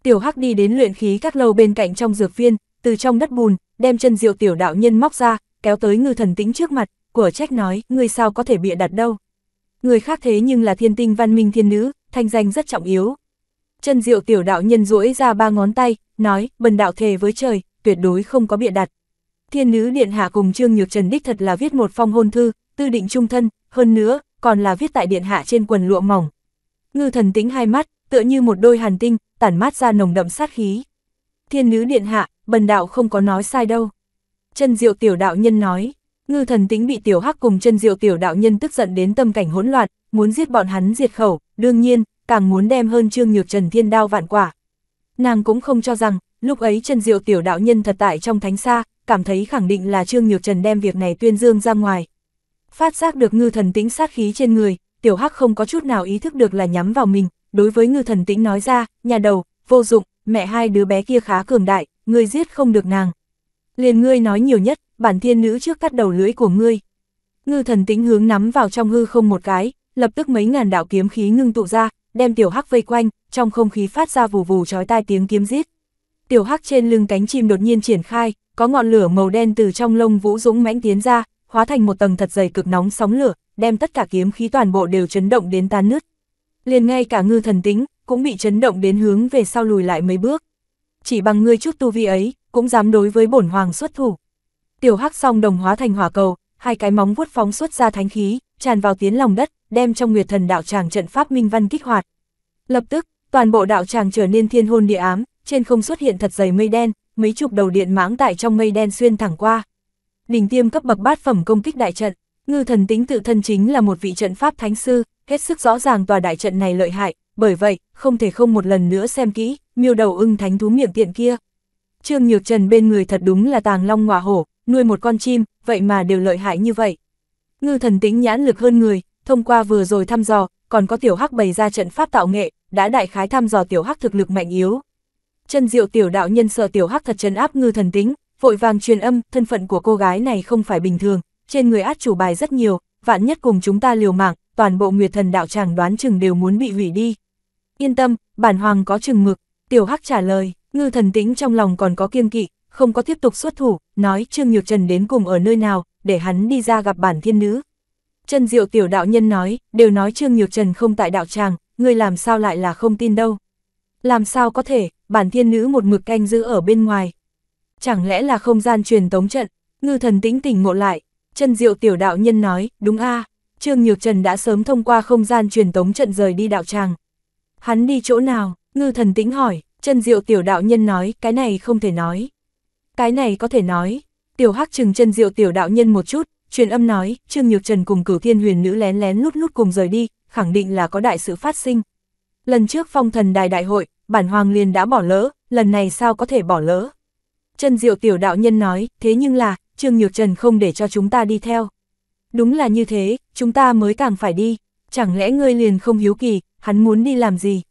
Tiểu Hắc đi đến luyện khí các lâu bên cạnh trong dược viên, từ trong đất bùn, đem chân diệu tiểu đạo nhân móc ra, kéo tới ngư thần tĩnh trước mặt, của trách nói, ngươi sao có thể bịa đặt đâu người khác thế nhưng là thiên tinh văn minh thiên nữ, thanh danh rất trọng yếu. Chân diệu tiểu đạo nhân duỗi ra ba ngón tay, nói, bần đạo thề với trời, tuyệt đối không có bịa đặt. Thiên nữ điện hạ cùng Trương Nhược Trần đích thật là viết một phong hôn thư, tư định trung thân, hơn nữa, còn là viết tại điện hạ trên quần lụa mỏng. Ngư thần tính hai mắt, tựa như một đôi hàn tinh, tản mát ra nồng đậm sát khí. Thiên nữ điện hạ, bần đạo không có nói sai đâu. Chân diệu tiểu đạo nhân nói, Ngư thần tính bị tiểu hắc cùng chân diệu tiểu đạo nhân tức giận đến tâm cảnh hỗn loạn, muốn giết bọn hắn diệt khẩu, đương nhiên, càng muốn đem hơn trương nhược trần thiên đao vạn quả. Nàng cũng không cho rằng, lúc ấy chân diệu tiểu đạo nhân thật tại trong thánh xa, cảm thấy khẳng định là trương nhược trần đem việc này tuyên dương ra ngoài. Phát giác được ngư thần tính sát khí trên người, tiểu hắc không có chút nào ý thức được là nhắm vào mình, đối với ngư thần tĩnh nói ra, nhà đầu, vô dụng, mẹ hai đứa bé kia khá cường đại, ngươi giết không được nàng. Liền ngươi nói nhiều nhất, bản thiên nữ trước cắt đầu lưỡi của ngươi. Ngư thần tĩnh hướng nắm vào trong hư không một cái, lập tức mấy ngàn đạo kiếm khí ngưng tụ ra, đem tiểu hắc vây quanh, trong không khí phát ra vù vù chói tai tiếng kiếm giết. Tiểu hắc trên lưng cánh chim đột nhiên triển khai, có ngọn lửa màu đen từ trong lông vũ dũng mãnh tiến ra, hóa thành một tầng thật dày cực nóng sóng lửa, đem tất cả kiếm khí toàn bộ đều chấn động đến tan nứt. Liền ngay cả ngư thần tính cũng bị chấn động đến hướng về sau lùi lại mấy bước. Chỉ bằng ngươi chút tu vi ấy, cũng dám đối với bổn hoàng xuất thủ. Tiểu hắc song đồng hóa thành hỏa cầu, hai cái móng vuốt phóng xuất ra thánh khí, tràn vào tiến lòng đất, đem trong Nguyệt Thần đạo tràng trận pháp minh văn kích hoạt. Lập tức, toàn bộ đạo tràng trở nên thiên hôn địa ám, trên không xuất hiện thật dày mây đen, mấy chục đầu điện mãng tại trong mây đen xuyên thẳng qua. Đỉnh tiêm cấp bậc bát phẩm công kích đại trận, Ngư Thần tính tự thân chính là một vị trận pháp thánh sư, hết sức rõ ràng tòa đại trận này lợi hại, bởi vậy, không thể không một lần nữa xem kỹ, miêu đầu ưng thánh thú miệng tiện kia. Trương Nhược Trần bên người thật đúng là tàng long ngọa hổ, nuôi một con chim, vậy mà đều lợi hại như vậy. Ngư thần tính nhãn lực hơn người, thông qua vừa rồi thăm dò, còn có tiểu hắc bày ra trận pháp tạo nghệ, đã đại khái thăm dò tiểu hắc thực lực mạnh yếu. Chân diệu tiểu đạo nhân sợ tiểu hắc thật trấn áp ngư thần tính, vội vàng truyền âm, thân phận của cô gái này không phải bình thường, trên người át chủ bài rất nhiều, vạn nhất cùng chúng ta liều mạng, toàn bộ Nguyệt Thần đạo tràng đoán chừng đều muốn bị hủy đi. Yên tâm, bản hoàng có chừng mực, tiểu hắc trả lời, ngư thần tính trong lòng còn có kiêng kỵ, không có tiếp tục xuất thủ, nói Trương Nhược Trần đến cùng ở nơi nào, để hắn đi ra gặp bản thiên nữ. Trần Diệu tiểu đạo nhân nói, đều nói Trương Nhược Trần không tại đạo tràng, người làm sao lại là không tin đâu. Làm sao có thể, bản thiên nữ một mực canh giữ ở bên ngoài. Chẳng lẽ là không gian truyền tống trận, ngư thần tĩnh tỉnh ngộ lại. Trần Diệu tiểu đạo nhân nói, đúng a Trương Nhược Trần đã sớm thông qua không gian truyền tống trận rời đi đạo tràng. Hắn đi chỗ nào, ngư thần tĩnh hỏi, Trần Diệu tiểu đạo nhân nói, cái này không thể nói. Cái này có thể nói, tiểu hắc chừng chân diệu tiểu đạo nhân một chút, truyền âm nói, Trương Nhược Trần cùng cửu thiên huyền nữ lén lén lút lút cùng rời đi, khẳng định là có đại sự phát sinh. Lần trước phong thần đài đại hội, bản hoàng liền đã bỏ lỡ, lần này sao có thể bỏ lỡ. Chân diệu tiểu đạo nhân nói, thế nhưng là, Trương Nhược Trần không để cho chúng ta đi theo. Đúng là như thế, chúng ta mới càng phải đi, chẳng lẽ ngươi liền không hiếu kỳ, hắn muốn đi làm gì.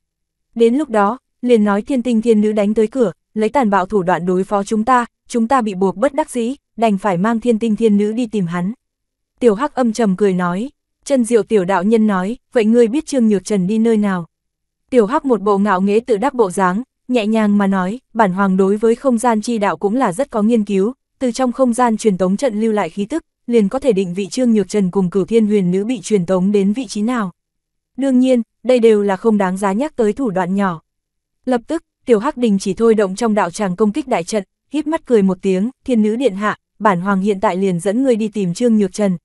Đến lúc đó, liền nói thiên tinh thiên nữ đánh tới cửa, lấy tàn bạo thủ đoạn đối phó chúng ta, chúng ta bị buộc bất đắc dĩ, đành phải mang thiên tinh thiên nữ đi tìm hắn. Tiểu hắc âm trầm cười nói, chân diệu tiểu đạo nhân nói, vậy ngươi biết Trương Nhược Trần đi nơi nào? Tiểu hắc một bộ ngạo nghễ tự đắc bộ dáng, nhẹ nhàng mà nói, bản hoàng đối với không gian chi đạo cũng là rất có nghiên cứu, từ trong không gian truyền tống trận lưu lại khí tức, liền có thể định vị Trương Nhược Trần cùng cửu thiên huyền nữ bị truyền tống đến vị trí nào. Đương nhiên, đây đều là không đáng giá nhắc tới thủ đoạn nhỏ. Lập tức, Tiểu Hắc Đình chỉ thôi động trong đạo tràng công kích đại trận, híp mắt cười một tiếng, thiên nữ điện hạ, bản hoàng hiện tại liền dẫn ngươi đi tìm Trương Nhược Trần.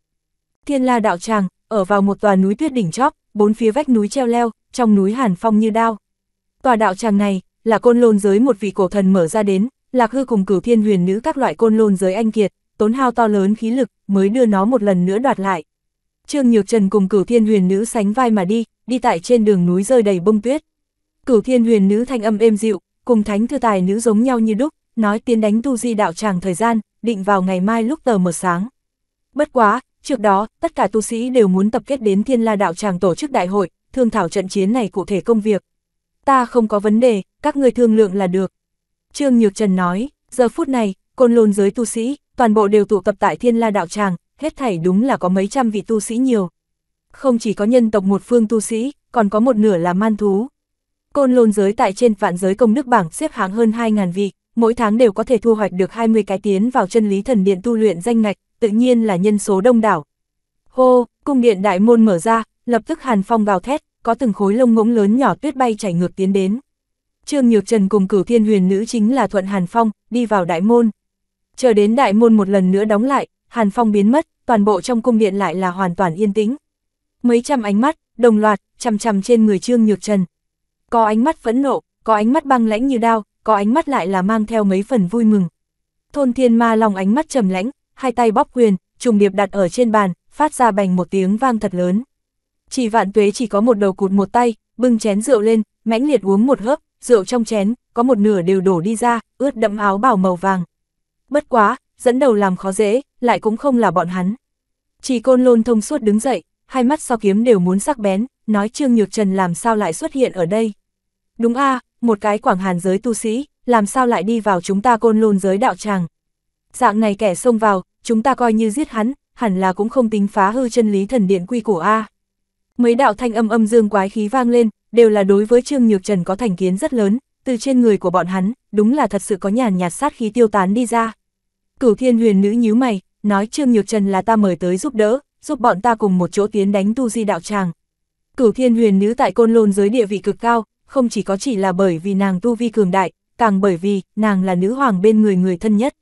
Thiên la đạo tràng, ở vào một tòa núi tuyết đỉnh chóp, bốn phía vách núi treo leo, trong núi hàn phong như đao. Tòa đạo tràng này, là côn lôn giới một vị cổ thần mở ra đến, lạc hư cùng cửu thiên huyền nữ các loại côn lôn giới anh kiệt, tốn hao to lớn khí lực, mới đưa nó một lần nữa đoạt lại. Trương Nhược Trần cùng cửu thiên huyền nữ sánh vai mà đi, đi tại trên đường núi rơi đầy bông tuyết. Cửu thiên huyền nữ thanh âm êm dịu, cùng thánh thư tài nữ giống nhau như đúc, nói tiến đánh tu di đạo tràng thời gian, định vào ngày mai lúc tờ mờ sáng. Bất quá, trước đó, tất cả tu sĩ đều muốn tập kết đến thiên la đạo tràng tổ chức đại hội, thương thảo trận chiến này cụ thể công việc. Ta không có vấn đề, các người thương lượng là được. Trương Nhược Trần nói, giờ phút này, côn lôn giới tu sĩ, toàn bộ đều tụ tập tại thiên la đạo tràng, hết thảy đúng là có mấy trăm vị tu sĩ nhiều. Không chỉ có nhân tộc một phương tu sĩ, còn có một nửa là man thú. Côn lôn giới tại trên vạn giới công đức bảng xếp hạng hơn 2.000 vị, mỗi tháng đều có thể thu hoạch được 20 cái tiến vào chân lý thần điện tu luyện danh ngạch, tự nhiên là nhân số đông đảo. Hô, cung điện đại môn mở ra, lập tức hàn phong gào thét, có từng khối lông ngỗng lớn nhỏ tuyết bay chảy ngược tiến đến. Trương Nhược Trần cùng cửu thiên huyền nữ chính là Thuận Hàn Phong, đi vào đại môn. Chờ đến đại môn một lần nữa đóng lại, Hàn Phong biến mất, toàn bộ trong cung điện lại là hoàn toàn yên tĩnh. Mấy trăm ánh mắt, đồng loạt, chằm chằm trên người Trương Nhược Trần. Có ánh mắt phẫn nộ, có ánh mắt băng lãnh như đao, có ánh mắt lại là mang theo mấy phần vui mừng. Thôn thiên ma long ánh mắt trầm lãnh, hai tay bóp quyền, trùng điệp đặt ở trên bàn, phát ra bành một tiếng vang thật lớn. Chỉ vạn tuế chỉ có một đầu cụt một tay, bưng chén rượu lên, mãnh liệt uống một hớp, rượu trong chén, có một nửa đều đổ đi ra, ướt đẫm áo bảo màu vàng. Bất quá, dẫn đầu làm khó dễ, lại cũng không là bọn hắn. Chỉ côn lôn thông suốt đứng dậy, hai mắt so kiếm đều muốn sắc bén, nói Trương Nhược Trần làm sao lại xuất hiện ở đây. Đúng a một cái quảng hàn giới tu sĩ, làm sao lại đi vào chúng ta côn lôn giới đạo tràng. Dạng này kẻ xông vào, chúng ta coi như giết hắn, hẳn là cũng không tính phá hư chân lý thần điện quy của A. Mấy đạo thanh âm âm dương quái khí vang lên, đều là đối với Trương Nhược Trần có thành kiến rất lớn, từ trên người của bọn hắn, đúng là thật sự có nhàn nhạt sát khí tiêu tán đi ra. Cửu Thiên Huyền nữ nhíu mày, nói Trương Nhược Trần là ta mời tới giúp đỡ, giúp bọn ta cùng một chỗ tiến đánh tu di đạo tràng. Cửu Thiên Huyền nữ tại Côn Lôn giới địa vị cực cao, không chỉ có chỉ là bởi vì nàng tu vi cường đại, càng bởi vì nàng là nữ hoàng bên người người thân nhất.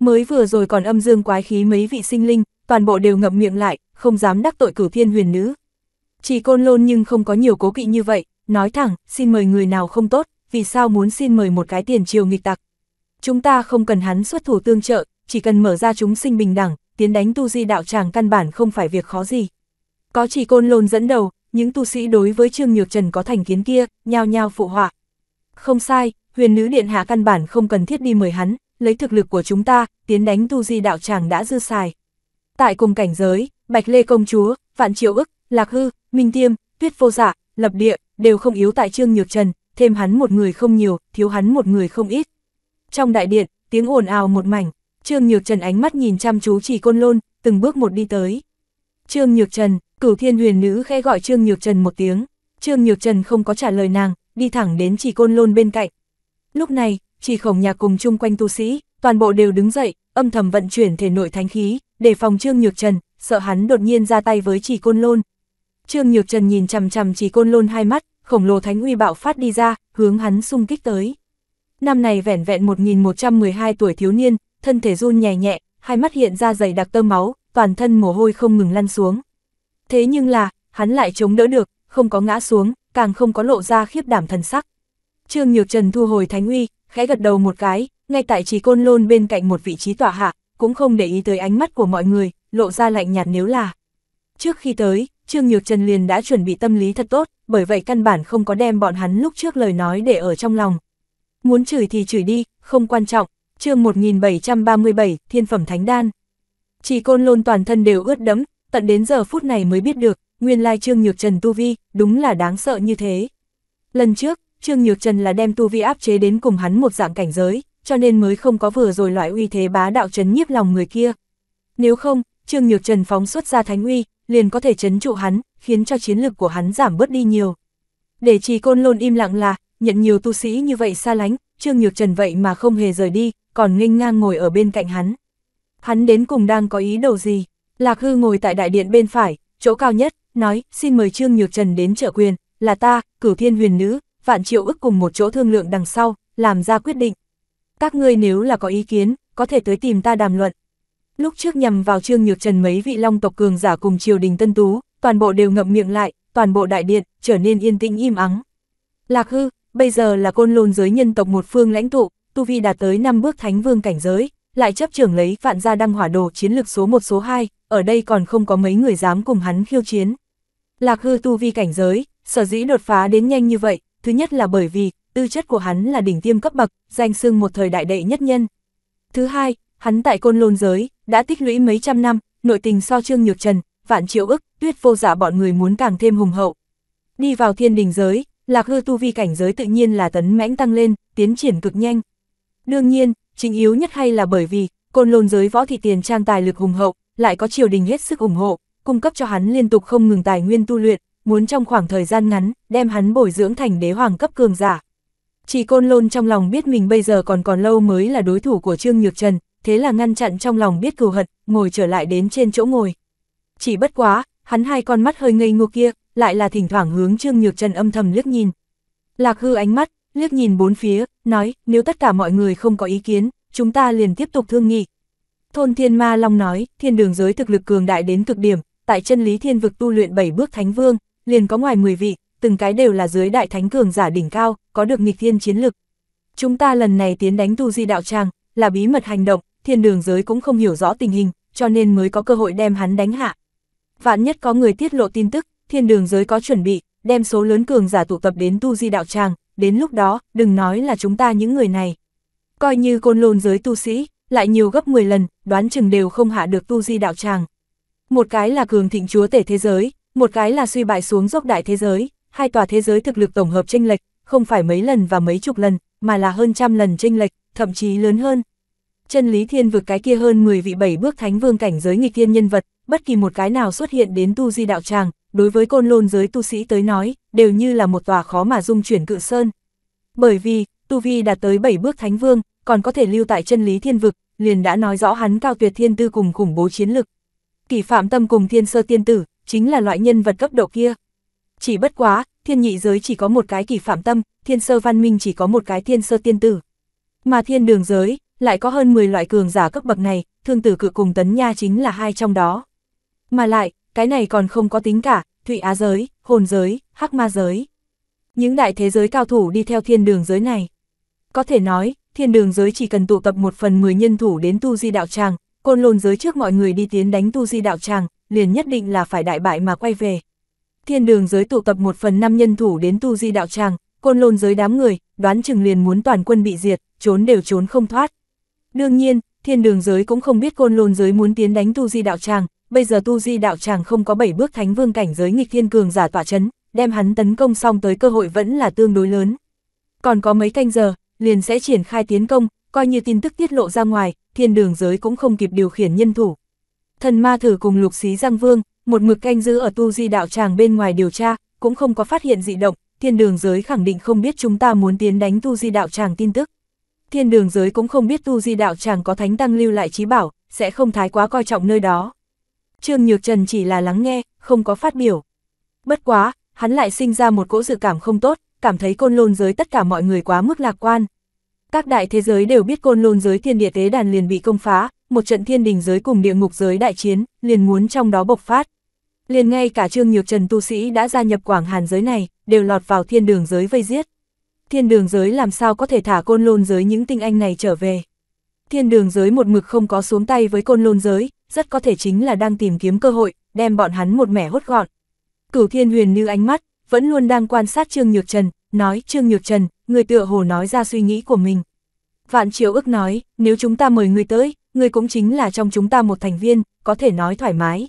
Mới vừa rồi còn âm dương quái khí mấy vị sinh linh, toàn bộ đều ngậm miệng lại, không dám đắc tội cửu thiên huyền nữ. Chỉ côn lôn nhưng không có nhiều cố kỵ như vậy, nói thẳng, xin mời người nào không tốt, vì sao muốn xin mời một cái tiền triều nghịch tặc. Chúng ta không cần hắn xuất thủ tương trợ, chỉ cần mở ra chúng sinh bình đẳng, tiến đánh tu di đạo tràng căn bản không phải việc khó gì. Có chỉ côn lôn dẫn đầu, những tu sĩ đối với Trương Nhược Trần có thành kiến kia, nhao nhao phụ họa. Không sai, huyền nữ điện hạ căn bản không cần thiết đi mời hắn, lấy thực lực của chúng ta, tiến đánh tu di đạo tràng đã dư xài. Tại cùng cảnh giới, Bạch Lê Công Chúa, Vạn Triệu ức, Lạc Hư, Minh Tiêm, Tuyết Vô giả dạ, Lập Địa, đều không yếu tại Trương Nhược Trần, thêm hắn một người không nhiều, thiếu hắn một người không ít. Trong đại điện, tiếng ồn ào một mảnh, Trương Nhược Trần ánh mắt nhìn chăm chú chỉ côn lôn, từng bước một đi tới. Trương Nhược Trần, cửu thiên huyền nữ khe gọi Trương Nhược Trần một tiếng, Trương Nhược Trần không có trả lời nàng, đi thẳng đến chỉ côn lôn bên cạnh. Lúc này, chỉ khổng nhà cùng chung quanh tu sĩ, toàn bộ đều đứng dậy, âm thầm vận chuyển thể nội thánh khí, để phòng Trương Nhược Trần, sợ hắn đột nhiên ra tay với chỉ côn lôn. Trương Nhược Trần nhìn chằm chằm chỉ côn lôn hai mắt, khổng lồ thánh uy bạo phát đi ra, hướng hắn xung kích tới. Năm này vẻn vẹn 1112 tuổi thiếu niên, thân thể run nhẹ nhẹ, hai mắt hiện ra dày đặc tơ máu, toàn thân mồ hôi không ngừng lăn xuống. Thế nhưng là, hắn lại chống đỡ được, không có ngã xuống, càng không có lộ ra khiếp đảm thần sắc. Trương Nhược Trần thu hồi thánh uy, khẽ gật đầu một cái, ngay tại chỉ côn lôn bên cạnh một vị trí tỏa hạ, cũng không để ý tới ánh mắt của mọi người, lộ ra lạnh nhạt nếu là. Trước khi tới, Trương Nhược Trần liền đã chuẩn bị tâm lý thật tốt, bởi vậy căn bản không có đem bọn hắn lúc trước lời nói để ở trong lòng. Muốn chửi thì chửi đi, không quan trọng. Chương 1737, Thiên phẩm Thánh Đan. Chỉ côn lôn toàn thân đều ướt đẫm, tận đến giờ phút này mới biết được, nguyên lai Trương Nhược Trần tu vi, đúng là đáng sợ như thế. Lần trước, Trương Nhược Trần là đem tu vi áp chế đến cùng hắn một dạng cảnh giới, cho nên mới không có vừa rồi loại uy thế bá đạo trấn nhiếp lòng người kia. Nếu không, Trương Nhược Trần phóng xuất ra thánh uy, liền có thể trấn trụ hắn, khiến cho chiến lực của hắn giảm bớt đi nhiều. Để chỉ côn lôn im lặng là, nhận nhiều tu sĩ như vậy xa lánh, Trương Nhược Trần vậy mà không hề rời đi, còn nghênh ngang ngồi ở bên cạnh hắn hắn đến cùng đang có ý đồ gì. Lạc Hư ngồi tại đại điện bên phải, chỗ cao nhất, nói, xin mời Trương Nhược Trần đến trợ quyền, là ta, cửu thiên huyền nữ, vạn triệu ức cùng một chỗ thương lượng đằng sau, làm ra quyết định. Các ngươi nếu là có ý kiến, có thể tới tìm ta đàm luận. Lúc trước nhằm vào Trương Nhược Trần mấy vị long tộc cường giả cùng triều đình tân tú, toàn bộ đều ngậm miệng lại, toàn bộ đại điện, trở nên yên tĩnh im ắng. Lạc Hư, bây giờ là côn lôn giới nhân tộc một phương lãnh tụ, tu vi đạt tới năm bước thánh vương cảnh giới, lại chấp trưởng lấy vạn gia đăng hỏa đồ chiến lược số 1 số 2, ở đây còn không có mấy người dám cùng hắn khiêu chiến. Lạc hư tu vi cảnh giới, sở dĩ đột phá đến nhanh như vậy, thứ nhất là bởi vì, tư chất của hắn là đỉnh tiêm cấp bậc, danh xưng một thời đại đệ nhất nhân. Thứ hai, hắn tại côn lôn giới, đã tích lũy mấy trăm năm, nội tình so trương nhược trần, vạn triệu ức, tuyết vô giả dạ bọn người muốn càng thêm hùng hậu. Đi vào thiên đình giới, lạc hư tu vi cảnh giới tự nhiên là tấn mãnh tăng lên, tiến triển cực nhanh. Đương nhiên, chính yếu nhất hay là bởi vì, côn lôn giới võ thị tiền trang tài lực hùng hậu, lại có triều đình hết sức ủng hộ, cung cấp cho hắn liên tục không ngừng tài nguyên tu luyện, muốn trong khoảng thời gian ngắn, đem hắn bồi dưỡng thành đế hoàng cấp cường giả. Chỉ côn lôn trong lòng biết mình bây giờ còn còn lâu mới là đối thủ của Trương Nhược Trần, thế là ngăn chặn trong lòng biết cừu hận, ngồi trở lại đến trên chỗ ngồi. Chỉ bất quá, hắn hai con mắt hơi ngây ngô kia, lại là thỉnh thoảng hướng Trương Nhược Trần âm thầm liếc nhìn. Lạc hư ánh mắt, liếc nhìn bốn phía, nói, nếu tất cả mọi người không có ý kiến, chúng ta liền tiếp tục thương nghị. Thôn Thiên Ma Long nói, thiên đường giới thực lực cường đại đến cực điểm, tại chân lý thiên vực tu luyện bảy bước thánh vương, liền có ngoài 10 vị, từng cái đều là dưới đại thánh cường giả đỉnh cao, có được nghịch thiên chiến lực. Chúng ta lần này tiến đánh tu di đạo tràng, là bí mật hành động, thiên đường giới cũng không hiểu rõ tình hình, cho nên mới có cơ hội đem hắn đánh hạ. Vạn nhất có người tiết lộ tin tức, thiên đường giới có chuẩn bị, đem số lớn cường giả tụ tập đến tu di đạo tràng, đến lúc đó, đừng nói là chúng ta những người này. Coi như côn lôn giới tu sĩ, lại nhiều gấp 10 lần, đoán chừng đều không hạ được tu di đạo tràng. Một cái là cường thịnh chúa tể thế giới, một cái là suy bại xuống dốc đại thế giới, hai tòa thế giới thực lực tổng hợp chênh lệch, không phải mấy lần và mấy chục lần, mà là hơn trăm lần chênh lệch, thậm chí lớn hơn. Chân lý thiên vực cái kia hơn 10 vị bảy bước thánh vương cảnh giới nghịch thiên nhân vật, bất kỳ một cái nào xuất hiện đến tu di đạo tràng, đối với côn lôn giới tu sĩ tới nói, đều như là một tòa khó mà dung chuyển cự sơn. Bởi vì, tu vi đạt tới 7 bước thánh vương, còn có thể lưu tại chân lý thiên vực, liền đã nói rõ hắn cao tuyệt thiên tư cùng khủng bố chiến lực. Kỳ phạm tâm cùng thiên sơ tiên tử, chính là loại nhân vật cấp độ kia. Chỉ bất quá, thiên nhị giới chỉ có một cái kỳ phạm tâm, thiên sơ văn minh chỉ có một cái thiên sơ tiên tử. Mà thiên đường giới, lại có hơn 10 loại cường giả cấp bậc này, thương tử cự cùng tấn nha chính là hai trong đó. Mà lại, cái này còn không có tính cả, Thụy Á giới, hồn giới, hắc ma giới. Những đại thế giới cao thủ đi theo thiên đường giới này. Có thể nói, thiên đường giới chỉ cần tụ tập một phần mười nhân thủ đến tu di đạo tràng, côn lôn giới trước mọi người đi tiến đánh tu di đạo tràng, liền nhất định là phải đại bại mà quay về. Thiên đường giới tụ tập một phần năm nhân thủ đến tu di đạo tràng, côn lôn giới đám người, đoán chừng liền muốn toàn quân bị diệt, trốn đều trốn không thoát. Đương nhiên, thiên đường giới cũng không biết côn lôn giới muốn tiến đánh tu di đạo tràng, bây giờ tu di đạo Tràng không có bảy bước thánh vương cảnh giới nghịch thiên cường giả tỏa chấn, đem hắn tấn công xong tới cơ hội vẫn là tương đối lớn. Còn có mấy canh giờ, liền sẽ triển khai tiến công, coi như tin tức tiết lộ ra ngoài, thiên đường giới cũng không kịp điều khiển nhân thủ. Thần ma thử cùng lục xí giang vương, một mực canh giữ ở tu di đạo tràng bên ngoài điều tra, cũng không có phát hiện dị động, thiên đường giới khẳng định không biết chúng ta muốn tiến đánh tu di đạo tràng tin tức. Thiên đường giới cũng không biết tu di đạo tràng có thánh tăng lưu lại trí bảo, sẽ không thái quá coi trọng nơi đó. Trương Nhược Trần chỉ là lắng nghe, không có phát biểu. Bất quá, hắn lại sinh ra một cỗ dự cảm không tốt, cảm thấy côn lôn giới tất cả mọi người quá mức lạc quan. Các đại thế giới đều biết côn lôn giới thiên địa tế đàn liền bị công phá, một trận thiên đình giới cùng địa ngục giới đại chiến, liền muốn trong đó bộc phát. Liền ngay cả Trương Nhược Trần tu sĩ đã gia nhập Quảng Hàn giới này, đều lọt vào thiên đường giới vây giết. Thiên đường giới làm sao có thể thả côn lôn giới những tinh anh này trở về. Thiên đường giới một mực không có xuống tay với côn lôn giới, rất có thể chính là đang tìm kiếm cơ hội, đem bọn hắn một mẻ hốt gọn. Cửu Thiên Huyền như ánh mắt, vẫn luôn đang quan sát Trương Nhược Trần, nói Trương Nhược Trần, người tựa hồ nói ra suy nghĩ của mình. Vạn Triệu ước nói, nếu chúng ta mời người tới, người cũng chính là trong chúng ta một thành viên, có thể nói thoải mái.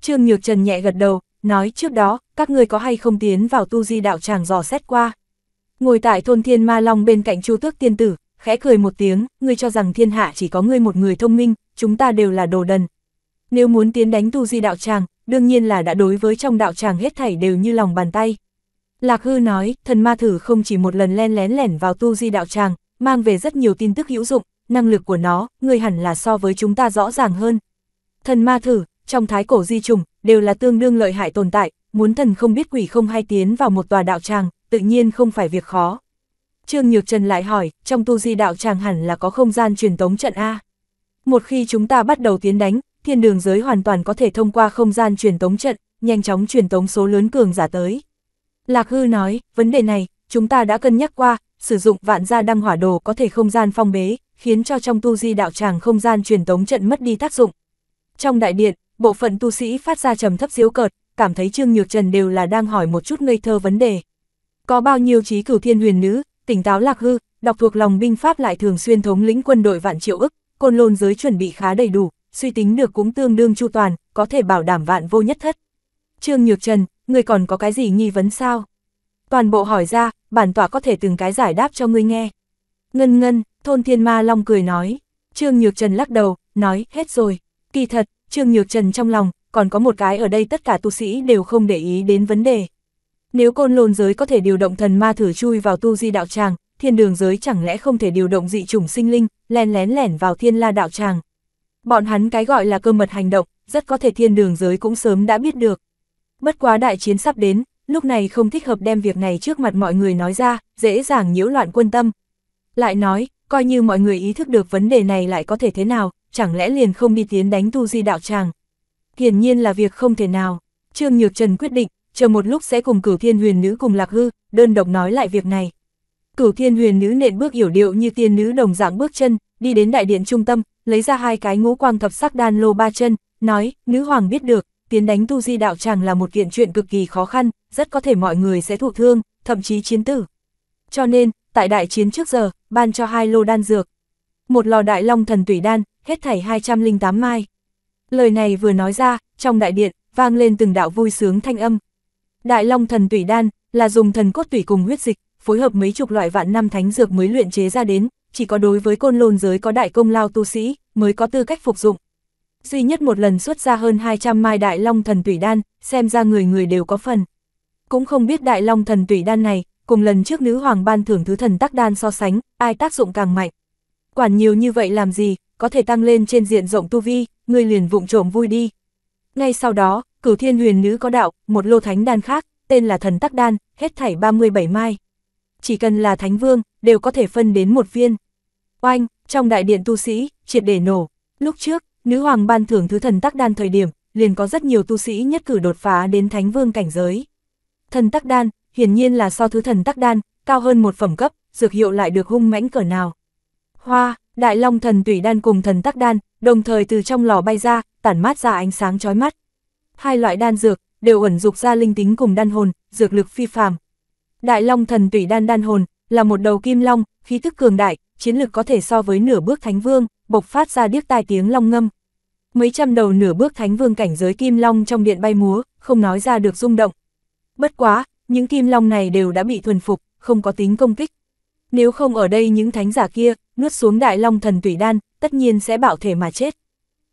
Trương Nhược Trần nhẹ gật đầu, nói trước đó, các người có hay không tiến vào tu di đạo tràng dò xét qua. Ngồi tại thôn Thiên Ma Long bên cạnh Chu Tước Tiên Tử, khẽ cười một tiếng, ngươi cho rằng thiên hạ chỉ có ngươi một người thông minh, chúng ta đều là đồ đần. Nếu muốn tiến đánh tu di đạo tràng, đương nhiên là đã đối với trong đạo tràng hết thảy đều như lòng bàn tay. Lạc Hư nói, thần ma thử không chỉ một lần len lén lẻn vào tu di đạo tràng, mang về rất nhiều tin tức hữu dụng, năng lực của nó, ngươi hẳn là so với chúng ta rõ ràng hơn. Thần ma thử, trong thái cổ di trùng, đều là tương đương lợi hại tồn tại, muốn thần không biết quỷ không hay tiến vào một tòa đạo tràng, tự nhiên không phải việc khó. Trương Nhược Trần lại hỏi, trong tu di đạo tràng hẳn là có không gian truyền tống trận A. Một khi chúng ta bắt đầu tiến đánh, thiên đường giới hoàn toàn có thể thông qua không gian truyền tống trận, nhanh chóng truyền tống số lớn cường giả tới. Lạc Hư nói, vấn đề này, chúng ta đã cân nhắc qua, sử dụng vạn gia đăng hỏa đồ có thể không gian phong bế, khiến cho trong tu di đạo tràng không gian truyền tống trận mất đi tác dụng. Trong đại điện, bộ phận tu sĩ phát ra trầm thấp diễu cợt, cảm thấy Trương Nhược Trần đều là đang hỏi một chút ngây thơ vấn đề. Có bao nhiêu trí cửu thiên huyền nữ, tỉnh táo lạc hư, đọc thuộc lòng binh pháp lại thường xuyên thống lĩnh quân đội vạn triệu ức, côn lôn giới chuẩn bị khá đầy đủ, suy tính được cũng tương đương chu toàn, có thể bảo đảm vạn vô nhất thất. Trương Nhược Trần, người còn có cái gì nghi vấn sao? Toàn bộ hỏi ra, bản tọa có thể từng cái giải đáp cho ngươi nghe. Ngân ngân, thôn thiên ma long cười nói. Trương Nhược Trần lắc đầu, nói, hết rồi. Kỳ thật, Trương Nhược Trần trong lòng, còn có một cái ở đây tất cả tu sĩ đều không để ý đến vấn đề. Nếu côn lôn giới có thể điều động thần ma thử chui vào tu di đạo tràng, thiên đường giới chẳng lẽ không thể điều động dị chủng sinh linh, len lén lẻn vào thiên la đạo tràng. Bọn hắn cái gọi là cơ mật hành động, rất có thể thiên đường giới cũng sớm đã biết được. Bất quá đại chiến sắp đến, lúc này không thích hợp đem việc này trước mặt mọi người nói ra, dễ dàng nhiễu loạn quân tâm. Lại nói, coi như mọi người ý thức được vấn đề này lại có thể thế nào, chẳng lẽ liền không đi tiến đánh tu di đạo tràng. Hiển nhiên là việc không thể nào, Trương Nhược Trần quyết định, chờ một lúc sẽ cùng cửu thiên huyền nữ cùng lạc hư, đơn độc nói lại việc này. Cửu thiên huyền nữ nện bước hiểu điệu như tiên nữ đồng dạng bước chân, đi đến đại điện trung tâm, lấy ra hai cái ngũ quang thập sắc đan lô ba chân, nói, nữ hoàng biết được, tiến đánh tu di đạo tràng là một kiện chuyện cực kỳ khó khăn, rất có thể mọi người sẽ thụ thương, thậm chí chiến tử. Cho nên, tại đại chiến trước giờ, ban cho hai lô đan dược. Một lò đại long thần tủy đan, hết thảy 208 mai. Lời này vừa nói ra, trong đại điện, vang lên từng đạo vui sướng thanh âm, Đại Long thần tủy đan là dùng thần cốt tủy cùng huyết dịch, phối hợp mấy chục loại vạn năm thánh dược mới luyện chế ra đến, chỉ có đối với côn lôn giới có đại công lao tu sĩ mới có tư cách phục dụng. Duy nhất một lần xuất ra hơn 200 mai Đại Long thần tủy đan, xem ra người người đều có phần. Cũng không biết Đại Long thần tủy đan này, cùng lần trước nữ hoàng ban thưởng thứ thần tác đan so sánh, ai tác dụng càng mạnh. Quản nhiều như vậy làm gì, có thể tăng lên trên diện rộng tu vi, người liền vụng trộm vui đi. Ngay sau đó, Cửu thiên huyền nữ có đạo, một lô thánh đan khác, tên là thần tắc đan, hết thảy 37 mai. Chỉ cần là thánh vương, đều có thể phân đến một viên. Oanh, trong đại điện tu sĩ, triệt để nổ. Lúc trước, nữ hoàng ban thưởng thứ thần tắc đan thời điểm, liền có rất nhiều tu sĩ nhất cử đột phá đến thánh vương cảnh giới. Thần tắc đan, hiển nhiên là so thứ thần tắc đan, cao hơn một phẩm cấp, dược hiệu lại được hung mãnh cỡ nào. Hoa, đại long thần tủy đan cùng thần tắc đan, đồng thời từ trong lò bay ra, tản mát ra ánh sáng chói mắt hai loại đan dược, đều ẩn dục ra linh tính cùng đan hồn, dược lực phi phàm. Đại Long thần tủy đan đan hồn, là một đầu kim long, khí thức cường đại, chiến lực có thể so với nửa bước thánh vương, bộc phát ra điếc tai tiếng long ngâm. Mấy trăm đầu nửa bước thánh vương cảnh giới kim long trong điện bay múa, không nói ra được rung động. Bất quá, những kim long này đều đã bị thuần phục, không có tính công kích. Nếu không ở đây những thánh giả kia, nuốt xuống đại long thần tủy đan, tất nhiên sẽ bảo thể mà chết.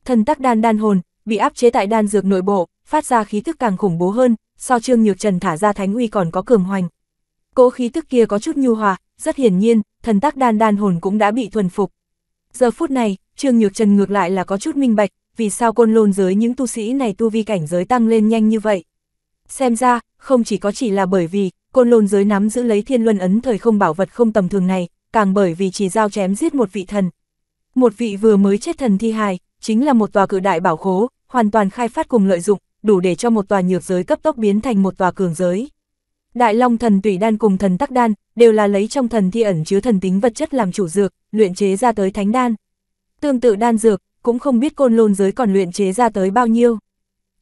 Thần tắc đan đan hồn, bị áp chế tại đan dược nội bộ, phát ra khí thức càng khủng bố hơn, so Trương Nhược Trần thả ra thánh uy còn có cường hoành. Cố khí tức kia có chút nhu hòa, rất hiển nhiên, thần tác đan đan hồn cũng đã bị thuần phục. Giờ phút này, Trương Nhược Trần ngược lại là có chút minh bạch, vì sao côn lôn giới những tu sĩ này tu vi cảnh giới tăng lên nhanh như vậy. Xem ra, không chỉ có chỉ là bởi vì, côn lôn giới nắm giữ lấy thiên luân ấn thời không bảo vật không tầm thường này, càng bởi vì chỉ giao chém giết một vị thần. Một vị vừa mới chết thần thi hài, chính là một tòa cự đại bảo khố, hoàn toàn khai phát cùng lợi dụng, đủ để cho một tòa nhược giới cấp tốc biến thành một tòa cường giới. Đại Long thần tủy đan cùng thần tắc đan đều là lấy trong thần thi ẩn chứa thần tính vật chất làm chủ dược, luyện chế ra tới thánh đan. Tương tự đan dược, cũng không biết côn lôn giới còn luyện chế ra tới bao nhiêu.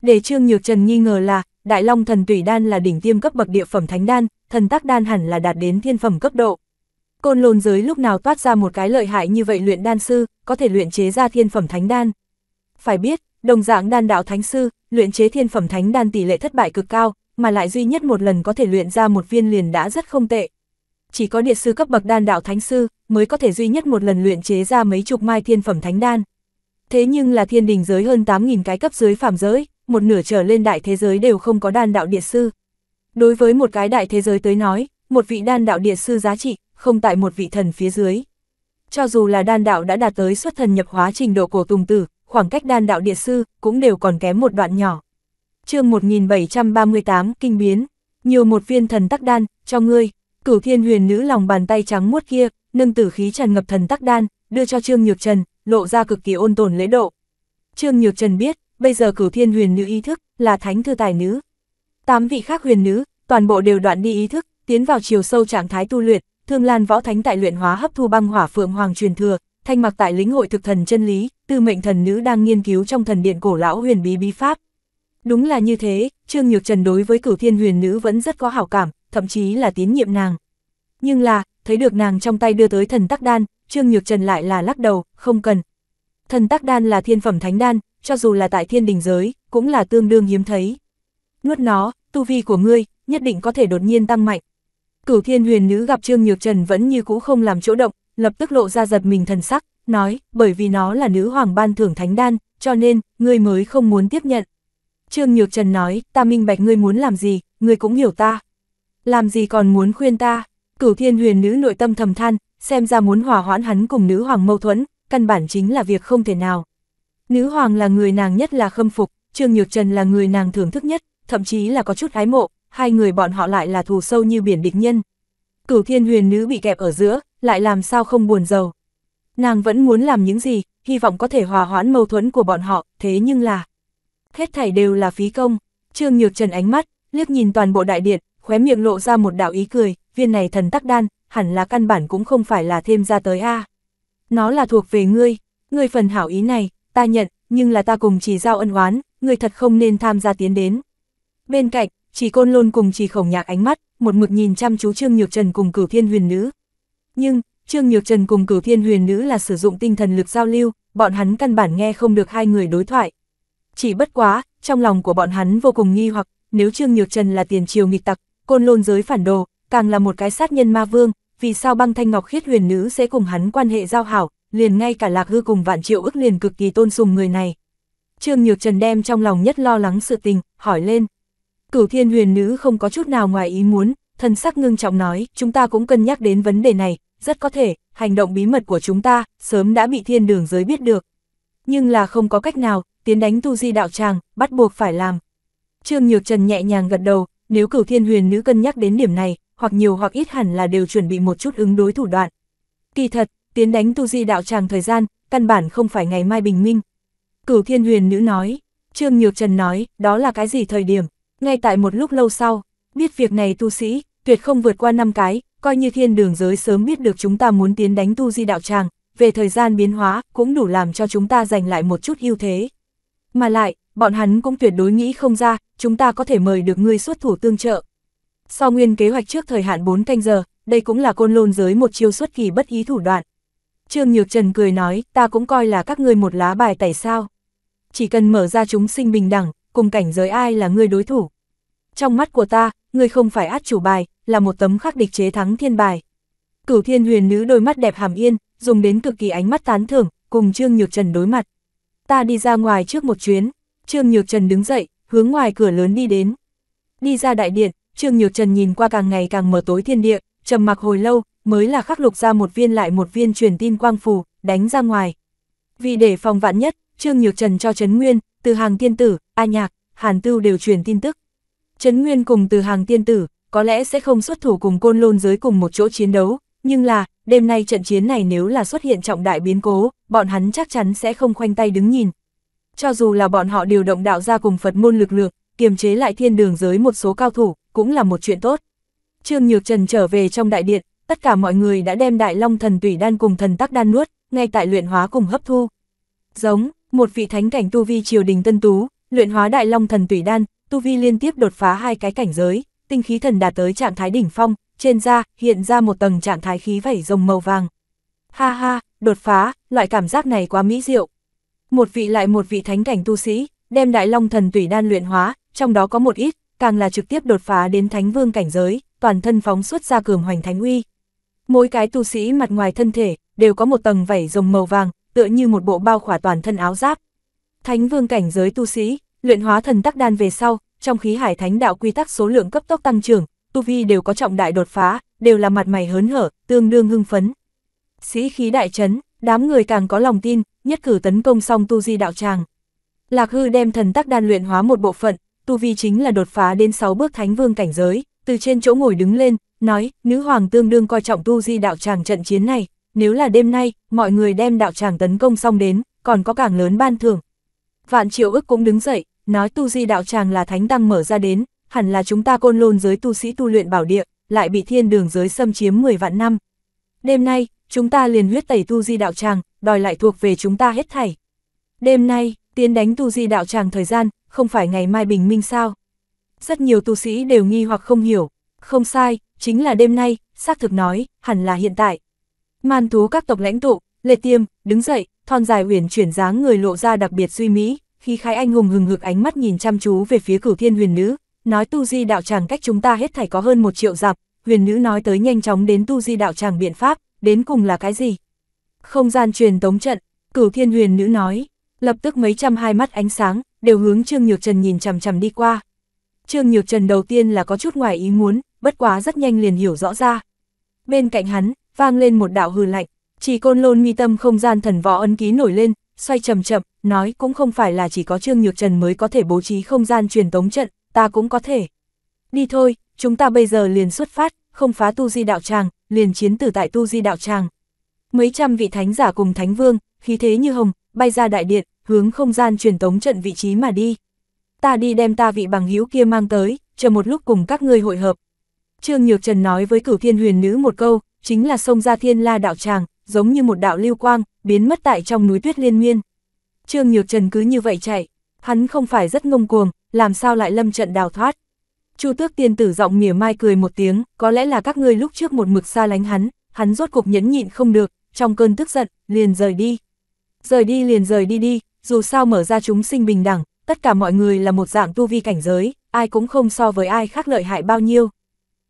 Để Trương Nhược Trần nghi ngờ là, Đại Long thần tủy đan là đỉnh tiêm cấp bậc địa phẩm thánh đan, thần Tắc đan hẳn là đạt đến thiên phẩm cấp độ. Côn lôn giới lúc nào toát ra một cái lợi hại như vậy luyện đan sư, có thể luyện chế ra thiên phẩm thánh đan. Phải biết, Đồng dạng đan đạo thánh sư, luyện chế thiên phẩm thánh đan tỷ lệ thất bại cực cao, mà lại duy nhất một lần có thể luyện ra một viên liền đã rất không tệ. Chỉ có địa sư cấp bậc đan đạo thánh sư mới có thể duy nhất một lần luyện chế ra mấy chục mai thiên phẩm thánh đan. Thế nhưng là thiên đình giới hơn 8.000 cái cấp dưới phàm giới, một nửa trở lên đại thế giới đều không có đan đạo địa sư. Đối với một cái đại thế giới tới nói, một vị đan đạo địa sư giá trị, không tại một vị thần phía dưới. Cho dù là đan đạo đã đạt tới xuất thần nhập hóa trình độ của Tùng Tử, khoảng cách đan đạo địa sư cũng đều còn kém một đoạn nhỏ. chương 1738 kinh biến, nhiều một viên thần tắc đan, cho ngươi, cửu thiên huyền nữ lòng bàn tay trắng muốt kia, nâng tử khí tràn ngập thần tắc đan, đưa cho Trương Nhược Trần, lộ ra cực kỳ ôn tồn lễ độ. Trương Nhược Trần biết, bây giờ cửu thiên huyền nữ ý thức là thánh thư tài nữ. Tám vị khác huyền nữ, toàn bộ đều đoạn đi ý thức, tiến vào chiều sâu trạng thái tu luyện, Thương Lan Võ Thánh tại luyện hóa hấp thu băng hỏa phượng hoàng truyền thừa, thanh mặc tại lĩnh hội thực thần chân lý, tư mệnh thần nữ đang nghiên cứu trong thần điện cổ lão huyền bí bí pháp. Đúng là như thế, Trương Nhược Trần đối với cửu thiên huyền nữ vẫn rất có hảo cảm, thậm chí là tín nhiệm nàng. Nhưng là, thấy được nàng trong tay đưa tới thần tắc đan, Trương Nhược Trần lại là lắc đầu, không cần. Thần tắc đan là thiên phẩm thánh đan, cho dù là tại thiên đình giới, cũng là tương đương hiếm thấy. Nuốt nó, tu vi của ngươi, nhất định có thể đột nhiên tăng mạnh. Cửu thiên huyền nữ gặp Trương Nhược Trần vẫn như cũ không làm chỗ động, lập tức lộ ra giật mình thần sắc, nói, bởi vì nó là nữ hoàng ban thưởng thánh đan, cho nên, ngươi mới không muốn tiếp nhận. Trương Nhược Trần nói, ta minh bạch ngươi muốn làm gì, ngươi cũng hiểu ta. Làm gì còn muốn khuyên ta, cửu thiên huyền nữ nội tâm thầm than, xem ra muốn hòa hoãn hắn cùng nữ hoàng mâu thuẫn, căn bản chính là việc không thể nào. Nữ hoàng là người nàng nhất là khâm phục, Trương Nhược Trần là người nàng thưởng thức nhất, thậm chí là có chút ái mộ, hai người bọn họ lại là thù sâu như biển địch nhân. Cửu thiên huyền nữ bị kẹp ở giữa, lại làm sao không buồn giàu. Nàng vẫn muốn làm những gì, hy vọng có thể hòa hoãn mâu thuẫn của bọn họ, thế nhưng là... Hết thảy đều là phí công, Trương Nhược Trần ánh mắt, liếc nhìn toàn bộ đại điện, khóe miệng lộ ra một đạo ý cười, viên này thần tắc đan, hẳn là căn bản cũng không phải là thêm ra tới a. Nó là thuộc về ngươi, ngươi phần hảo ý này, ta nhận, nhưng là ta cùng chỉ giao ân oán, ngươi thật không nên tham gia tiến đến. Bên cạnh, chỉ côn lôn cùng chỉ khổng nhạc ánh mắt, một mực nhìn chăm chú Trương Nhược Trần cùng cửu thiên huyền nữ, nhưng, Trương Nhược Trần cùng cửu thiên huyền nữ là sử dụng tinh thần lực giao lưu, bọn hắn căn bản nghe không được hai người đối thoại. Chỉ bất quá, trong lòng của bọn hắn vô cùng nghi hoặc, nếu Trương Nhược Trần là tiền triều nghịch tặc, côn lôn giới phản đồ, càng là một cái sát nhân ma vương, vì sao băng thanh ngọc khiết huyền nữ sẽ cùng hắn quan hệ giao hảo, liền ngay cả lạc hư cùng vạn triệu ức liền cực kỳ tôn sùng người này. Trương Nhược Trần đem trong lòng nhất lo lắng sự tình, hỏi lên. Cửu thiên huyền nữ không có chút nào ngoài ý muốn, thân sắc ngưng trọng nói, chúng ta cũng cân nhắc đến vấn đề này, rất có thể, hành động bí mật của chúng ta sớm đã bị thiên đường giới biết được. Nhưng là không có cách nào, tiến đánh tu di đạo tràng, bắt buộc phải làm. Trương Nhược Trần nhẹ nhàng gật đầu, nếu cửu thiên huyền nữ cân nhắc đến điểm này, hoặc nhiều hoặc ít hẳn là đều chuẩn bị một chút ứng đối thủ đoạn. Kỳ thật, tiến đánh tu di đạo tràng thời gian, căn bản không phải ngày mai bình minh. Cửu thiên huyền nữ nói, Trương Nhược Trần nói, đó là cái gì thời điểm, ngay tại một lúc lâu sau, biết việc này tu sĩ, tuyệt không vượt qua năm cái, coi như thiên đường giới sớm biết được chúng ta muốn tiến đánh tu di đạo tràng, về thời gian biến hóa cũng đủ làm cho chúng ta giành lại một chút ưu thế. Mà lại, bọn hắn cũng tuyệt đối nghĩ không ra, chúng ta có thể mời được ngươi xuất thủ tương trợ. Sau nguyên kế hoạch trước thời hạn 4 canh giờ, đây cũng là côn lôn giới một chiêu xuất kỳ bất ý thủ đoạn. Trương Nhược Trần cười nói, ta cũng coi là các ngươi một lá bài tẩy sao. Chỉ cần mở ra chúng sinh bình đẳng, cùng cảnh giới ai là ngươi đối thủ. Trong mắt của ta, ngươi không phải át chủ bài, là một tấm khắc địch chế thắng thiên bài. Cửu thiên huyền nữ đôi mắt đẹp hàm yên, dùng đến cực kỳ ánh mắt tán thưởng, cùng Trương Nhược Trần đối mặt. Ta đi ra ngoài trước một chuyến, Trương Nhược Trần đứng dậy, hướng ngoài cửa lớn đi đến. Đi ra đại điện, Trương Nhược Trần nhìn qua càng ngày càng mở tối thiên địa, trầm mặc hồi lâu, mới là khắc lục ra một viên lại một viên truyền tin quang phù, đánh ra ngoài. Vì để phòng vạn nhất, Trương Nhược Trần cho Trấn Nguyên, từ hàng tiên tử, A Nhạc, Hàn Tưu đều truyền tin tức. Trấn Nguyên cùng từ hàng tiên tử, có lẽ sẽ không xuất thủ cùng côn lôn dưới cùng một chỗ chiến đấu, nhưng là, đêm nay trận chiến này nếu là xuất hiện trọng đại biến cố, bọn hắn chắc chắn sẽ không khoanh tay đứng nhìn. Cho dù là bọn họ điều động đạo ra cùng Phật môn lực lượng, kiềm chế lại thiên đường giới một số cao thủ, cũng là một chuyện tốt. Trương Nhược Trần trở về trong đại điện, tất cả mọi người đã đem Đại Long Thần Tủy Đan cùng Thần Tắc Đan nuốt, ngay tại luyện hóa cùng hấp thu. Giống, một vị thánh cảnh tu vi triều đình tân tú, luyện hóa Đại Long Thần Tủy Đan, tu vi liên tiếp đột phá hai cái cảnh giới, tinh khí thần đạt tới trạng thái đỉnh phong, trên da hiện ra một tầng trạng thái khí vảy rồng màu vàng. Ha ha, đột phá, loại cảm giác này quá mỹ diệu. Một vị lại một vị thánh cảnh tu sĩ, đem đại long thần tùy đan luyện hóa, trong đó có một ít, càng là trực tiếp đột phá đến thánh vương cảnh giới, toàn thân phóng xuất ra cường hoành thánh uy. Mỗi cái tu sĩ mặt ngoài thân thể, đều có một tầng vảy rồng màu vàng, tựa như một bộ bao khỏa toàn thân áo giáp. Thánh vương cảnh giới tu sĩ, luyện hóa thần tắc đan về sau, trong khí hải thánh đạo quy tắc số lượng cấp tốc tăng trưởng, tu vi đều có trọng đại đột phá, đều là mặt mày hớn hở, tương đương hưng phấn. Sĩ khí đại chấn, đám người càng có lòng tin, nhất cử tấn công xong tu di đạo tràng. Lạc Hư đem thần tắc đan luyện hóa một bộ phận, tu vi chính là đột phá đến 6 bước thánh vương cảnh giới, từ trên chỗ ngồi đứng lên, nói, nữ hoàng tương đương coi trọng tu di đạo tràng trận chiến này, nếu là đêm nay, mọi người đem đạo tràng tấn công xong đến, còn có càng lớn ban thưởng. Vạn triệu ức cũng đứng dậy, nói tu di đạo tràng là thánh tăng mở ra đến, hẳn là chúng ta côn lôn giới tu sĩ tu luyện bảo địa, lại bị thiên đường giới xâm chiếm 10 vạn năm. Đêm nay, chúng ta liền huyết tẩy tu di đạo tràng, đòi lại thuộc về chúng ta hết thảy. Đêm nay, tiến đánh tu di đạo tràng thời gian, không phải ngày mai bình minh sao. Rất nhiều tu sĩ đều nghi hoặc không hiểu, không sai, chính là đêm nay, xác thực nói, hẳn là hiện tại. Man thú các tộc lãnh tụ, Lê Tiêm, đứng dậy, thon dài uyển chuyển dáng người lộ ra đặc biệt suy mỹ, khi khai anh hùng hừng hực ánh mắt nhìn chăm chú về phía cửu thiên huyền nữ, nói tu di đạo tràng cách chúng ta hết thảy có hơn một triệu dặm, huyền nữ nói tới nhanh chóng đến tu di đạo tràng biện pháp, đến cùng là cái gì? Không gian truyền tống trận, cửu thiên huyền nữ nói, lập tức mấy trăm hai mắt ánh sáng, đều hướng Trương Nhược Trần nhìn chằm chằm đi qua. Trương Nhược Trần đầu tiên là có chút ngoài ý muốn, bất quá rất nhanh liền hiểu rõ ra. Bên cạnh hắn, vang lên một đạo hừ lạnh, chỉ côn lôn mi tâm không gian thần võ ấn ký nổi lên, xoay chậm chậm, nói cũng không phải là chỉ có Trương Nhược Trần mới có thể bố trí không gian truyền tống trận, ta cũng có thể. Đi thôi, chúng ta bây giờ liền xuất phát, không phá tu di đạo tràng, liền chiến tử tại tu di đạo tràng. Mấy trăm vị thánh giả cùng thánh vương, khí thế như hồng, bay ra đại điện, hướng không gian truyền tống trận vị trí mà đi. Ta đi đem ta vị bằng hữu kia mang tới, chờ một lúc cùng các ngươi hội hợp. Trương Nhược Trần nói với cửu thiên huyền nữ một câu, chính là xông ra thiên la đạo tràng, giống như một đạo lưu quang, biến mất tại trong núi tuyết liên nguyên Trương Nhược Trần cứ như vậy chạy, hắn không phải rất ngông cuồng, làm sao lại lâm trận đào thoát. Chu tước tiên tử giọng mỉa mai cười một tiếng, có lẽ là các ngươi lúc trước một mực xa lánh hắn, hắn rốt cuộc nhẫn nhịn không được, trong cơn tức giận, liền rời đi. Rời đi liền rời đi đi, dù sao mở ra chúng sinh bình đẳng, tất cả mọi người là một dạng tu vi cảnh giới, ai cũng không so với ai khác lợi hại bao nhiêu.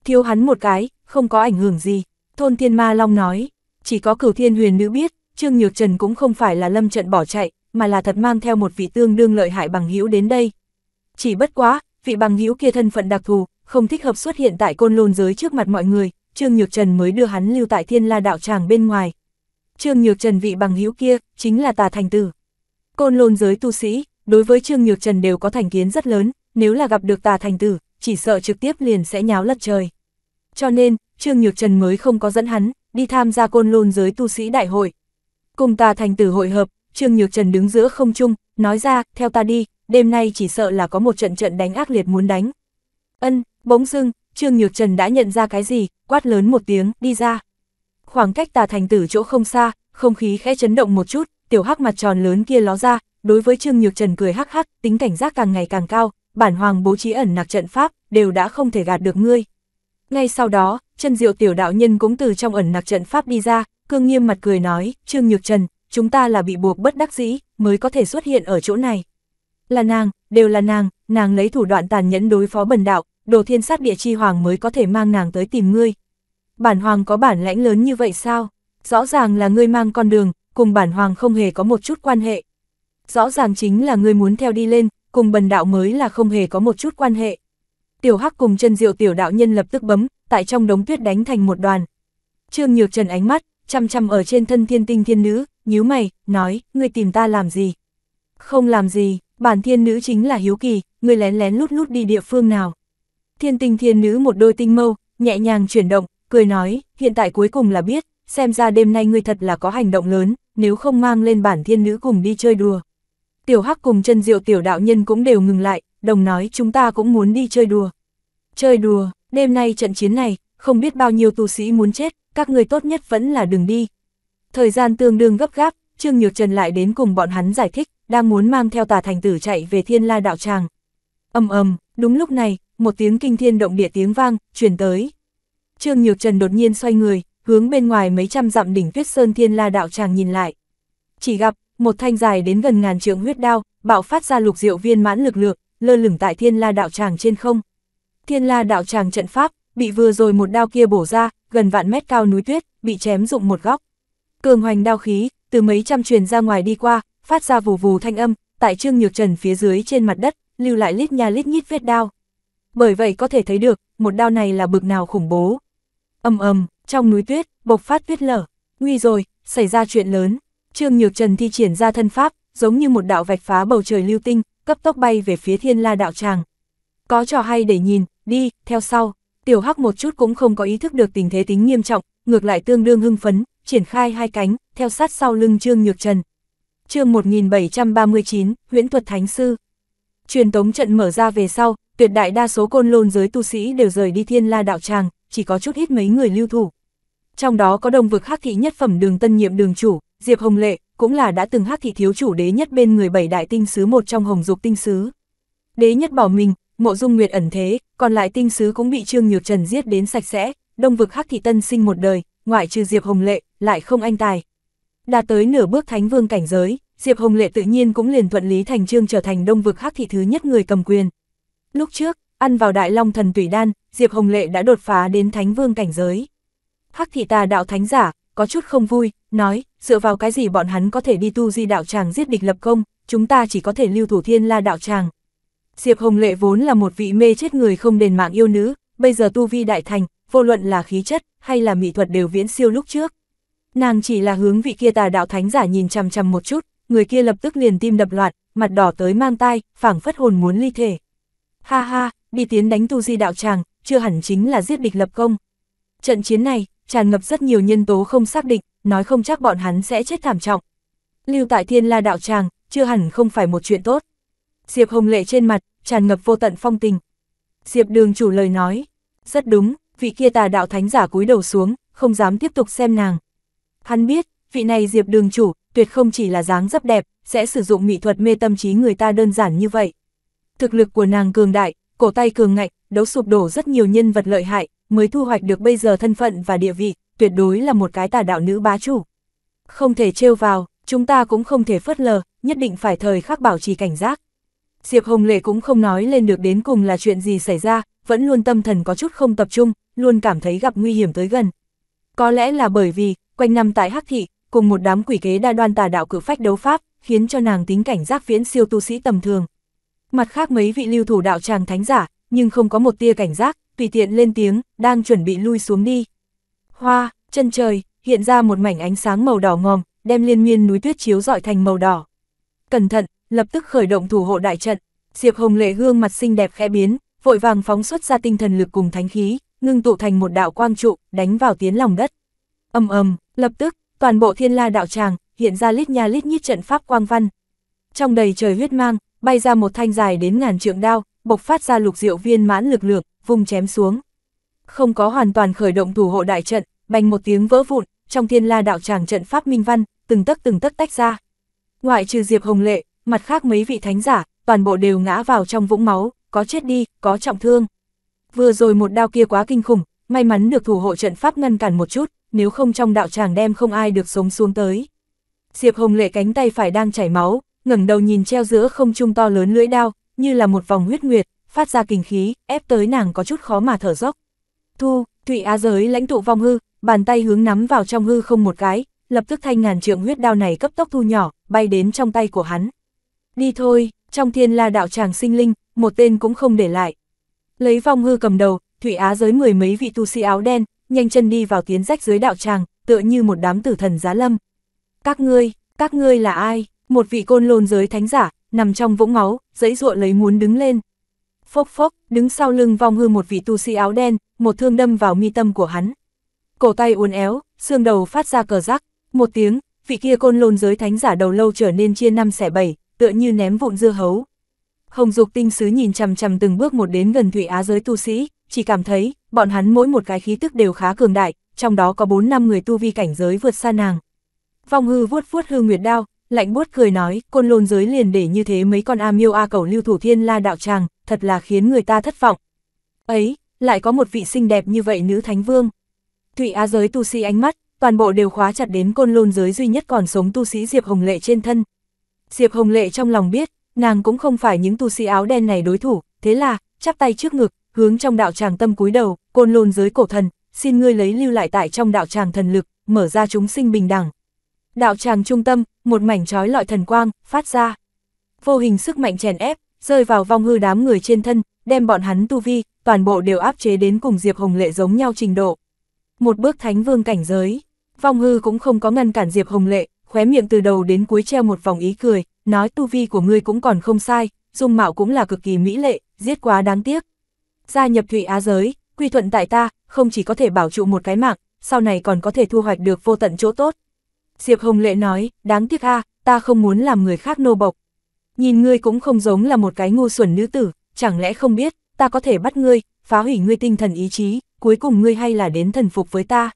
Thiếu hắn một cái, không có ảnh hưởng gì, thôn thiên ma long nói chỉ có cửu thiên huyền nữ biết, Trương Nhược Trần cũng không phải là lâm trận bỏ chạy, mà là thật mang theo một vị tương đương lợi hại bằng hữu đến đây. Chỉ bất quá, vị bằng hữu kia thân phận đặc thù, không thích hợp xuất hiện tại côn lôn giới trước mặt mọi người, Trương Nhược Trần mới đưa hắn lưu tại thiên la đạo tràng bên ngoài. Trương Nhược Trần vị bằng hữu kia, chính là tà thành tử. Côn lôn giới tu sĩ, đối với Trương Nhược Trần đều có thành kiến rất lớn, nếu là gặp được tà thành tử, chỉ sợ trực tiếp liền sẽ nháo lật trời. Cho nên, Trương Nhược Trần mới không có dẫn hắn, đi tham gia côn lôn giới tu sĩ đại hội. Cùng ta thành tử hội hợp, Trương Nhược Trần đứng giữa không trung, nói ra, theo ta đi, đêm nay chỉ sợ là có một trận trận đánh ác liệt muốn đánh. Ân, bỗng dưng, Trương Nhược Trần đã nhận ra cái gì, quát lớn một tiếng, đi ra. Khoảng cách tà thành tử chỗ không xa, không khí khẽ chấn động một chút, tiểu hắc mặt tròn lớn kia ló ra, đối với Trương Nhược Trần cười hắc hắc, tính cảnh giác càng ngày càng cao, bản hoàng bố trí ẩn nặc trận pháp, đều đã không thể gạt được ngươi, ngay sau đó, chân diệu tiểu đạo nhân cũng từ trong ẩn nặc trận pháp đi ra, cương nghiêm mặt cười nói, Trương Nhược Trần, chúng ta là bị buộc bất đắc dĩ, mới có thể xuất hiện ở chỗ này. Là nàng, đều là nàng, nàng lấy thủ đoạn tàn nhẫn đối phó bần đạo, đồ thiên sát địa chi hoàng mới có thể mang nàng tới tìm ngươi. Bản hoàng có bản lãnh lớn như vậy sao? Rõ ràng là ngươi mang con đường, cùng bản hoàng không hề có một chút quan hệ. Rõ ràng chính là ngươi muốn theo đi lên, cùng bần đạo mới là không hề có một chút quan hệ. Tiểu Hắc cùng chân diệu tiểu đạo nhân lập tức bấm, tại trong đống tuyết đánh thành một đoàn. Trương Nhược Trần ánh mắt, chăm chăm ở trên thân thiên tinh thiên nữ, nhíu mày, nói, ngươi tìm ta làm gì? Không làm gì, bản thiên nữ chính là hiếu kỳ, ngươi lén lén lút lút đi địa phương nào. Thiên tinh thiên nữ một đôi tinh mâu, nhẹ nhàng chuyển động, cười nói, hiện tại cuối cùng là biết, xem ra đêm nay ngươi thật là có hành động lớn, nếu không mang lên bản thiên nữ cùng đi chơi đùa. Tiểu Hắc cùng chân diệu tiểu đạo nhân cũng đều ngừng lại, đồng nói chúng ta cũng muốn đi chơi đùa. Chơi đùa, đêm nay trận chiến này, không biết bao nhiêu tu sĩ muốn chết, các người tốt nhất vẫn là đừng đi. Thời gian tương đương gấp gáp, Trương Nhược Trần lại đến cùng bọn hắn giải thích, đang muốn mang theo tà thành tử chạy về thiên la đạo tràng. Âm ầm, đúng lúc này, một tiếng kinh thiên động địa tiếng vang, truyền tới. Trương Nhược Trần đột nhiên xoay người, hướng bên ngoài mấy trăm dặm đỉnh tuyết sơn thiên la đạo tràng nhìn lại. Chỉ gặp, một thanh dài đến gần ngàn trượng huyết đao, bạo phát ra lục diệu viên mãn lực lượng, lơ lửng tại thiên la đạo tràng trên không. Thiên la đạo tràng trận pháp, bị vừa rồi một đao kia bổ ra, gần vạn mét cao núi tuyết, bị chém rụng một góc. Cường hoành đao khí, từ mấy trăm truyền ra ngoài đi qua, phát ra vù vù thanh âm, tại trương nhược trần phía dưới trên mặt đất, lưu lại lít nha lít nhít vết đao. Bởi vậy có thể thấy được, một đao này là bực nào khủng bố. Âm ầm, trong núi tuyết, bộc phát tuyết lở, nguy rồi, xảy ra chuyện lớn. Trương Nhược Trần thi triển ra thân pháp, giống như một đạo vạch phá bầu trời lưu tinh, cấp tốc bay về phía thiên la đạo tràng. Có trò hay để nhìn, đi, theo sau, tiểu hắc một chút cũng không có ý thức được tình thế tính nghiêm trọng, ngược lại tương đương hưng phấn, triển khai hai cánh, theo sát sau lưng Trương Nhược Trần. chương 1739, nguyễn Thuật Thánh Sư Truyền tống trận mở ra về sau, tuyệt đại đa số côn lôn giới tu sĩ đều rời đi thiên la đạo tràng, chỉ có chút ít mấy người lưu thủ. Trong đó có đồng vực hắc thị nhất phẩm đường tân nhiệm đường chủ, Diệp Hồng Lệ, cũng là đã từng hắc thị thiếu chủ đế nhất bên người bảy đại tinh sứ một trong hồng dục tinh sứ. Đế nhất bỏ mình, mộ dung nguyệt ẩn thế, còn lại tinh sứ cũng bị Trương Nhược Trần giết đến sạch sẽ, đông vực hắc thị tân sinh một đời, ngoại trừ Diệp Hồng Lệ, lại không anh tài. đạt tới nửa bước thánh vương cảnh giới, Diệp Hồng Lệ tự nhiên cũng liền thuận lý thành trương trở thành đông vực hắc thị thứ nhất người cầm quyền. Lúc trước, ăn vào đại long thần tùy đan, Diệp Hồng Lệ đã đột phá đến thánh vương cảnh giới. Hắc thị tà đạo thánh giả, có chút không vui, nói, dựa vào cái gì bọn hắn có thể đi tu di đạo tràng giết địch lập công, chúng ta chỉ có thể lưu thủ thiên la đạo tràng. Diệp Hồng Lệ vốn là một vị mê chết người không đền mạng yêu nữ, bây giờ tu vi đại thành, vô luận là khí chất hay là mỹ thuật đều viễn siêu lúc trước. Nàng chỉ là hướng vị kia tà đạo thánh giả nhìn chằm chằm một chút, người kia lập tức liền tim đập loạt mặt đỏ tới mang tai, phảng phất hồn muốn ly thể. Ha ha, đi tiến đánh tu di đạo tràng, chưa hẳn chính là giết địch lập công. Trận chiến này, tràn ngập rất nhiều nhân tố không xác định, nói không chắc bọn hắn sẽ chết thảm trọng. Lưu tại thiên la đạo tràng, chưa hẳn không phải một chuyện tốt. Diệp Hồng Lệ trên mặt, tràn ngập vô tận phong tình. Diệp đường chủ lời nói, rất đúng, vị kia tà đạo thánh giả cúi đầu xuống, không dám tiếp tục xem nàng. Hắn biết, vị này Diệp đường chủ, tuyệt không chỉ là dáng dấp đẹp, sẽ sử dụng mỹ thuật mê tâm trí người ta đơn giản như vậy. Thực lực của nàng cường đại, cổ tay cường ngạnh, đấu sụp đổ rất nhiều nhân vật lợi hại, mới thu hoạch được bây giờ thân phận và địa vị, tuyệt đối là một cái tà đạo nữ bá chủ. Không thể trêu vào, chúng ta cũng không thể phớt lờ, nhất định phải thời khắc bảo trì cảnh giác. Diệp Hồng Lệ cũng không nói lên được đến cùng là chuyện gì xảy ra, vẫn luôn tâm thần có chút không tập trung, luôn cảm thấy gặp nguy hiểm tới gần. Có lẽ là bởi vì, quanh năm tại Hắc Thị, cùng một đám quỷ kế đa đoan tà đạo cử phách đấu pháp, khiến cho nàng tính cảnh giác viễn siêu tu sĩ tầm thường. Mặt khác mấy vị lưu thủ đạo tràng thánh giả, nhưng không có một tia cảnh giác, tùy tiện lên tiếng, đang chuẩn bị lui xuống đi. Hoa, chân trời, hiện ra một mảnh ánh sáng màu đỏ ngòm, đem liên miên núi tuyết chiếu dọi thành màu đỏ. Cẩn thận, lập tức khởi động thủ hộ đại trận, Diệp Hồng Lệ gương mặt xinh đẹp khẽ biến, vội vàng phóng xuất ra tinh thần lực cùng thánh khí, ngưng tụ thành một đạo quang trụ, đánh vào tiến lòng đất. Ầm ầm, lập tức, toàn bộ Thiên La đạo tràng hiện ra lít nha lít nhít trận pháp quang văn. Trong đầy trời huyết mang, bay ra một thanh dài đến ngàn trượng đao, bộc phát ra lục diệu viên mãn lực lượng, vùng chém xuống. Không có hoàn toàn khởi động thủ hộ đại trận, bành một tiếng vỡ vụn, trong thiên la đạo tràng trận pháp minh văn, từng tấc từng tấc tách ra. Ngoại trừ Diệp Hồng Lệ, mặt khác mấy vị thánh giả, toàn bộ đều ngã vào trong vũng máu, có chết đi, có trọng thương. Vừa rồi một đao kia quá kinh khủng, may mắn được thủ hộ trận pháp ngăn cản một chút, nếu không trong đạo tràng đem không ai được sống xuống tới. Diệp Hồng Lệ cánh tay phải đang chảy máu, ngẩng đầu nhìn treo giữa không trung to lớn lưỡi đao, như là một vòng huyết nguyệt, phát ra kinh khí, ép tới nàng có chút khó mà thở dốc. Thu, Thụy Á giới lãnh tụ vong hư, bàn tay hướng nắm vào trong hư không một cái, lập tức thanh ngàn trượng huyết đao này cấp tốc thu nhỏ, bay đến trong tay của hắn. Đi thôi, trong thiên la đạo tràng sinh linh, một tên cũng không để lại. Lấy vong hư cầm đầu, Thụy Á giới mười mấy vị tu sĩ áo đen, nhanh chân đi vào tiến rách dưới đạo tràng, tựa như một đám tử thần giá lâm. Các ngươi, các ngươi là ai? Một vị côn lôn giới thánh giả, nằm trong vũng máu, dãy dụa lấy muốn đứng lên. Phốc phốc, đứng sau lưng vong hư một vị tu sĩ áo đen, một thương đâm vào mi tâm của hắn. Cổ tay uốn éo, xương đầu phát ra cờ rắc, một tiếng, vị kia côn lôn giới thánh giả đầu lâu trở nên chia năm xẻ bảy, tựa như ném vụn dưa hấu. Hồng Dục Tinh Sứ nhìn chằm chằm từng bước một đến gần Thủy Á giới tu sĩ, chỉ cảm thấy, bọn hắn mỗi một cái khí tức đều khá cường đại, trong đó có 4 năm người tu vi cảnh giới vượt xa nàng. Vong hư vuốt vuốt hư nguyệt đao, lạnh buốt cười nói, côn lôn giới liền để như thế mấy con A miêu A cầu lưu thủ thiên la đạo tràng, thật là khiến người ta thất vọng. Ấy, lại có một vị xinh đẹp như vậy nữ thánh vương. Thụy Á giới tu sĩ ánh mắt, toàn bộ đều khóa chặt đến côn lôn giới duy nhất còn sống tu sĩ Diệp Hồng Lệ trên thân. Diệp Hồng Lệ trong lòng biết, nàng cũng không phải những tu sĩ áo đen này đối thủ, thế là, chắp tay trước ngực, hướng trong đạo tràng tâm cúi đầu, côn lôn giới cổ thần, xin ngươi lấy lưu lại tại trong đạo tràng thần lực, mở ra chúng sinh bình đẳng đạo tràng trung tâm, một mảnh trói lọi thần quang, phát ra. Vô hình sức mạnh chèn ép, rơi vào vong hư đám người trên thân, đem bọn hắn tu vi, toàn bộ đều áp chế đến cùng Diệp Hồng Lệ giống nhau trình độ. Một bước thánh vương cảnh giới, vong hư cũng không có ngăn cản Diệp Hồng Lệ, khóe miệng từ đầu đến cuối treo một vòng ý cười, nói tu vi của ngươi cũng còn không sai, dung mạo cũng là cực kỳ mỹ lệ, giết quá đáng tiếc. Gia nhập Thụy Á giới, quy thuận tại ta, không chỉ có thể bảo trụ một cái mạng, sau này còn có thể thu hoạch được vô tận chỗ tốt. Diệp Hồng Lệ nói, đáng tiếc a, ta không muốn làm người khác nô bộc. Nhìn ngươi cũng không giống là một cái ngu xuẩn nữ tử, chẳng lẽ không biết, ta có thể bắt ngươi, phá hủy ngươi tinh thần ý chí, cuối cùng ngươi hay là đến thần phục với ta.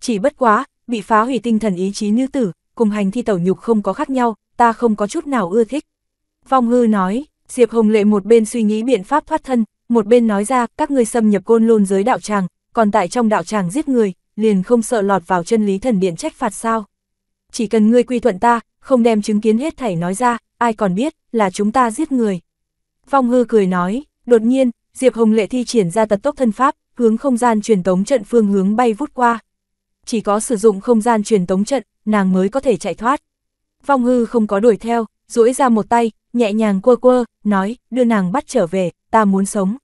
Chỉ bất quá, bị phá hủy tinh thần ý chí nữ tử, cùng hành thi tẩu nhục không có khác nhau, ta không có chút nào ưa thích. Vong hư nói, Diệp Hồng Lệ một bên suy nghĩ biện pháp thoát thân, một bên nói ra các ngươi xâm nhập côn lôn giới đạo tràng, còn tại trong đạo tràng giết người, liền không sợ lọt vào chân lý thần điện trách phạt sao chỉ cần ngươi quy thuận ta, không đem chứng kiến hết thảy nói ra, ai còn biết, là chúng ta giết người. Phong hư cười nói, đột nhiên, Diệp Hồng Lệ thi triển ra tật tốc thân pháp, hướng không gian truyền tống trận phương hướng bay vút qua. Chỉ có sử dụng không gian truyền tống trận, nàng mới có thể chạy thoát. Phong hư không có đuổi theo, duỗi ra một tay, nhẹ nhàng quơ quơ, nói, đưa nàng bắt trở về, ta muốn sống.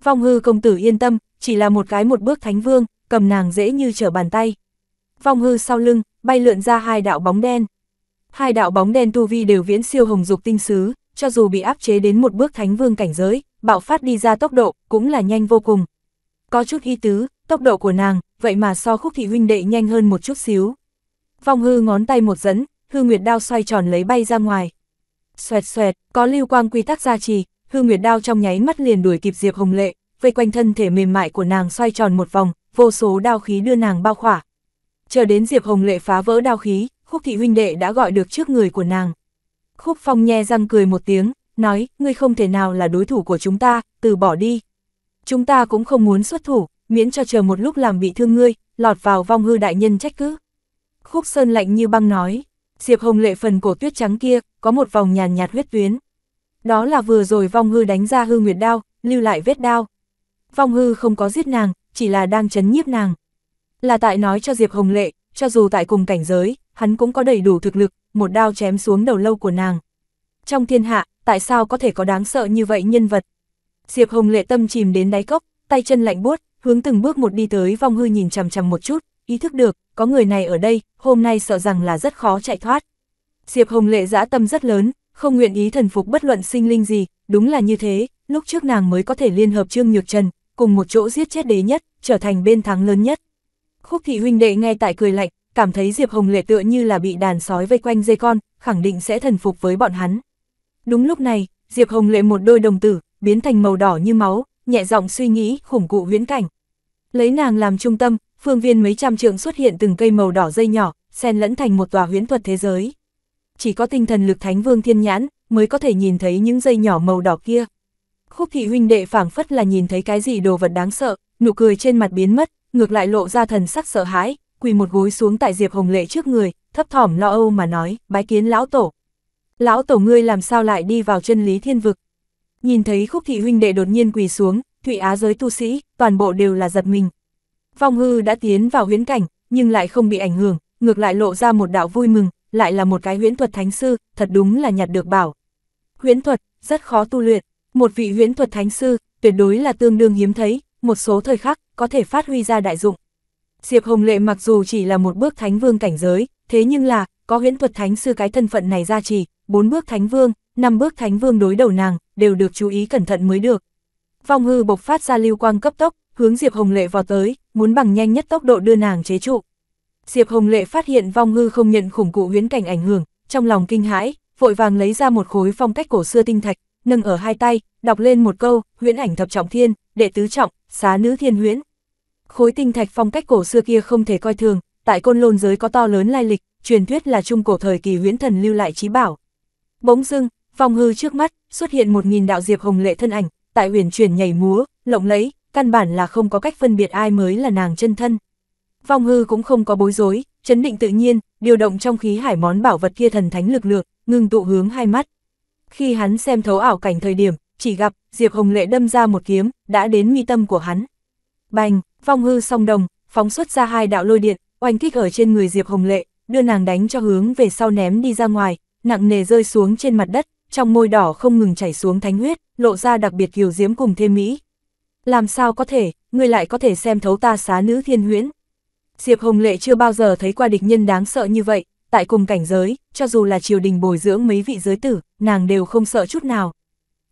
Phong hư công tử yên tâm, chỉ là một cái một bước thánh vương, cầm nàng dễ như trở bàn tay. Phong hư sau lưng, bay lượn ra hai đạo bóng đen. Hai đạo bóng đen tu vi đều viễn siêu hồng dục tinh sứ, cho dù bị áp chế đến một bước thánh vương cảnh giới, bạo phát đi ra tốc độ, cũng là nhanh vô cùng. Có chút y tứ, tốc độ của nàng, vậy mà so khúc thị huynh đệ nhanh hơn một chút xíu. Phong hư ngón tay một dẫn, hư nguyệt đao xoay tròn lấy bay ra ngoài. Xoẹt xoẹt, có lưu quang quy tắc gia trì, hư nguyệt đao trong nháy mắt liền đuổi kịp Diệp Hồng Lệ, vây quanh thân thể mềm mại của nàng xoay tròn một vòng, vô số đao khí đưa nàng bao khỏa, chờ đến Diệp Hồng Lệ phá vỡ đao khí, Khúc Thị huynh đệ đã gọi được trước người của nàng. Khúc Phong nhe răng cười một tiếng, nói, ngươi không thể nào là đối thủ của chúng ta, từ bỏ đi. Chúng ta cũng không muốn xuất thủ, miễn cho chờ một lúc làm bị thương ngươi, lọt vào vong hư đại nhân trách cứ. Khúc Sơn lạnh như băng nói, Diệp Hồng Lệ phần cổ tuyết trắng kia, có một vòng nhàn nhạt huyết tuyến. Đó là vừa rồi vong hư đánh ra hư nguyệt đao, lưu lại vết đao. Vong hư không có giết nàng, chỉ là đang chấn nhiếp nàng là tại nói cho Diệp Hồng Lệ, cho dù tại cùng cảnh giới, hắn cũng có đầy đủ thực lực, một đao chém xuống đầu lâu của nàng. Trong thiên hạ, tại sao có thể có đáng sợ như vậy nhân vật? Diệp Hồng Lệ tâm chìm đến đáy cốc, tay chân lạnh buốt, hướng từng bước một đi tới vong hư nhìn chằm chằm một chút, ý thức được, có người này ở đây, hôm nay sợ rằng là rất khó chạy thoát. Diệp Hồng Lệ dã tâm rất lớn, không nguyện ý thần phục bất luận sinh linh gì, đúng là như thế, lúc trước nàng mới có thể liên hợp Trương Nhược Trần, cùng một chỗ giết chết đế nhất, trở thành bên thắng lớn nhất. Khúc thị huynh đệ nghe tại cười lạnh, cảm thấy Diệp Hồng Lệ tựa như là bị đàn sói vây quanh dây con, khẳng định sẽ thần phục với bọn hắn. Đúng lúc này, Diệp Hồng Lệ một đôi đồng tử, biến thành màu đỏ như máu, nhẹ giọng suy nghĩ, khủng cụ huyễn cảnh. Lấy nàng làm trung tâm, phương viên mấy trăm trượng xuất hiện từng cây màu đỏ dây nhỏ, xen lẫn thành một tòa huyễn thuật thế giới. Chỉ có tinh thần lực Thánh Vương Thiên Nhãn mới có thể nhìn thấy những dây nhỏ màu đỏ kia. Khúc thị huynh đệ phảng phất là nhìn thấy cái gì đồ vật đáng sợ, nụ cười trên mặt biến mất, ngược lại lộ ra thần sắc sợ hãi, quỳ một gối xuống tại Diệp Hồng Lệ trước người, thấp thỏm lo âu mà nói, bái kiến lão tổ. Lão tổ ngươi làm sao lại đi vào chân lý thiên vực? Nhìn thấy khúc thị huynh đệ đột nhiên quỳ xuống, thụy á giới tu sĩ, toàn bộ đều là giật mình. Phong hư đã tiến vào huyễn cảnh, nhưng lại không bị ảnh hưởng, ngược lại lộ ra một đạo vui mừng, lại là một cái huyễn thuật thánh sư, thật đúng là nhặt được bảo. Huyễn thuật, rất khó tu luyện, một vị huyễn thuật thánh sư, tuyệt đối là tương đương hiếm thấy, một số thời khắc, có thể phát huy ra đại dụng. Diệp Hồng Lệ mặc dù chỉ là một bước thánh vương cảnh giới, thế nhưng là, có huyễn thuật thánh sư cái thân phận này ra chỉ, bốn bước thánh vương, năm bước thánh vương đối đầu nàng, đều được chú ý cẩn thận mới được. Vong hư bộc phát ra lưu quang cấp tốc, hướng Diệp Hồng Lệ vào tới, muốn bằng nhanh nhất tốc độ đưa nàng chế trụ. Diệp Hồng Lệ phát hiện vong hư không nhận khủng cụ huyễn cảnh ảnh hưởng, trong lòng kinh hãi, vội vàng lấy ra một khối phong cách cổ xưa tinh thạch, nâng ở hai tay, đọc lên một câu, huyễn ảnh thập trọng thiên, đệ tứ trọng, xá nữ thiên huyễn. Khối tinh thạch phong cách cổ xưa kia không thể coi thường, tại côn lôn giới có to lớn lai lịch, truyền thuyết là trung cổ thời kỳ huyễn thần lưu lại trí bảo. Bỗng dưng, phong hư trước mắt, xuất hiện một nghìn đạo diệp hồng lệ thân ảnh, tại huyền chuyển nhảy múa, lộng lẫy, căn bản là không có cách phân biệt ai mới là nàng chân thân. phong hư cũng không có bối rối, chấn định tự nhiên, điều động trong khí hải món bảo vật kia thần thánh lực lượng, ngưng tụ hướng hai mắt. Khi hắn xem thấu ảo cảnh thời điểm, chỉ gặp, Diệp Hồng Lệ đâm ra một kiếm, đã đến mi tâm của hắn. Bành, Phong hư song đồng, phóng xuất ra hai đạo lôi điện, oanh kích ở trên người Diệp Hồng Lệ, đưa nàng đánh cho hướng về sau ném đi ra ngoài, nặng nề rơi xuống trên mặt đất, trong môi đỏ không ngừng chảy xuống thánh huyết, lộ ra đặc biệt kiều diễm cùng thêm mỹ. Làm sao có thể, người lại có thể xem thấu ta xá nữ thiên huyễn. Diệp Hồng Lệ chưa bao giờ thấy qua địch nhân đáng sợ như vậy, tại cùng cảnh giới, cho dù là triều đình bồi dưỡng mấy vị giới tử, nàng đều không sợ chút nào.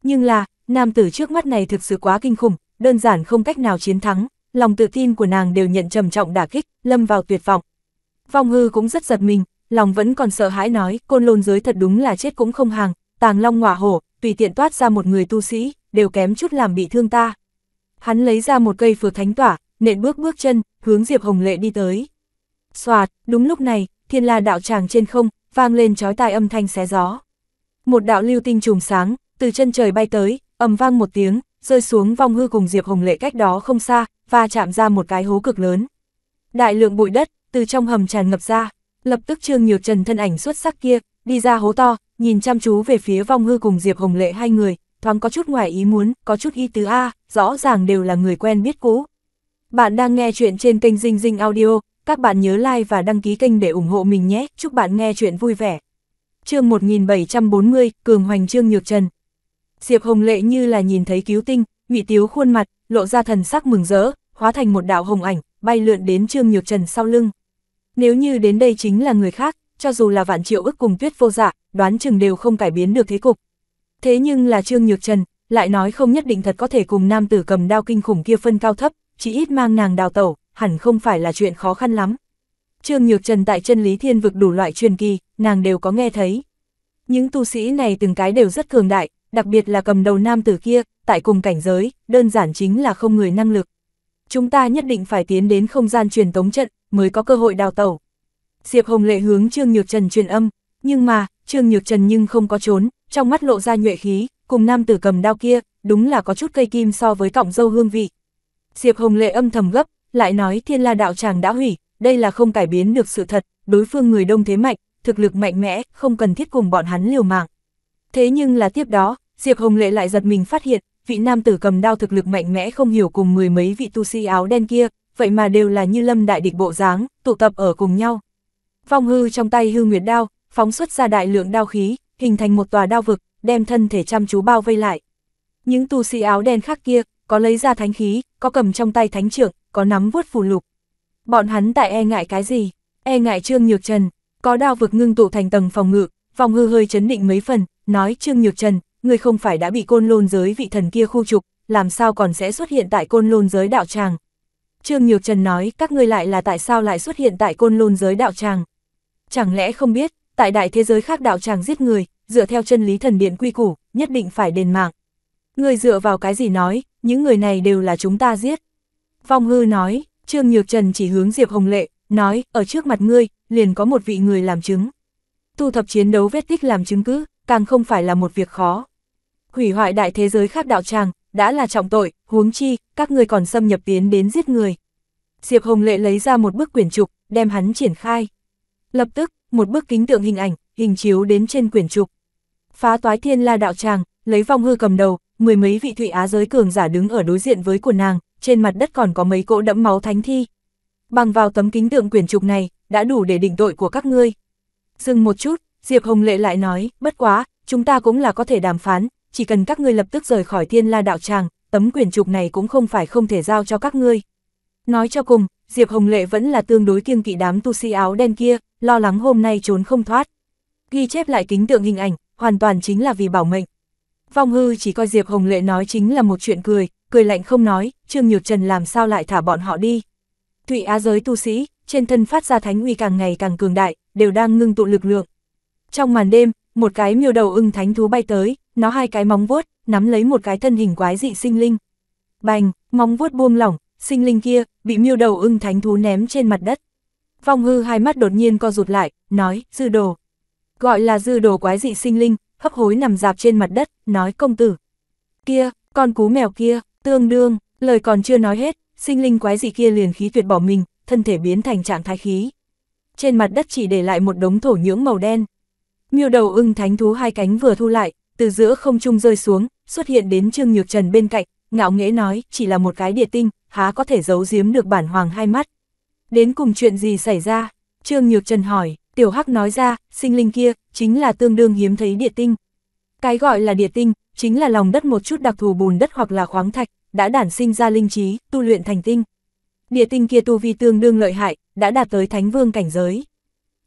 Nhưng là, nam tử trước mắt này thực sự quá kinh khủng, đơn giản không cách nào chiến thắng, lòng tự tin của nàng đều nhận trầm trọng đả kích, lâm vào tuyệt vọng. Vong hư cũng rất giật mình, lòng vẫn còn sợ hãi nói, côn lôn giới thật đúng là chết cũng không hàng, tàng long ngọa hổ, tùy tiện toát ra một người tu sĩ, đều kém chút làm bị thương ta. Hắn lấy ra một cây phược thánh tỏa, nện bước bước chân, hướng Diệp Hồng Lệ đi tới. Xoạt, đúng lúc này, thiên la đạo tràng trên không, vang lên chói tai âm thanh xé gió. Một đạo lưu tinh trùm sáng, từ chân trời bay tới, ầm vang một tiếng, rơi xuống vong hư cùng Diệp Hồng Lệ cách đó không xa, và chạm ra một cái hố cực lớn. Đại lượng bụi đất từ trong hầm tràn ngập ra, lập tức Trương Nhược Trần thân ảnh xuất sắc kia, đi ra hố to, nhìn chăm chú về phía vong hư cùng Diệp Hồng Lệ hai người, thoáng có chút ngoài ý muốn, có chút ý tứ a, rõ ràng đều là người quen biết cũ. Bạn đang nghe chuyện trên kênh Dinh Dinh Audio, các bạn nhớ like và đăng ký kênh để ủng hộ mình nhé, chúc bạn nghe chuyện vui vẻ. chương 1740, Cường Hoành Trương Nhược Trần Diệp Hồng Lệ như là nhìn thấy cứu tinh, ngụy tiếu khuôn mặt, lộ ra thần sắc mừng rỡ, hóa thành một đạo hồng ảnh, bay lượn đến Trương Nhược Trần sau lưng. Nếu như đến đây chính là người khác, cho dù là vạn triệu ức cùng tuyết vô dạ, đoán chừng đều không cải biến được thế cục. Thế nhưng là Trương Nhược Trần, lại nói không nhất định thật có thể cùng nam tử cầm đao kinh khủng kia phân cao thấp, chỉ ít mang nàng đào tẩu, hẳn không phải là chuyện khó khăn lắm. Trương Nhược Trần tại chân lý thiên vực đủ loại truyền kỳ, nàng đều có nghe thấy. Những tu sĩ này từng cái đều rất cường đại, đặc biệt là cầm đầu nam tử kia, tại cùng cảnh giới, đơn giản chính là không người năng lực. Chúng ta nhất định phải tiến đến không gian truyền tống trận, mới có cơ hội đào tẩu. Diệp Hồng Lệ hướng Trương Nhược Trần truyền âm, nhưng mà, Trương Nhược Trần nhưng không có trốn, trong mắt lộ ra nhuệ khí, cùng nam tử cầm đao kia, đúng là có chút cây kim so với cọng dâu hương vị. Diệp Hồng Lệ âm thầm gấp, lại nói thiên la đạo tràng đã hủy, đây là không cải biến được sự thật, đối phương người đông thế mạnh, thực lực mạnh mẽ, không cần thiết cùng bọn hắn liều mạng. Thế nhưng là tiếp đó, Diệp Hồng Lệ lại giật mình phát hiện, vị nam tử cầm đao thực lực mạnh mẽ không hiểu cùng mười mấy vị tu sĩ áo đen kia, vậy mà đều là như lâm đại địch bộ dáng, tụ tập ở cùng nhau. Phong hư trong tay hư nguyệt đao, phóng xuất ra đại lượng đao khí, hình thành một tòa đao vực, đem thân thể chăm chú bao vây lại. Những tu sĩ áo đen khác kia, có lấy ra thánh khí, có cầm trong tay thánh trưởng, có nắm vuốt phù lục. Bọn hắn tại e ngại cái gì? E ngại Trương Nhược Trần, có đao vực ngưng tụ thành tầng phòng ngự, phòng hư hơi chấn định mấy phần, nói Trương Nhược Trần, ngươi không phải đã bị côn lôn giới vị thần kia khu trục, làm sao còn sẽ xuất hiện tại côn lôn giới đạo tràng. Trương Nhược Trần nói, các ngươi lại là tại sao lại xuất hiện tại côn lôn giới đạo tràng. Chẳng lẽ không biết, tại đại thế giới khác đạo tràng giết người, dựa theo chân lý thần điện quy củ, nhất định phải đền mạng. Ngươi dựa vào cái gì nói, những người này đều là chúng ta giết. Phong Hư nói, Trương Nhược Trần chỉ hướng Diệp Hồng Lệ, nói, ở trước mặt ngươi, liền có một vị người làm chứng. Tu thập chiến đấu vết tích làm chứng cứ, càng không phải là một việc khó hủy hoại đại thế giới khác đạo tràng, đã là trọng tội, huống chi, các ngươi còn xâm nhập tiến đến giết người. Diệp Hồng Lệ lấy ra một bức quyển trục, đem hắn triển khai. Lập tức, một bức kính tượng hình ảnh, hình chiếu đến trên quyển trục. Phá toái thiên la đạo tràng, lấy vong hư cầm đầu, mười mấy vị thụy á giới cường giả đứng ở đối diện với của nàng, trên mặt đất còn có mấy cỗ đẫm máu thánh thi. Bằng vào tấm kính tượng quyển trục này, đã đủ để định tội của các ngươi. Dừng một chút, Diệp Hồng Lệ lại nói, bất quá, chúng ta cũng là có thể đàm phán, chỉ cần các ngươi lập tức rời khỏi thiên la đạo tràng, tấm quyển trục này cũng không phải không thể giao cho các ngươi. Nói cho cùng, Diệp Hồng Lệ vẫn là tương đối kiêng kỵ đám tu sĩ áo đen kia, lo lắng hôm nay trốn không thoát. Ghi chép lại kính tượng hình ảnh, hoàn toàn chính là vì bảo mệnh. Vong hư chỉ coi Diệp Hồng Lệ nói chính là một chuyện cười, cười lạnh không nói, Trương Nhược Trần làm sao lại thả bọn họ đi. Thụy Á giới tu sĩ, trên thân phát ra thánh uy càng ngày càng cường đại, đều đang ngưng tụ lực lượng. Trong màn đêm, một cái miêu đầu ưng thánh thú bay tới, nó hai cái móng vuốt, nắm lấy một cái thân hình quái dị sinh linh. Bành, móng vuốt buông lỏng, sinh linh kia, bị miêu đầu ưng thánh thú ném trên mặt đất. Vong hư hai mắt đột nhiên co rụt lại, nói, dư đồ. Gọi là dư đồ quái dị sinh linh, hấp hối nằm dạp trên mặt đất, nói công tử. Kia, con cú mèo kia, tương đương, lời còn chưa nói hết, sinh linh quái dị kia liền khí tuyệt bỏ mình, thân thể biến thành trạng thái khí. Trên mặt đất chỉ để lại một đống thổ nhưỡng màu đen. Miêu đầu ưng thánh thú hai cánh vừa thu lại, từ giữa không trung rơi xuống, xuất hiện đến Trương Nhược Trần bên cạnh, ngạo nghễ nói, chỉ là một cái địa tinh, há có thể giấu giếm được bản hoàng hai mắt. Đến cùng chuyện gì xảy ra? Trương Nhược Trần hỏi, Tiểu Hắc nói ra, sinh linh kia, chính là tương đương hiếm thấy địa tinh. Cái gọi là địa tinh, chính là lòng đất một chút đặc thù bùn đất hoặc là khoáng thạch, đã đản sinh ra linh trí, tu luyện thành tinh. Địa tinh kia tu vi tương đương lợi hại, đã đạt tới thánh vương cảnh giới.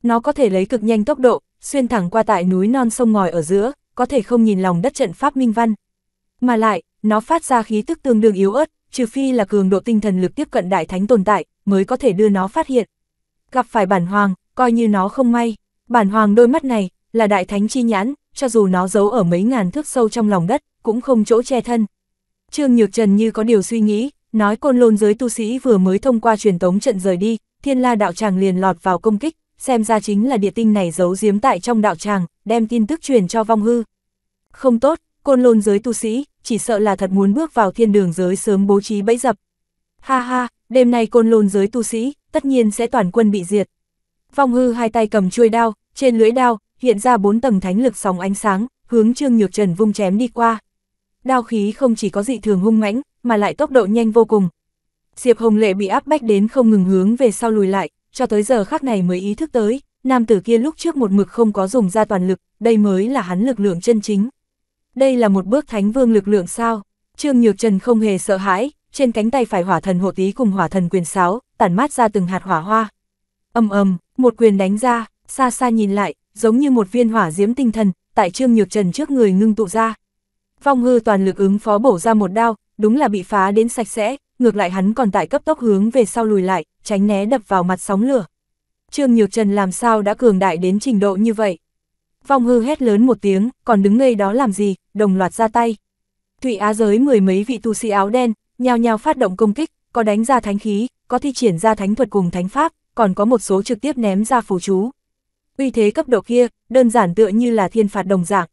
Nó có thể lấy cực nhanh tốc độ, xuyên thẳng qua tại núi non sông ngòi ở giữa, có thể không nhìn lòng đất trận pháp minh văn. Mà lại, nó phát ra khí tức tương đương yếu ớt, trừ phi là cường độ tinh thần lực tiếp cận đại thánh tồn tại, mới có thể đưa nó phát hiện. Gặp phải bản hoàng, coi như nó không may, bản hoàng đôi mắt này, là đại thánh chi nhãn, cho dù nó giấu ở mấy ngàn thước sâu trong lòng đất, cũng không chỗ che thân. Trương Nhược Trần như có điều suy nghĩ, nói côn lôn giới tu sĩ vừa mới thông qua truyền tống trận rời đi, thiên la đạo tràng liền lọt vào công kích, xem ra chính là địa tinh này giấu giếm tại trong đạo tràng, đem tin tức truyền cho vong hư. Không tốt, côn lôn giới tu sĩ, chỉ sợ là thật muốn bước vào thiên đường giới sớm bố trí bẫy dập. Ha ha, đêm nay côn lôn giới tu sĩ, tất nhiên sẽ toàn quân bị diệt. Vong hư hai tay cầm chuôi đao, trên lưỡi đao, hiện ra bốn tầng thánh lực sóng ánh sáng, hướng Trương Nhược Trần vung chém đi qua. Đao khí không chỉ có dị thường hung mãnh, mà lại tốc độ nhanh vô cùng. Diệp Hồng Lệ bị áp bách đến không ngừng hướng về sau lùi lại, cho tới giờ khác này mới ý thức tới, nam tử kia lúc trước một mực không có dùng ra toàn lực, đây mới là hắn lực lượng chân chính. Đây là một bước thánh vương lực lượng sao? Trương Nhược Trần không hề sợ hãi, trên cánh tay phải hỏa thần hộ tí cùng hỏa thần quyền sáo, tản mát ra từng hạt hỏa hoa. Âm ầm, một quyền đánh ra, xa xa nhìn lại, giống như một viên hỏa diễm tinh thần, tại Trương Nhược Trần trước người ngưng tụ ra. Phong hư toàn lực ứng phó bổ ra một đao, đúng là bị phá đến sạch sẽ, ngược lại hắn còn tại cấp tốc hướng về sau lùi lại, tránh né đập vào mặt sóng lửa. Trương Nhược Trần làm sao đã cường đại đến trình độ như vậy? Vong hư hét lớn một tiếng, còn đứng ngây đó làm gì, đồng loạt ra tay. Thụy Á giới mười mấy vị tu sĩ áo đen, nhao nhao phát động công kích, có đánh ra thánh khí, có thi triển ra thánh thuật cùng thánh pháp, còn có một số trực tiếp ném ra phù chú. Uy thế cấp độ kia, đơn giản tựa như là thiên phạt đồng dạng.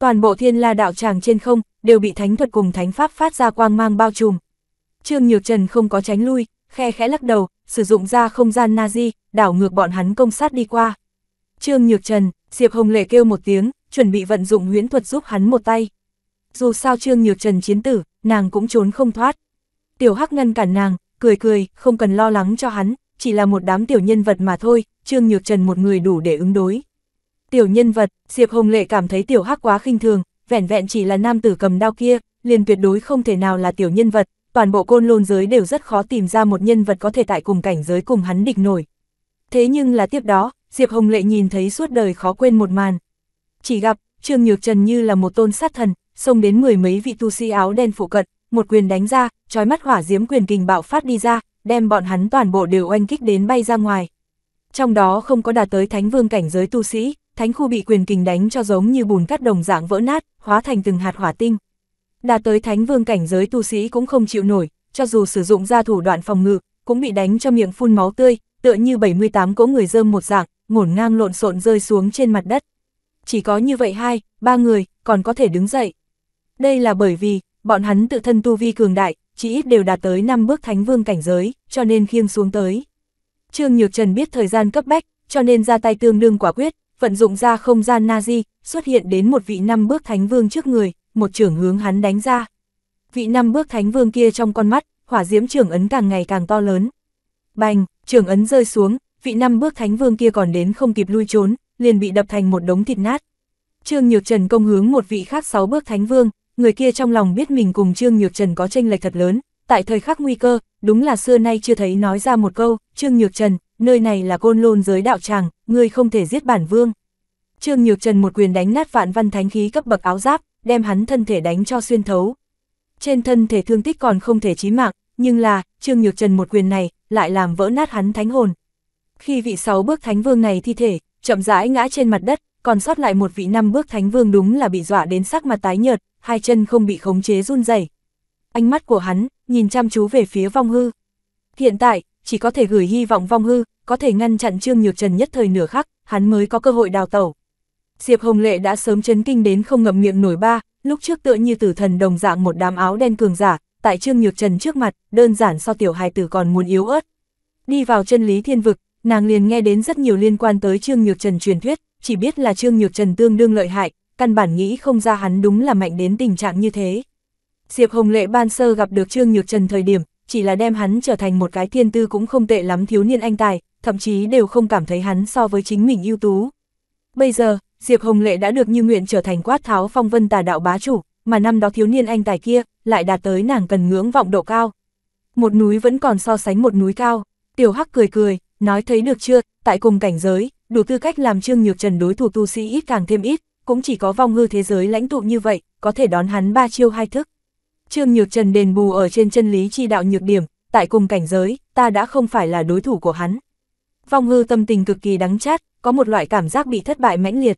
Toàn bộ thiên la đạo tràng trên không, đều bị thánh thuật cùng thánh pháp phát ra quang mang bao trùm, Trương Nhược Trần không có tránh lui, khe khẽ lắc đầu, sử dụng ra không gian Nazi, đảo ngược bọn hắn công sát đi qua. Trương Nhược Trần, Diệp Hồng Lệ kêu một tiếng, chuẩn bị vận dụng huyễn thuật giúp hắn một tay. Dù sao Trương Nhược Trần chiến tử, nàng cũng trốn không thoát. Tiểu Hắc ngăn cản nàng, cười cười, không cần lo lắng cho hắn, chỉ là một đám tiểu nhân vật mà thôi, Trương Nhược Trần một người đủ để ứng đối. Tiểu nhân vật, Diệp Hồng Lệ cảm thấy Tiểu Hắc quá khinh thường, vẻn vẹn chỉ là nam tử cầm đao kia, liền tuyệt đối không thể nào là tiểu nhân vật, toàn bộ côn lôn giới đều rất khó tìm ra một nhân vật có thể tại cùng cảnh giới cùng hắn địch nổi. Thế nhưng là tiếp đó, Diệp Hồng Lệ nhìn thấy suốt đời khó quên một màn. Chỉ gặp, Trương Nhược Trần như là một tôn sát thần, xông đến mười mấy vị tu sĩ áo đen phụ cận, một quyền đánh ra, trói mắt hỏa diễm quyền kình bạo phát đi ra, đem bọn hắn toàn bộ đều oanh kích đến bay ra ngoài. Trong đó không có đạt tới thánh vương cảnh giới tu sĩ, thánh khu bị quyền kình đánh cho giống như bùn cát đồng dạng vỡ nát, hóa thành từng hạt hỏa tinh đạt tới thánh vương cảnh giới tu sĩ cũng không chịu nổi, cho dù sử dụng ra thủ đoạn phòng ngự, cũng bị đánh cho miệng phun máu tươi, tựa như 78 cỗ người dơm một dạng, ngổn ngang lộn xộn rơi xuống trên mặt đất. Chỉ có như vậy hai, ba người, còn có thể đứng dậy. Đây là bởi vì, bọn hắn tự thân tu vi cường đại, chỉ ít đều đạt tới 5 bước thánh vương cảnh giới, cho nên khiêng xuống tới. Trương Nhược Trần biết thời gian cấp bách, cho nên ra tay tương đương quả quyết, vận dụng ra không gian Nazi, xuất hiện đến một vị năm bước thánh vương trước người, một trưởng hướng hắn đánh ra. Vị năm bước thánh vương kia trong con mắt, hỏa diễm trưởng ấn càng ngày càng to lớn. Bành, trưởng ấn rơi xuống, vị năm bước thánh vương kia còn đến không kịp lui trốn, liền bị đập thành một đống thịt nát. Trương Nhược Trần công hướng một vị khác sáu bước thánh vương, người kia trong lòng biết mình cùng Trương Nhược Trần có tranh lệch thật lớn, tại thời khắc nguy cơ, đúng là xưa nay chưa thấy nói ra một câu, Trương Nhược Trần, nơi này là côn lôn giới đạo tràng, ngươi không thể giết bản vương. Trương Nhược Trần một quyền đánh nát vạn văn thánh khí cấp bậc áo giáp, đem hắn thân thể đánh cho xuyên thấu. Trên thân thể thương tích còn không thể chí mạng, nhưng là, Trương Nhược Trần một quyền này, lại làm vỡ nát hắn thánh hồn. Khi vị sáu bước thánh vương này thi thể, chậm rãi ngã trên mặt đất, còn sót lại một vị năm bước thánh vương đúng là bị dọa đến sắc mặt tái nhợt, hai chân không bị khống chế run rẩy. Ánh mắt của hắn, nhìn chăm chú về phía vong hư. Hiện tại, chỉ có thể gửi hy vọng vong hư, có thể ngăn chặn Trương Nhược Trần nhất thời nửa khắc, hắn mới có cơ hội đào tẩu. Diệp Hồng Lệ đã sớm chấn kinh đến không ngậm miệng nổi ba, lúc trước tựa như tử thần đồng dạng một đám áo đen cường giả, tại Trương Nhược Trần trước mặt, đơn giản so tiểu hài tử còn muốn yếu ớt. Đi vào chân lý thiên vực, nàng liền nghe đến rất nhiều liên quan tới Trương Nhược Trần truyền thuyết, chỉ biết là Trương Nhược Trần tương đương lợi hại, căn bản nghĩ không ra hắn đúng là mạnh đến tình trạng như thế. Diệp Hồng Lệ ban sơ gặp được Trương Nhược Trần thời điểm, chỉ là đem hắn trở thành một cái thiên tư cũng không tệ lắm thiếu niên anh tài, thậm chí đều không cảm thấy hắn so với chính mình ưu tú. Bây giờ, Diệp Hồng Lệ đã được như nguyện trở thành quát tháo phong vân tà đạo bá chủ, mà năm đó thiếu niên anh tài kia, lại đạt tới nàng cần ngưỡng vọng độ cao. Một núi vẫn còn so sánh một núi cao, tiểu hắc cười cười, nói thấy được chưa, tại cùng cảnh giới, đủ tư cách làm trương nhược trần đối thủ tu sĩ ít càng thêm ít, cũng chỉ có vong hư thế giới lãnh tụ như vậy, có thể đón hắn ba chiêu hai thức. Trương Nhược Trần đền bù ở trên chân lý chi đạo nhược điểm, tại cùng cảnh giới, ta đã không phải là đối thủ của hắn. Vong hư tâm tình cực kỳ đắng chát, có một loại cảm giác bị thất bại mãnh liệt,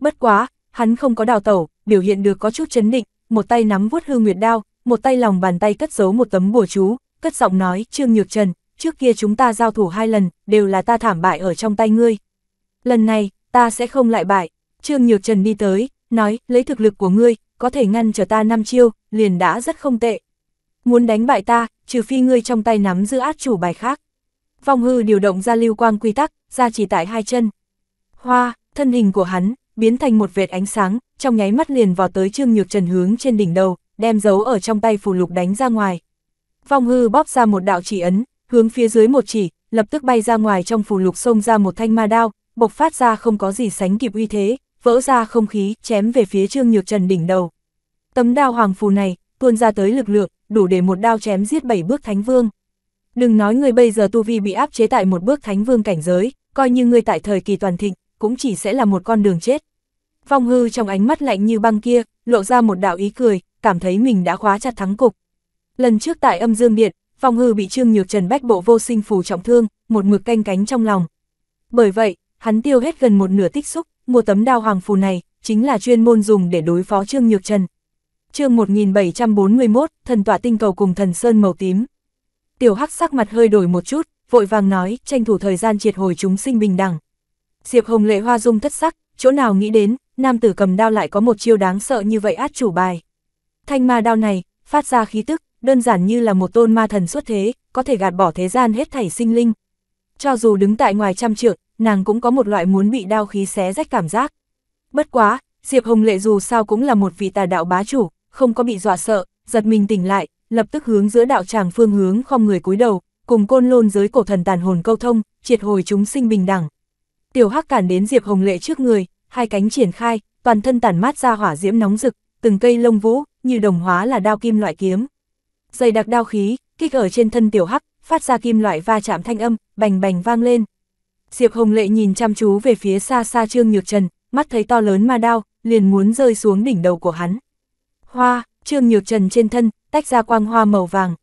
Bất quá, hắn không có đào tẩu, biểu hiện được có chút chấn định, một tay nắm vuốt hư nguyệt đao, một tay lòng bàn tay cất giấu một tấm bùa chú, cất giọng nói, Trương Nhược Trần, trước kia chúng ta giao thủ hai lần, đều là ta thảm bại ở trong tay ngươi. Lần này, ta sẽ không lại bại. Trương Nhược Trần đi tới, nói, lấy thực lực của ngươi, có thể ngăn trở ta năm chiêu, liền đã rất không tệ. Muốn đánh bại ta, trừ phi ngươi trong tay nắm giữ át chủ bài khác. phong hư điều động ra lưu quang quy tắc, ra chỉ tại hai chân. Hoa, thân hình của hắn, biến thành một vệt ánh sáng, trong nháy mắt liền vào tới Trương Nhược Trần hướng trên đỉnh đầu, đem giấu ở trong tay phù lục đánh ra ngoài. Vong hư bóp ra một đạo chỉ ấn, hướng phía dưới một chỉ, lập tức bay ra ngoài trong phù lục xông ra một thanh ma đao, bộc phát ra không có gì sánh kịp uy thế, vỡ ra không khí, chém về phía Trương Nhược Trần đỉnh đầu. Tấm đao hoàng phù này, tuôn ra tới lực lượng, đủ để một đao chém giết bảy bước thánh vương. Đừng nói người bây giờ tu vi bị áp chế tại một bước thánh vương cảnh giới, coi như người tại thời kỳ toàn thịnh, cũng chỉ sẽ là một con đường chết. Phong hư trong ánh mắt lạnh như băng kia, lộ ra một đạo ý cười, cảm thấy mình đã khóa chặt thắng cục. Lần trước tại âm dương Biệt, Phong hư bị trương nhược trần bách bộ vô sinh phù trọng thương, một mực canh cánh trong lòng. Bởi vậy, hắn tiêu hết gần một nửa tích xúc, mua tấm đao hoàng phù này, chính là chuyên môn dùng để đối phó trương nhược trần. chương 1741, thần tọa tinh cầu cùng thần sơn màu tím. Tiểu hắc sắc mặt hơi đổi một chút, vội vàng nói, tranh thủ thời gian triệt hồi chúng sinh bình đẳng, Diệp Hồng Lệ hoa dung thất sắc, chỗ nào nghĩ đến, nam tử cầm đao lại có một chiêu đáng sợ như vậy át chủ bài. Thanh ma đao này, phát ra khí tức, đơn giản như là một tôn ma thần xuất thế, có thể gạt bỏ thế gian hết thảy sinh linh. Cho dù đứng tại ngoài trăm trượng, nàng cũng có một loại muốn bị đao khí xé rách cảm giác. Bất quá, Diệp Hồng Lệ dù sao cũng là một vị tà đạo bá chủ, không có bị dọa sợ, giật mình tỉnh lại, lập tức hướng giữa đạo tràng phương hướng không người cúi đầu, cùng côn lôn giới cổ thần tàn hồn câu thông, triệt hồi chúng sinh bình đẳng tiểu hắc cản đến Diệp Hồng Lệ trước người, hai cánh triển khai, toàn thân tản mát ra hỏa diễm nóng rực, từng cây lông vũ, như đồng hóa là đao kim loại kiếm. Dày đặc đao khí, kích ở trên thân tiểu hắc, phát ra kim loại va chạm thanh âm, bành bành vang lên. Diệp Hồng Lệ nhìn chăm chú về phía xa xa Trương Nhược Trần, mắt thấy to lớn ma đao, liền muốn rơi xuống đỉnh đầu của hắn. Hoa, Trương Nhược Trần trên thân, tách ra quang hoa màu vàng.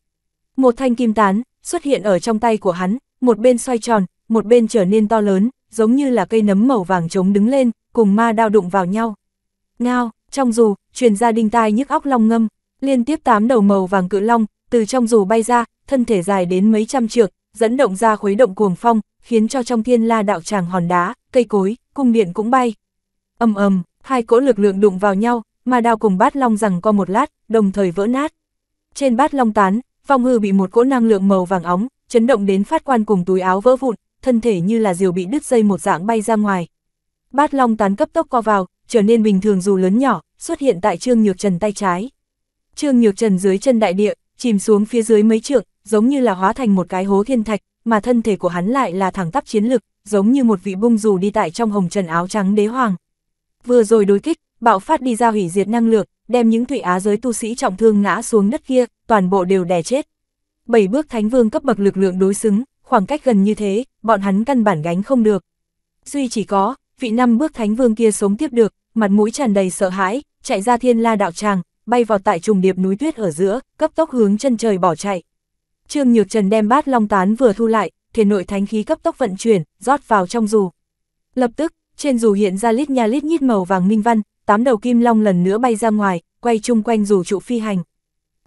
Một thanh kim tán, xuất hiện ở trong tay của hắn, một bên xoay tròn, một bên trở nên to lớn, giống như là cây nấm màu vàng trống đứng lên, cùng ma đao đụng vào nhau. Ngao, trong dù, truyền ra đinh tai nhức óc long ngâm, liên tiếp tám đầu màu vàng cự long, từ trong dù bay ra, thân thể dài đến mấy trăm trượng, dẫn động ra khuấy động cuồng phong, khiến cho trong thiên la đạo tràng hòn đá, cây cối, cung điện cũng bay. ầm ầm, hai cỗ lực lượng đụng vào nhau, ma đao cùng bát long rằng co một lát, đồng thời vỡ nát. Trên bát long tán, phong hư bị một cỗ năng lượng màu vàng óng, chấn động đến phát quan cùng túi áo vỡ vụn, thân thể như là diều bị đứt dây một dạng bay ra ngoài. Bát Long tán cấp tốc co vào, trở nên bình thường dù lớn nhỏ, xuất hiện tại Trương Nhược Trần tay trái. Trương Nhược Trần dưới chân đại địa, chìm xuống phía dưới mấy trượng, giống như là hóa thành một cái hố thiên thạch, mà thân thể của hắn lại là thẳng tắp chiến lực, giống như một vị bung dù đi tại trong hồng trần áo trắng đế hoàng. Vừa rồi đối kích, bạo phát đi ra hủy diệt năng lượng, đem những thủy á giới tu sĩ trọng thương ngã xuống đất kia, toàn bộ đều đè chết. Bảy bước thánh vương cấp bậc lực lượng đối xứng, khoảng cách gần như thế, bọn hắn căn bản gánh không được. Duy chỉ có, vị năm bước thánh vương kia sống tiếp được, mặt mũi tràn đầy sợ hãi, chạy ra thiên la đạo tràng, bay vào tại trùng điệp núi tuyết ở giữa, cấp tốc hướng chân trời bỏ chạy. Trương Nhược Trần đem bát long tán vừa thu lại, thể nội thánh khí cấp tốc vận chuyển, rót vào trong dù. Lập tức, trên dù hiện ra lít nha lít nhít màu vàng minh văn, tám đầu kim long lần nữa bay ra ngoài, quay chung quanh dù trụ phi hành.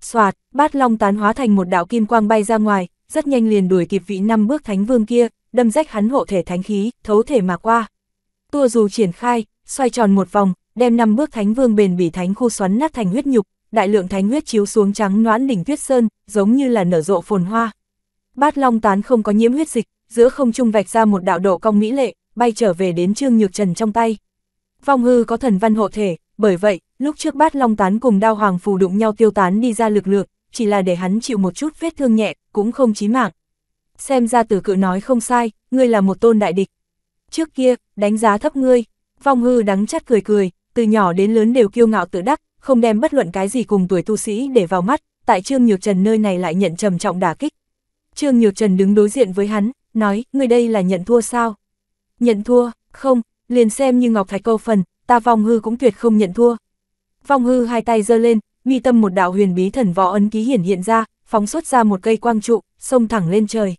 Soạt, bát long tán hóa thành một đạo kim quang bay ra ngoài, rất nhanh liền đuổi kịp vị năm bước thánh vương kia, đâm rách hắn hộ thể thánh khí, thấu thể mà qua. Tua dù triển khai, xoay tròn một vòng, đem năm bước thánh vương bền bỉ thánh khu xoắn nát thành huyết nhục, đại lượng thánh huyết chiếu xuống trắng noãn đỉnh tuyết sơn, giống như là nở rộ phồn hoa. Bát Long tán không có nhiễm huyết dịch, giữa không trung vạch ra một đạo độ cong mỹ lệ, bay trở về đến Trương Nhược Trần trong tay. Vong hư có thần văn hộ thể, bởi vậy, lúc trước Bát Long tán cùng Đao Hoàng phù đụng nhau tiêu tán đi ra lực lượng, chỉ là để hắn chịu một chút vết thương nhẹ, cũng không chí mạng. Xem ra tử cự nói không sai, ngươi là một tôn đại địch. Trước kia, đánh giá thấp ngươi, vong hư đắng chắt cười cười, từ nhỏ đến lớn đều kiêu ngạo tự đắc, không đem bất luận cái gì cùng tuổi tu sĩ để vào mắt, tại Trương Nhược Trần nơi này lại nhận trầm trọng đả kích. Trương Nhược Trần đứng đối diện với hắn, nói, ngươi đây là nhận thua sao? Nhận thua, không, liền xem như Ngọc Thạch câu phần, ta vong hư cũng tuyệt không nhận thua. Vong hư hai tay giơ lên, mi tâm một đạo huyền bí thần võ ấn ký hiển hiện ra, phóng xuất ra một cây quang trụ, xông thẳng lên trời.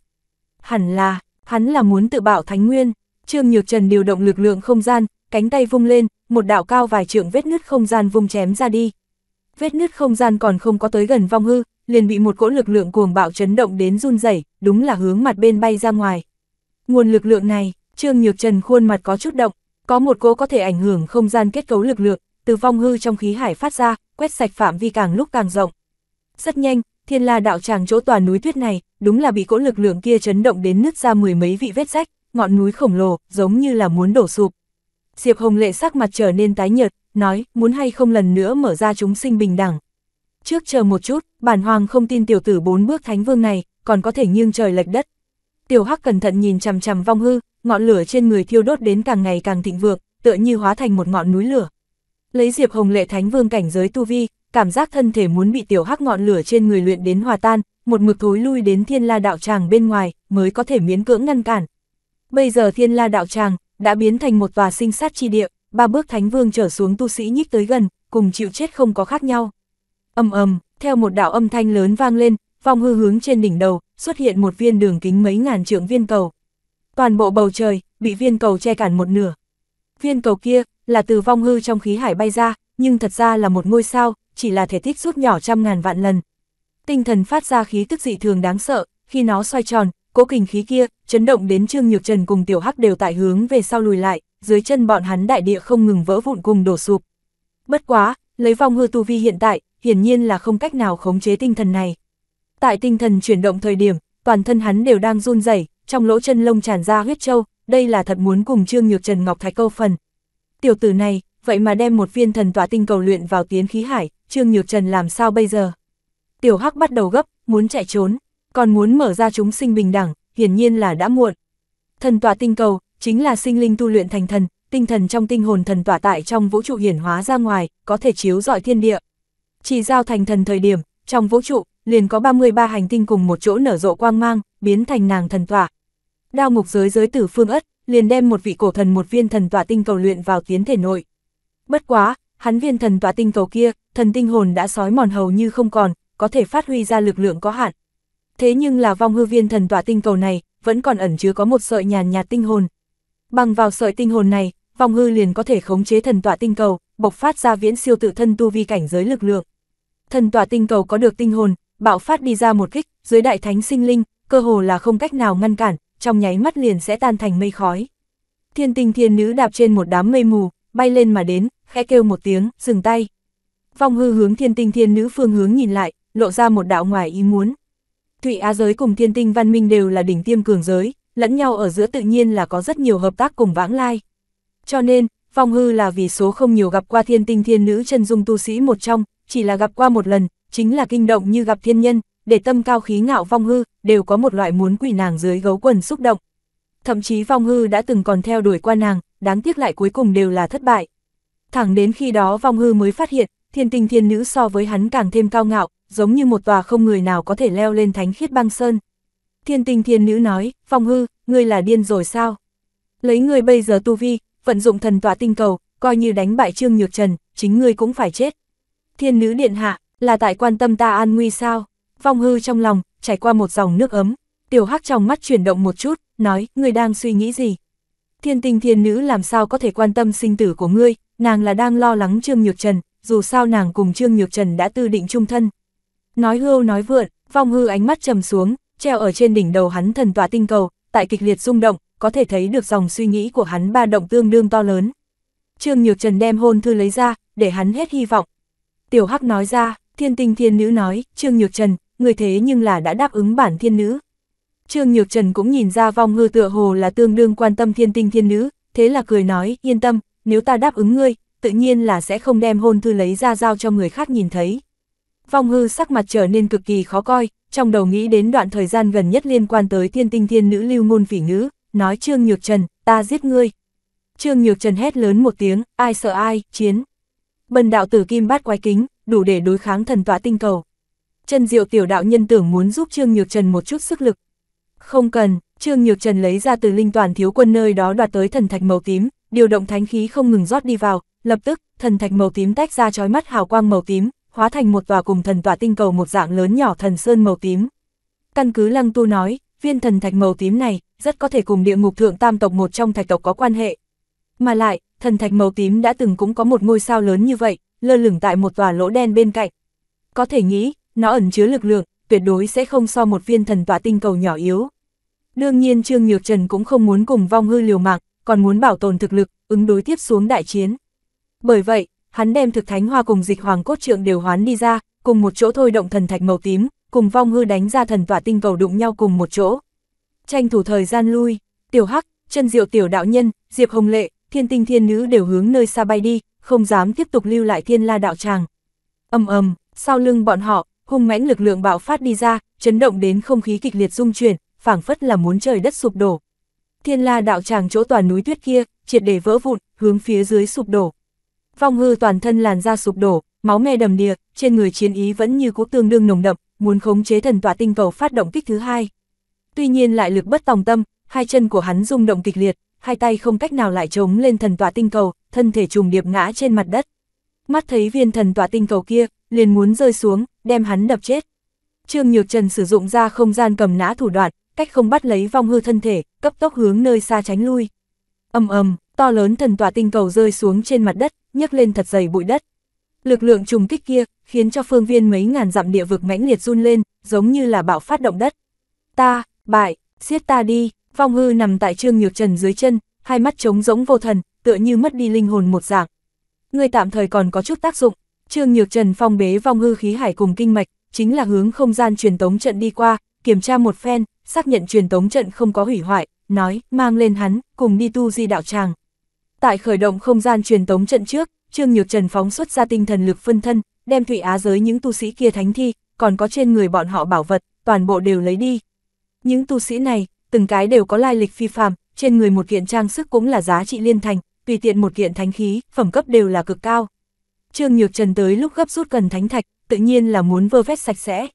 Hẳn là, hắn là muốn tự bạo thánh nguyên, Trương Nhược Trần điều động lực lượng không gian, cánh tay vung lên, một đạo cao vài trượng vết nứt không gian vung chém ra đi. Vết nứt không gian còn không có tới gần vong hư, liền bị một cỗ lực lượng cuồng bạo chấn động đến run rẩy, đúng là hướng mặt bên bay ra ngoài. Nguồn lực lượng này, Trương Nhược Trần khuôn mặt có chút động, có một cỗ có thể ảnh hưởng không gian kết cấu lực lượng, từ vong hư trong khí hải phát ra, quét sạch phạm vi càng lúc càng rộng. Rất nhanh, thiên la đạo tràng chỗ tòa núi tuyết này, đúng là bị cỗ lực lượng kia chấn động đến nứt ra mười mấy vị vết rách, ngọn núi khổng lồ, giống như là muốn đổ sụp. Diệp Hồng Lệ sắc mặt trở nên tái nhợt, nói, muốn hay không lần nữa mở ra chúng sinh bình đẳng. Trước chờ một chút, bản hoàng không tin tiểu tử bốn bước thánh vương này, còn có thể nghiêng trời lệch đất. Tiểu Hắc cẩn thận nhìn chằm chằm vong hư, ngọn lửa trên người thiêu đốt đến càng ngày càng thịnh vượng, tựa như hóa thành một ngọn núi lửa. Lấy Diệp Hồng Lệ Thánh Vương cảnh giới tu vi, cảm giác thân thể muốn bị tiểu hắc ngọn lửa trên người luyện đến hòa tan, một mực thối lui đến thiên la đạo tràng bên ngoài, mới có thể miễn cưỡng ngăn cản. Bây giờ thiên la đạo tràng, đã biến thành một tòa sinh sát chi địa, ba bước thánh vương trở xuống tu sĩ nhích tới gần, cùng chịu chết không có khác nhau. ầm ầm, theo một đạo âm thanh lớn vang lên, vòng hư hướng trên đỉnh đầu, xuất hiện một viên đường kính mấy ngàn trượng viên cầu. Toàn bộ bầu trời, bị viên cầu che cản một nửa. Viên cầu kia, là từ vong hư trong khí hải bay ra, nhưng thật ra là một ngôi sao, chỉ là thể tích rút nhỏ trăm ngàn vạn lần. Tinh thần phát ra khí tức dị thường đáng sợ, khi nó xoay tròn, cố kình khí kia, chấn động đến Trương Nhược Trần cùng Tiểu Hắc đều tại hướng về sau lùi lại, dưới chân bọn hắn đại địa không ngừng vỡ vụn cùng đổ sụp. Bất quá, lấy vong hư tu vi hiện tại, hiển nhiên là không cách nào khống chế tinh thần này. Tại tinh thần chuyển động thời điểm, toàn thân hắn đều đang run rẩy, trong lỗ chân lông tràn ra huyết châu, đây là thật muốn cùng Trương Nhược Trần Ngọc Thái câu phần. Tiểu tử này, vậy mà đem một viên thần tỏa tinh cầu luyện vào tiến khí hải, Trương Nhược Trần làm sao bây giờ? Tiểu Hắc bắt đầu gấp, muốn chạy trốn, còn muốn mở ra chúng sinh bình đẳng, hiển nhiên là đã muộn. Thần tỏa tinh cầu, chính là sinh linh tu luyện thành thần, tinh thần trong tinh hồn thần tỏa tại trong vũ trụ hiển hóa ra ngoài, có thể chiếu rọi thiên địa. Chỉ giao thành thần thời điểm, trong vũ trụ, liền có 33 hành tinh cùng một chỗ nở rộ quang mang, biến thành nàng thần tỏa. Đao mục giới giới tử phương ất, liền đem một vị cổ thần một viên thần tỏa tinh cầu luyện vào tiến thể nội. Bất quá, hắn viên thần tọa tinh cầu kia, thần tinh hồn đã sói mòn hầu như không còn, có thể phát huy ra lực lượng có hạn. Thế nhưng là vong hư viên thần tọa tinh cầu này, vẫn còn ẩn chứa có một sợi nhàn nhạt tinh hồn. Bằng vào sợi tinh hồn này, vong hư liền có thể khống chế thần tọa tinh cầu, bộc phát ra viễn siêu tự thân tu vi cảnh giới lực lượng. Thần tọa tinh cầu có được tinh hồn, bạo phát đi ra một kích, dưới đại thánh sinh linh, cơ hồ là không cách nào ngăn cản, trong nháy mắt liền sẽ tan thành mây khói. Thiên tinh thiên nữ đạp trên một đám mây mù, bay lên mà đến, khẽ kêu một tiếng, dừng tay. Vong hư hướng thiên tinh thiên nữ phương hướng nhìn lại, lộ ra một đạo ngoài ý muốn. Thụy Á giới cùng thiên tinh văn minh đều là đỉnh tiêm cường giới, lẫn nhau ở giữa tự nhiên là có rất nhiều hợp tác cùng vãng lai. Cho nên, vong hư là vì số không nhiều gặp qua thiên tinh thiên nữ chân dung tu sĩ một trong, chỉ là gặp qua một lần, chính là kinh động như gặp thiên nhân, để tâm cao khí ngạo vong hư, đều có một loại muốn quỷ nàng dưới gấu quần xúc động. Thậm chí vong hư đã từng còn theo đuổi qua nàng, đáng tiếc lại cuối cùng đều là thất bại thẳng đến khi đó vong hư mới phát hiện, thiên tinh thiên nữ so với hắn càng thêm cao ngạo, giống như một tòa không người nào có thể leo lên thánh khiết băng sơn. Thiên tinh thiên nữ nói, vong hư, ngươi là điên rồi sao? Lấy ngươi bây giờ tu vi, vận dụng thần tòa tinh cầu, coi như đánh bại trương nhược trần, chính ngươi cũng phải chết. Thiên nữ điện hạ, là tại quan tâm ta an nguy sao? Vong hư trong lòng, chảy qua một dòng nước ấm, tiểu hắc trong mắt chuyển động một chút, nói, ngươi đang suy nghĩ gì? Thiên tinh thiên nữ làm sao có thể quan tâm sinh tử của ngươi, nàng là đang lo lắng Trương Nhược Trần, dù sao nàng cùng Trương Nhược Trần đã tư định chung thân. Nói hưu nói vượn, vong hư ánh mắt trầm xuống, treo ở trên đỉnh đầu hắn thần tỏa tinh cầu, tại kịch liệt rung động, có thể thấy được dòng suy nghĩ của hắn ba động tương đương to lớn. Trương Nhược Trần đem hôn thư lấy ra, để hắn hết hy vọng. Tiểu Hắc nói ra, thiên tinh thiên nữ nói, Trương Nhược Trần, người thế nhưng là đã đáp ứng bản thiên nữ. Trương Nhược Trần cũng nhìn ra vong hư tựa hồ là tương đương quan tâm thiên tinh thiên nữ, thế là cười nói, yên tâm, nếu ta đáp ứng ngươi, tự nhiên là sẽ không đem hôn thư lấy ra giao cho người khác nhìn thấy. Vong hư sắc mặt trở nên cực kỳ khó coi, trong đầu nghĩ đến đoạn thời gian gần nhất liên quan tới thiên tinh thiên nữ lưu ngôn phỉ ngữ, nói Trương Nhược Trần, ta giết ngươi. Trương Nhược Trần hét lớn một tiếng, ai sợ ai, chiến. Bần đạo tử kim bát quái kính, đủ để đối kháng thần tọa tinh cầu. Trần Diệu tiểu đạo nhân tưởng muốn giúp Trương Nhược Trần một chút sức lực. Không cần, Trương Nhược Trần lấy ra từ linh toàn thiếu quân nơi đó đoạt tới thần thạch màu tím, điều động thánh khí không ngừng rót đi vào, lập tức, thần thạch màu tím tách ra chói mắt hào quang màu tím, hóa thành một tòa cùng thần tòa tinh cầu một dạng lớn nhỏ thần sơn màu tím. Căn cứ Lăng Tu nói, viên thần thạch màu tím này rất có thể cùng địa ngục thượng tam tộc một trong thạch tộc có quan hệ. Mà lại, thần thạch màu tím đã từng cũng có một ngôi sao lớn như vậy, lơ lửng tại một tòa lỗ đen bên cạnh. Có thể nghĩ, nó ẩn chứa lực lượng, tuyệt đối sẽ không so một viên thần tọa tinh cầu nhỏ yếu. Đương nhiên Trương Nhược Trần cũng không muốn cùng vong hư liều mạng, còn muốn bảo tồn thực lực, ứng đối tiếp xuống đại chiến. Bởi vậy, hắn đem thực thánh hoa cùng dịch hoàng cốt trượng đều hoán đi ra, cùng một chỗ thôi động thần thạch màu tím, cùng vong hư đánh ra thần tỏa tinh cầu đụng nhau cùng một chỗ. Tranh thủ thời gian lui, tiểu hắc, chân diệu tiểu đạo nhân, diệp hồng lệ, thiên tinh thiên nữ đều hướng nơi xa bay đi, không dám tiếp tục lưu lại thiên la đạo tràng. ầm ầm sau lưng bọn họ, hung mãnh lực lượng bạo phát đi ra, chấn động đến không khí kịch liệt rung chuyển, phảng phất là muốn trời đất sụp đổ thiên la đạo tràng chỗ toàn núi tuyết kia, triệt để vỡ vụn, hướng phía dưới sụp đổ. Phong hư toàn thân làn ra sụp đổ, máu me đầm đìa, trên người chiến ý vẫn như cũ tương đương nồng đậm, muốn khống chế thần tọa tinh cầu phát động kích thứ hai. Tuy nhiên lại lực bất tòng tâm, hai chân của hắn rung động kịch liệt, hai tay không cách nào lại chống lên thần tọa tinh cầu, thân thể trùng điệp ngã trên mặt đất. Mắt thấy viên thần tọa tinh cầu kia, liền muốn rơi xuống, đem hắn đập chết. Trương Nhược Trần sử dụng ra không gian cầm nã thủ đoạn, cách không bắt lấy vong hư thân thể, cấp tốc hướng nơi xa tránh lui. ầm ầm, to lớn thần tòa tinh cầu rơi xuống trên mặt đất, nhấc lên thật dày bụi đất. Lực lượng trùng kích kia, khiến cho phương viên mấy ngàn dặm địa vực mãnh liệt run lên, giống như là bạo phát động đất. Ta, bại, giết ta đi, vong hư nằm tại trương nhược trần dưới chân, hai mắt trống rỗng vô thần, tựa như mất đi linh hồn một dạng. Người tạm thời còn có chút tác dụng, trương nhược trần phong bế vong hư khí hải cùng kinh mạch, chính là hướng không gian truyền tống trận đi qua, kiểm tra một phen, xác nhận truyền tống trận không có hủy hoại, nói, mang lên hắn, cùng đi tu di đạo tràng. Tại khởi động không gian truyền tống trận trước, Trương Nhược Trần phóng xuất ra tinh thần lực phân thân, đem Thụy Á giới những tu sĩ kia thánh thi, còn có trên người bọn họ bảo vật, toàn bộ đều lấy đi. Những tu sĩ này, từng cái đều có lai lịch phi phàm, trên người một kiện trang sức cũng là giá trị liên thành, tùy tiện một kiện thánh khí, phẩm cấp đều là cực cao. Trương Nhược Trần tới lúc gấp rút cần thánh thạch, tự nhiên là muốn vơ vét sạch sẽ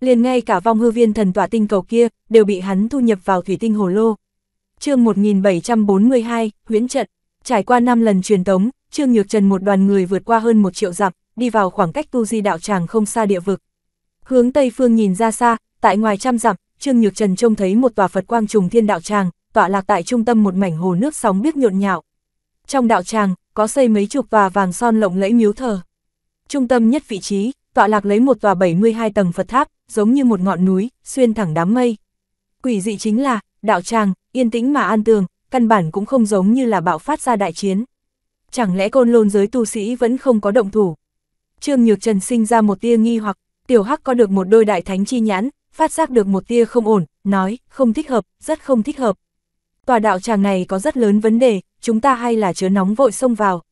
liền ngay cả vong hư viên thần tỏa tinh cầu kia, đều bị hắn thu nhập vào thủy tinh hồ lô. chương 1742, huyễn trận, trải qua 5 lần truyền tống, Trương Nhược Trần một đoàn người vượt qua hơn một triệu dặm, đi vào khoảng cách tu di đạo tràng không xa địa vực. Hướng Tây Phương nhìn ra xa, tại ngoài trăm dặm, Trương Nhược Trần trông thấy một tòa Phật quang trùng thiên đạo tràng, tọa lạc tại trung tâm một mảnh hồ nước sóng biếc nhộn nhạo. Trong đạo tràng, có xây mấy chục tòa vàng son lộng lẫy miếu thờ. Trung tâm nhất vị trí, tọa lạc lấy một tòa 72 tầng Phật tháp, giống như một ngọn núi, xuyên thẳng đám mây. Quỷ dị chính là, đạo tràng, yên tĩnh mà an tường, căn bản cũng không giống như là bạo phát ra đại chiến. Chẳng lẽ côn lôn giới tu sĩ vẫn không có động thủ? Trương Nhược Trần sinh ra một tia nghi hoặc, tiểu hắc có được một đôi đại thánh chi nhãn, phát giác được một tia không ổn, nói, không thích hợp, rất không thích hợp. Tòa đạo tràng này có rất lớn vấn đề, chúng ta hay là chứa nóng vội xông vào.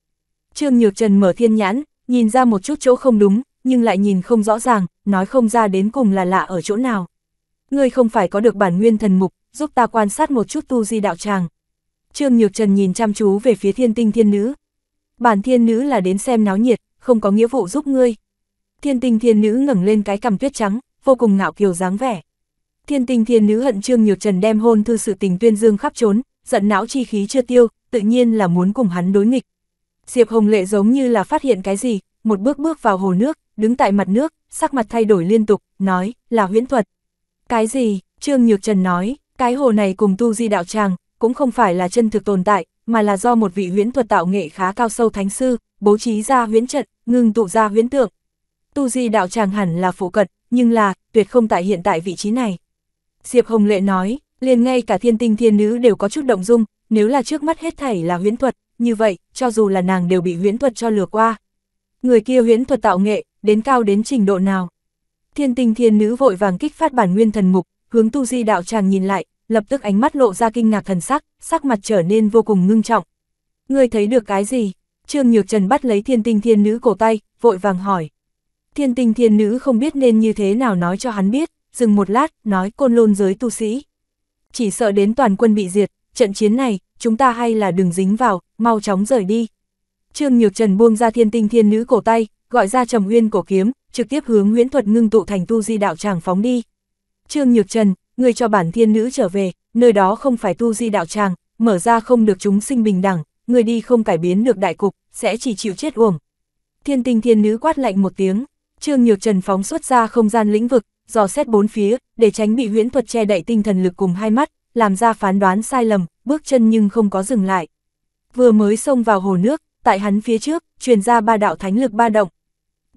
Trương Nhược Trần mở thiên nhãn, nhìn ra một chút chỗ không đúng, nhưng lại nhìn không rõ ràng, nói không ra đến cùng là lạ ở chỗ nào. Ngươi không phải có được bản nguyên thần mục, giúp ta quan sát một chút tu di đạo tràng. Trương Nhược Trần nhìn chăm chú về phía thiên tinh thiên nữ. Bản thiên nữ là đến xem náo nhiệt, không có nghĩa vụ giúp ngươi. Thiên tinh thiên nữ ngẩng lên cái cằm tuyết trắng, vô cùng ngạo kiều dáng vẻ. Thiên tinh thiên nữ hận Trương Nhược Trần đem hôn thư sự tình tuyên dương khắp trốn, giận não chi khí chưa tiêu, tự nhiên là muốn cùng hắn đối nghịch. Diệp Hồng Lệ giống như là phát hiện cái gì, một bước bước vào hồ nước, đứng tại mặt nước, sắc mặt thay đổi liên tục, nói, là huyễn thuật. Cái gì, Trương Nhược Trần nói, cái hồ này cùng tu di đạo tràng, cũng không phải là chân thực tồn tại, mà là do một vị huyễn thuật tạo nghệ khá cao sâu thánh sư, bố trí ra huyễn trận, ngưng tụ ra huyễn tượng. Tu di đạo tràng hẳn là phổ cận, nhưng là, tuyệt không tại hiện tại vị trí này. Diệp Hồng Lệ nói, liền ngay cả thiên tinh thiên nữ đều có chút động dung, nếu là trước mắt hết thảy là huyễn thuật, như vậy, cho dù là nàng đều bị huyễn thuật cho lừa qua. Người kia huyễn thuật tạo nghệ, đến cao đến trình độ nào. Thiên tinh thiên nữ vội vàng kích phát bản nguyên thần mục, hướng tu di đạo tràng nhìn lại, lập tức ánh mắt lộ ra kinh ngạc thần sắc, sắc mặt trở nên vô cùng ngưng trọng. người thấy được cái gì? Trương Nhược Trần bắt lấy thiên tinh thiên nữ cổ tay, vội vàng hỏi. Thiên tinh thiên nữ không biết nên như thế nào nói cho hắn biết, dừng một lát, nói côn lôn giới tu sĩ. Chỉ sợ đến toàn quân bị diệt, trận chiến này, chúng ta hay là đừng dính vào, mau chóng rời đi. Trương Nhược Trần buông ra thiên tinh thiên nữ cổ tay, gọi ra trầm uyên cổ kiếm, trực tiếp hướng nguyễn thuật ngưng tụ thành tu di đạo tràng phóng đi. Trương Nhược Trần, người cho bản thiên nữ trở về, nơi đó không phải tu di đạo tràng, mở ra không được chúng sinh bình đẳng, người đi không cải biến được đại cục, sẽ chỉ chịu chết uổng. Thiên tinh thiên nữ quát lạnh một tiếng, Trương Nhược Trần phóng xuất ra không gian lĩnh vực, dò xét bốn phía, để tránh bị huyễn thuật che đậy tinh thần lực cùng hai mắt, làm ra phán đoán sai lầm, bước chân nhưng không có dừng lại. Vừa mới xông vào hồ nước, tại hắn phía trước, truyền ra ba đạo thánh lực ba động,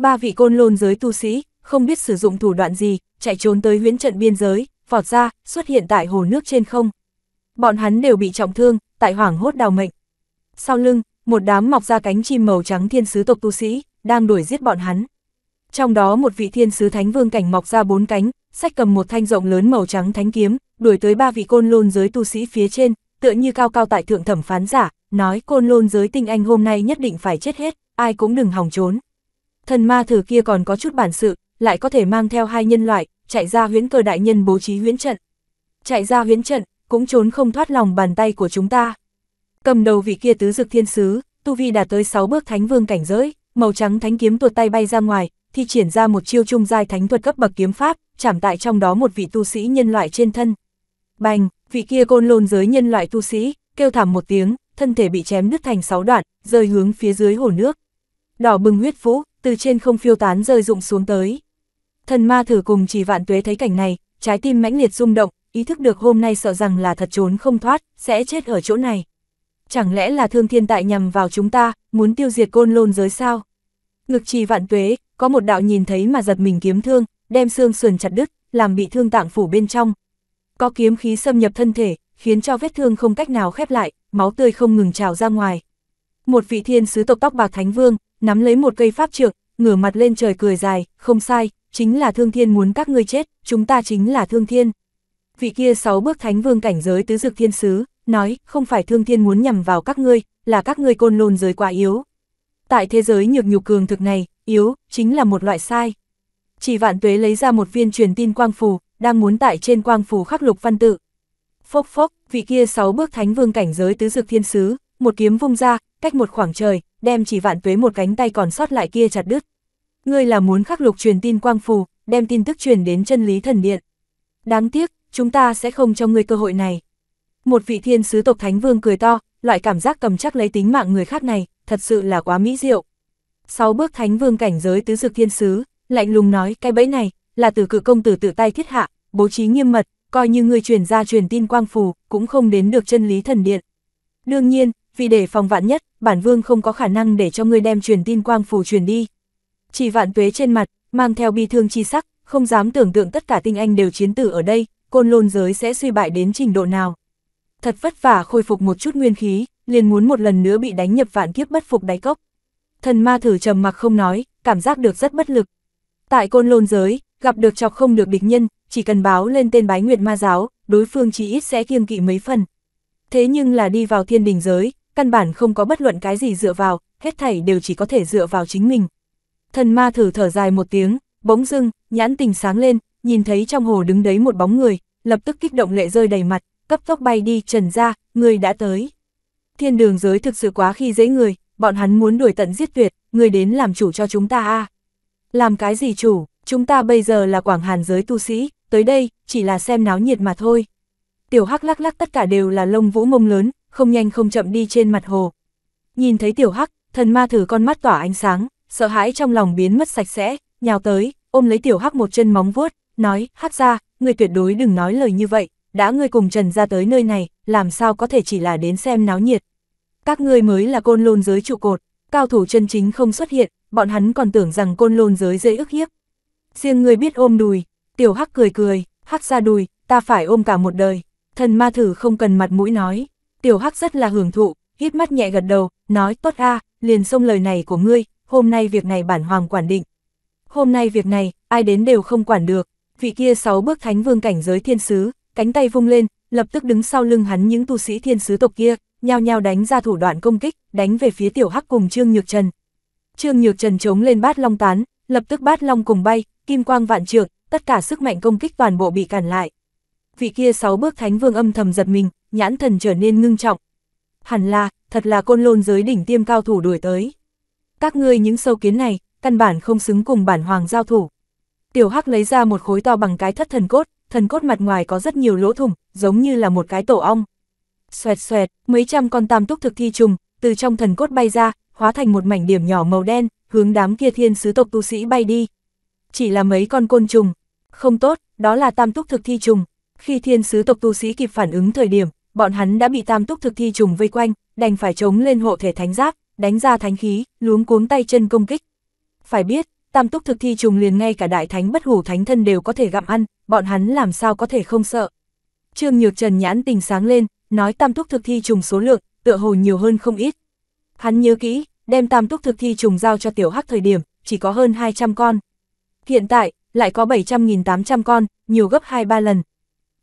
Ba vị côn lôn giới tu sĩ, không biết sử dụng thủ đoạn gì, chạy trốn tới huyễn trận biên giới, vọt ra, xuất hiện tại hồ nước trên không. Bọn hắn đều bị trọng thương, tại hoảng hốt đào mệnh. Sau lưng, một đám mọc ra cánh chim màu trắng thiên sứ tộc tu sĩ, đang đuổi giết bọn hắn. Trong đó một vị thiên sứ thánh vương cảnh mọc ra bốn cánh, sách cầm một thanh rộng lớn màu trắng thánh kiếm, đuổi tới ba vị côn lôn giới tu sĩ phía trên, tựa như cao cao tại thượng thẩm phán giả, nói côn lôn giới tinh anh hôm nay nhất định phải chết hết, ai cũng đừng hòng trốn thần ma thử kia còn có chút bản sự, lại có thể mang theo hai nhân loại, chạy ra huyễn cơ đại nhân bố trí huyễn trận. Chạy ra huyễn trận, cũng trốn không thoát lòng bàn tay của chúng ta. Cầm đầu vị kia tứ dực thiên sứ, tu vi đã tới 6 bước thánh vương cảnh giới, màu trắng thánh kiếm tuột tay bay ra ngoài, thi triển ra một chiêu trung giai thánh thuật cấp bậc kiếm pháp, chạm tại trong đó một vị tu sĩ nhân loại trên thân. Bành, vị kia côn lôn giới nhân loại tu sĩ, kêu thảm một tiếng, thân thể bị chém đứt thành 6 đoạn, rơi hướng phía dưới hồ nước. Đỏ bừng huyết vũ, từ trên không phiêu tán rơi rụng xuống tới. Thần ma thử cùng chỉ vạn tuế thấy cảnh này, trái tim mãnh liệt rung động, ý thức được hôm nay sợ rằng là thật trốn không thoát, sẽ chết ở chỗ này. Chẳng lẽ là thương thiên tại nhằm vào chúng ta, muốn tiêu diệt côn lôn giới sao? Ngực trì vạn tuế, có một đạo nhìn thấy mà giật mình kiếm thương, đem xương sườn chặt đứt, làm bị thương tạng phủ bên trong. Có kiếm khí xâm nhập thân thể, khiến cho vết thương không cách nào khép lại, máu tươi không ngừng trào ra ngoài. Một vị thiên sứ tộc tóc bạc thánh vương, nắm lấy một cây pháp trượng, ngửa mặt lên trời cười dài, không sai, chính là thương thiên muốn các ngươi chết, chúng ta chính là thương thiên. Vị kia sáu bước thánh vương cảnh giới tứ dực thiên sứ, nói, không phải thương thiên muốn nhằm vào các ngươi, là các ngươi côn lôn giới quá yếu. Tại thế giới nhược nhục cường thực này, yếu, chính là một loại sai. Chỉ vạn tuế lấy ra một viên truyền tin quang phù, đang muốn tại trên quang phù khắc lục văn tự. Phốc phốc, vị kia sáu bước thánh vương cảnh giới tứ dực thiên sứ, một kiếm vung ra, cách một khoảng trời, đem chỉ vạn tuế một cánh tay còn sót lại kia chặt đứt. Ngươi là muốn khắc lục truyền tin quang phù, đem tin tức truyền đến chân lý thần điện. Đáng tiếc, chúng ta sẽ không cho ngươi cơ hội này. Một vị thiên sứ tộc thánh vương cười to, loại cảm giác cầm chắc lấy tính mạng người khác này, thật sự là quá mỹ diệu. Sáu bước thánh vương cảnh giới tứ dực thiên sứ, lạnh lùng nói cái bẫy này, là từ cự công tử tự tay thiết hạ, bố trí nghiêm mật, coi như ngươi truyền ra truyền tin quang phù, cũng không đến được chân lý thần điện. Đương nhiên, vì để phòng vạn nhất, bản vương không có khả năng để cho ngươi đem truyền tin quang phù truyền đi. Chỉ vạn tuế trên mặt, mang theo bi thương chi sắc, không dám tưởng tượng tất cả tinh anh đều chiến tử ở đây, côn lôn giới sẽ suy bại đến trình độ nào. Thật vất vả khôi phục một chút nguyên khí, liền muốn một lần nữa bị đánh nhập vạn kiếp bất phục đáy cốc. Thần ma thử trầm mặc không nói, cảm giác được rất bất lực. Tại côn lôn giới, gặp được chọc không được địch nhân, chỉ cần báo lên tên bái nguyệt ma giáo, đối phương chỉ ít sẽ kiêng kỵ mấy phần. Thế nhưng là đi vào thiên đình giới, căn bản không có bất luận cái gì dựa vào, hết thảy đều chỉ có thể dựa vào chính mình. Thần ma thử thở dài một tiếng, bỗng dưng, nhãn tình sáng lên, nhìn thấy trong hồ đứng đấy một bóng người, lập tức kích động lệ rơi đầy mặt, cấp tốc bay đi trần ra, người đã tới. Thiên đường giới thực sự quá khi dễ người, bọn hắn muốn đuổi tận giết tuyệt, người đến làm chủ cho chúng ta a Làm cái gì chủ, chúng ta bây giờ là quảng hàn giới tu sĩ, tới đây, chỉ là xem náo nhiệt mà thôi. Tiểu hắc lắc lắc tất cả đều là lông vũ mông lớn, không nhanh không chậm đi trên mặt hồ. Nhìn thấy tiểu hắc, thần ma thử con mắt tỏa ánh sáng, sợ hãi trong lòng biến mất sạch sẽ, nhào tới, ôm lấy tiểu hắc một chân móng vuốt, nói, hắc ra, người tuyệt đối đừng nói lời như vậy, đã người cùng Trần ra tới nơi này, làm sao có thể chỉ là đến xem náo nhiệt. Các ngươi mới là côn lôn giới trụ cột, cao thủ chân chính không xuất hiện, bọn hắn còn tưởng rằng côn lôn giới dễ ức hiếp. Riêng người biết ôm đùi, tiểu hắc cười cười, hắc ra đùi, ta phải ôm cả một đời. Thần ma thử không cần mặt mũi nói, tiểu hắc rất là hưởng thụ, hít mắt nhẹ gật đầu, nói tốt a, liền xông lời này của ngươi, hôm nay việc này bản hoàng quản định. Hôm nay việc này, ai đến đều không quản được, vị kia sáu bước thánh vương cảnh giới thiên sứ, cánh tay vung lên, lập tức đứng sau lưng hắn những tu sĩ thiên sứ tộc kia, nhao nhao đánh ra thủ đoạn công kích, đánh về phía tiểu hắc cùng Trương Nhược Trần. Trương Nhược Trần chống lên bát long tán, lập tức bát long cùng bay, kim quang vạn trượng, tất cả sức mạnh công kích toàn bộ bị cản lại. Vị kia sáu bước thánh vương âm thầm giật mình, nhãn thần trở nên ngưng trọng. Hẳn là, thật là côn lôn giới đỉnh tiêm cao thủ đuổi tới. Các ngươi những sâu kiến này, căn bản không xứng cùng bản hoàng giao thủ. Tiểu Hắc lấy ra một khối to bằng cái thất thần cốt, thần cốt mặt ngoài có rất nhiều lỗ thủng, giống như là một cái tổ ong. Xoẹt xoẹt, mấy trăm con tam túc thực thi trùng, từ trong thần cốt bay ra, hóa thành một mảnh điểm nhỏ màu đen, hướng đám kia thiên sứ tộc tu sĩ bay đi. Chỉ là mấy con côn trùng. Không tốt, đó là tam túc thực thi trùng. Khi thiên sứ tộc tu sĩ kịp phản ứng thời điểm, bọn hắn đã bị tam túc thực thi trùng vây quanh, đành phải chống lên hộ thể thánh giáp, đánh ra thánh khí, luống cuống tay chân công kích. Phải biết, tam túc thực thi trùng liền ngay cả đại thánh bất hủ thánh thân đều có thể gặm ăn, bọn hắn làm sao có thể không sợ. Trương Nhược Trần nhãn tình sáng lên, nói tam túc thực thi trùng số lượng, tựa hồ nhiều hơn không ít. Hắn nhớ kỹ, đem tam túc thực thi trùng giao cho tiểu hắc thời điểm, chỉ có hơn 200 con. Hiện tại, lại có 700.800 con, nhiều gấp 2-3 lần.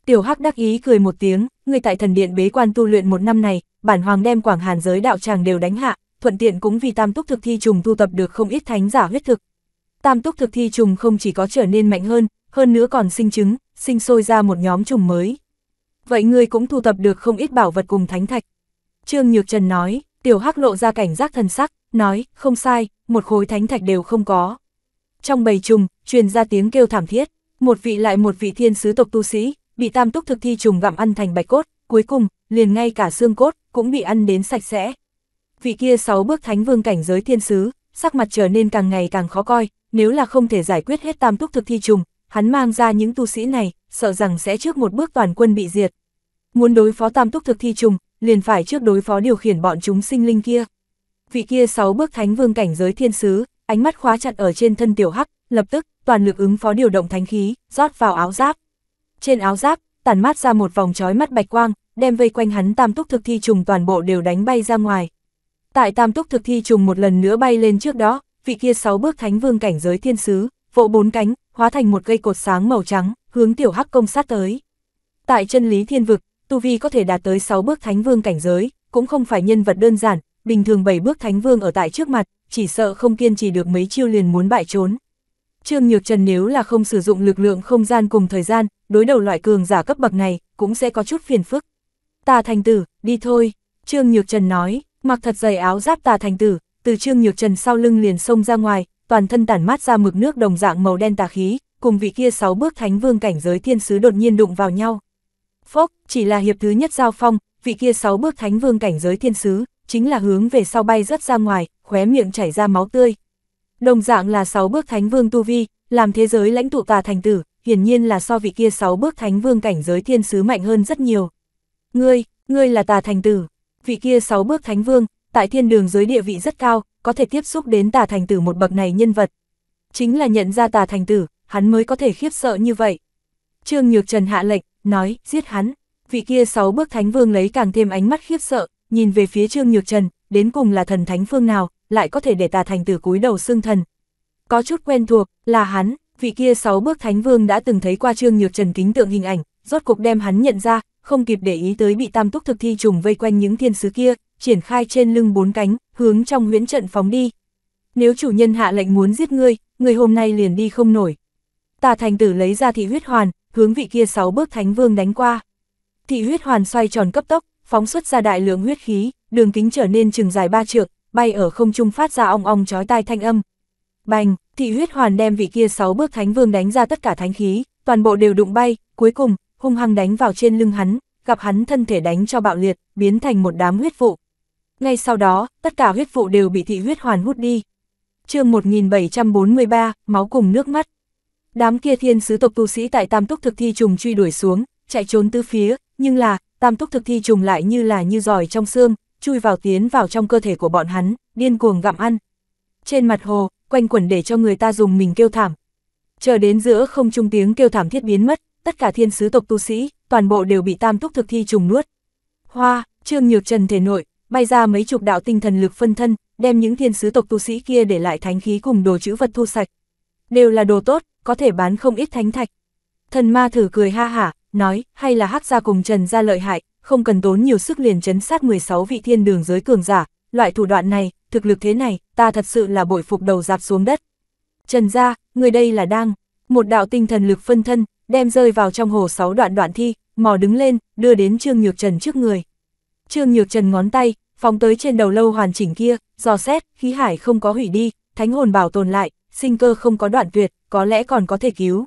Tiểu Hắc đắc ý cười một tiếng, người tại thần điện bế quan tu luyện một năm này, bản hoàng đem Quảng Hàn giới đạo tràng đều đánh hạ, thuận tiện cũng vì Tam Túc thực thi trùng tu tập được không ít thánh giả huyết thực. Tam Túc thực thi trùng không chỉ có trở nên mạnh hơn, hơn nữa còn sinh trứng, sinh sôi ra một nhóm trùng mới. Vậy ngươi cũng thu tập được không ít bảo vật cùng thánh thạch. Trương Nhược Trần nói, Tiểu Hắc lộ ra cảnh giác thần sắc, nói, không sai, một khối thánh thạch đều không có. Trong bầy trùng, truyền ra tiếng kêu thảm thiết, một vị lại một vị thiên sứ tộc tu sĩ, bị tam túc thực thi trùng gặm ăn thành bạch cốt, cuối cùng, liền ngay cả xương cốt, cũng bị ăn đến sạch sẽ. Vị kia sáu bước thánh vương cảnh giới thiên sứ, sắc mặt trở nên càng ngày càng khó coi, nếu là không thể giải quyết hết tam túc thực thi trùng, hắn mang ra những tu sĩ này, sợ rằng sẽ trước một bước toàn quân bị diệt. Muốn đối phó tam túc thực thi trùng, liền phải trước đối phó điều khiển bọn chúng sinh linh kia. Vị kia sáu bước thánh vương cảnh giới thiên sứ, ánh mắt khóa chặt ở trên thân tiểu hắc, lập tức, toàn lực ứng phó điều động thánh khí, rót vào áo giáp, trên áo giáp, tản mát ra một vòng trói mắt bạch quang, đem vây quanh hắn tam túc thực thi trùng toàn bộ đều đánh bay ra ngoài. Tại tam túc thực thi trùng một lần nữa bay lên trước đó, vị kia sáu bước thánh vương cảnh giới thiên sứ, vỗ bốn cánh, hóa thành một cây cột sáng màu trắng, hướng tiểu hắc công sát tới. Tại chân lý thiên vực, tu vi có thể đạt tới sáu bước thánh vương cảnh giới, cũng không phải nhân vật đơn giản, bình thường bảy bước thánh vương ở tại trước mặt, chỉ sợ không kiên trì được mấy chiêu liền muốn bại trốn. Trương Nhược Trần nếu là không sử dụng lực lượng không gian cùng thời gian, đối đầu loại cường giả cấp bậc này, cũng sẽ có chút phiền phức. Tà thành tử, đi thôi, Trương Nhược Trần nói, mặc thật dày áo giáp tà thành tử, từ Trương Nhược Trần sau lưng liền xông ra ngoài, toàn thân tản mát ra mực nước đồng dạng màu đen tà khí, cùng vị kia sáu bước thánh vương cảnh giới thiên sứ đột nhiên đụng vào nhau. Phốc, chỉ là hiệp thứ nhất giao phong, vị kia sáu bước thánh vương cảnh giới thiên sứ, chính là hướng về sau bay rất ra ngoài, khóe miệng chảy ra máu tươi, đồng dạng là sáu bước thánh vương tu vi, làm thế giới lãnh tụ tà thành tử, hiển nhiên là so vị kia sáu bước thánh vương cảnh giới thiên sứ mạnh hơn rất nhiều. Ngươi, ngươi là tà thành tử, vị kia sáu bước thánh vương, tại thiên đường giới địa vị rất cao, có thể tiếp xúc đến tà thành tử một bậc này nhân vật. Chính là nhận ra tà thành tử, hắn mới có thể khiếp sợ như vậy. Trương Nhược Trần hạ lệnh, nói, giết hắn. Vị kia sáu bước thánh vương lấy càng thêm ánh mắt khiếp sợ, nhìn về phía Trương Nhược Trần, đến cùng là thần thánh phương nào, lại có thể để tà thành từ cúi đầu xương thần. Có chút quen thuộc, là hắn, vị kia sáu bước thánh vương đã từng thấy qua trương nhược trần kính tượng hình ảnh, rốt cục đem hắn nhận ra, không kịp để ý tới bị tam túc thực thi trùng vây quanh những thiên sứ kia, triển khai trên lưng bốn cánh, hướng trong huyễn trận phóng đi. Nếu chủ nhân hạ lệnh muốn giết ngươi, người hôm nay liền đi không nổi. Tà thành tử lấy ra thị huyết hoàn, hướng vị kia sáu bước thánh vương đánh qua. Thị huyết hoàn xoay tròn cấp tốc, phóng xuất ra đại lượng huyết khí, đường kính trở nên chừng dài ba trượng, bay ở không trung phát ra ong ong chói tai thanh âm. Bành, thị huyết hoàn đem vị kia sáu bước thánh vương đánh ra tất cả thánh khí, toàn bộ đều đụng bay, cuối cùng, hung hăng đánh vào trên lưng hắn, gặp hắn thân thể đánh cho bạo liệt, biến thành một đám huyết vụ. Ngay sau đó, tất cả huyết vụ đều bị thị huyết hoàn hút đi. chương 1743, máu cùng nước mắt. Đám kia thiên sứ tộc tu sĩ tại tam túc thực thi trùng truy đuổi xuống, chạy trốn tứ phía, nhưng là, tam túc thực thi trùng lại như là như giỏi trong xương, chui vào tiến vào trong cơ thể của bọn hắn, điên cuồng gặm ăn. Trên mặt hồ, quanh quẩn để cho người ta dùng mình kêu thảm. Chờ đến giữa không trung tiếng kêu thảm thiết biến mất, tất cả thiên sứ tộc tu sĩ, toàn bộ đều bị tam túc thực thi trùng nuốt. Hoa, Trương Nhược Trần thể nội, bay ra mấy chục đạo tinh thần lực phân thân, đem những thiên sứ tộc tu sĩ kia để lại thánh khí cùng đồ chữ vật thu sạch. Đều là đồ tốt, có thể bán không ít thánh thạch. Thần ma thử cười ha hả, nói, hay là hắc ra cùng Trần ra lợi hại, không cần tốn nhiều sức liền chấn sát 16 vị thiên đường giới cường giả, loại thủ đoạn này, thực lực thế này, ta thật sự là bội phục đầu dạp xuống đất. Trần gia, người đây là đang, một đạo tinh thần lực phân thân, đem rơi vào trong hồ sáu đoạn đoạn thi, mò đứng lên, đưa đến Trương Nhược Trần trước người. Trương Nhược Trần ngón tay, phóng tới trên đầu lâu hoàn chỉnh kia, dò xét, khí hải không có hủy đi, thánh hồn bảo tồn lại, sinh cơ không có đoạn tuyệt, có lẽ còn có thể cứu.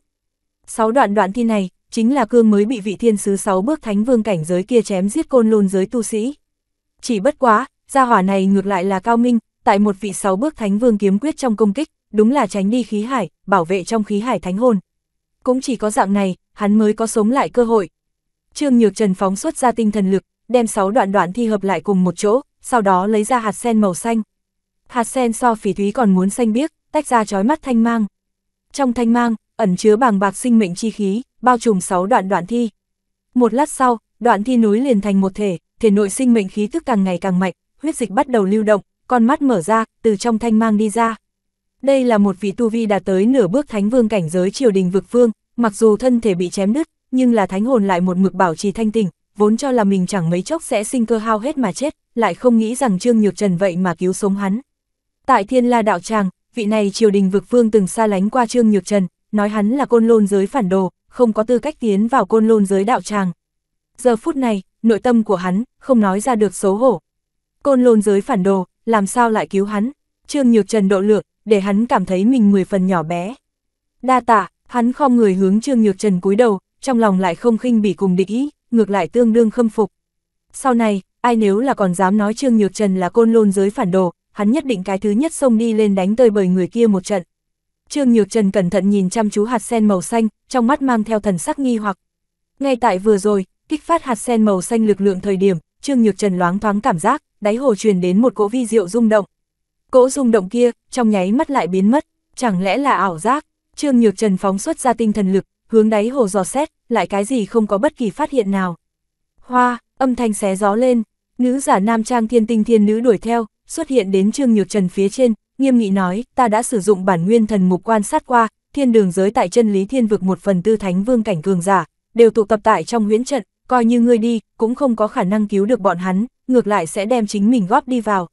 Sáu đoạn đoạn thi này, chính là cương mới bị vị thiên sứ sáu bước thánh vương cảnh giới kia chém giết côn lôn giới tu sĩ. Chỉ bất quá, gia hỏa này ngược lại là cao minh, tại một vị sáu bước thánh vương kiếm quyết trong công kích, đúng là tránh đi khí hải, bảo vệ trong khí hải thánh hồn. Cũng chỉ có dạng này, hắn mới có sống lại cơ hội. Trương Nhược Trần phóng xuất ra tinh thần lực, đem sáu đoạn đoạn thi hợp lại cùng một chỗ, sau đó lấy ra hạt sen màu xanh. Hạt sen so phỉ thúy còn muốn xanh biếc, tách ra chói mắt thanh mang. Trong thanh mang, ẩn chứa bàng bạc sinh mệnh chi khí, bao trùm 6 đoạn đoạn thi. Một lát sau, đoạn thi núi liền thành một thể, thể nội sinh mệnh khí tức càng ngày càng mạnh, huyết dịch bắt đầu lưu động, con mắt mở ra, từ trong thanh mang đi ra. Đây là một vị tu vi đã tới nửa bước thánh vương cảnh giới triều đình vực vương, mặc dù thân thể bị chém đứt, nhưng là thánh hồn lại một mực bảo trì thanh tỉnh, vốn cho là mình chẳng mấy chốc sẽ sinh cơ hao hết mà chết, lại không nghĩ rằng Trương Nhược Trần vậy mà cứu sống hắn. Tại Thiên La đạo tràng, vị này triều đình vực vương từng xa lánh qua Trương Nhược Trần, nói hắn là côn lôn giới phản đồ, không có tư cách tiến vào côn lôn giới đạo tràng. Giờ phút này, nội tâm của hắn, không nói ra được xấu hổ. Côn lôn giới phản đồ, làm sao lại cứu hắn? Trương Nhược Trần độ lượng, để hắn cảm thấy mình mười phần nhỏ bé. Đa tạ, hắn khom người hướng Trương Nhược Trần cúi đầu, trong lòng lại không khinh bỉ cùng địch ý, ngược lại tương đương khâm phục. Sau này, ai nếu là còn dám nói Trương Nhược Trần là côn lôn giới phản đồ, hắn nhất định cái thứ nhất xông đi lên đánh tơi bời người kia một trận. Trương Nhược Trần cẩn thận nhìn chăm chú hạt sen màu xanh, trong mắt mang theo thần sắc nghi hoặc. Ngay tại vừa rồi, kích phát hạt sen màu xanh lực lượng thời điểm, Trương Nhược Trần loáng thoáng cảm giác, đáy hồ truyền đến một cỗ vi diệu rung động. Cỗ rung động kia, trong nháy mắt lại biến mất, chẳng lẽ là ảo giác? Trương Nhược Trần phóng xuất ra tinh thần lực, hướng đáy hồ dò xét, lại cái gì không có bất kỳ phát hiện nào. Hoa, âm thanh xé gió lên, nữ giả nam trang thiên tinh thiên nữ đuổi theo, xuất hiện đến Trương Nhược Trần phía trên, nghiêm nghị nói, ta đã sử dụng bản nguyên thần mục quan sát qua, thiên đường giới tại chân lý thiên vực một phần tư thánh vương cảnh cường giả, đều tụ tập tại trong huyễn trận, coi như ngươi đi, cũng không có khả năng cứu được bọn hắn, ngược lại sẽ đem chính mình góp đi vào.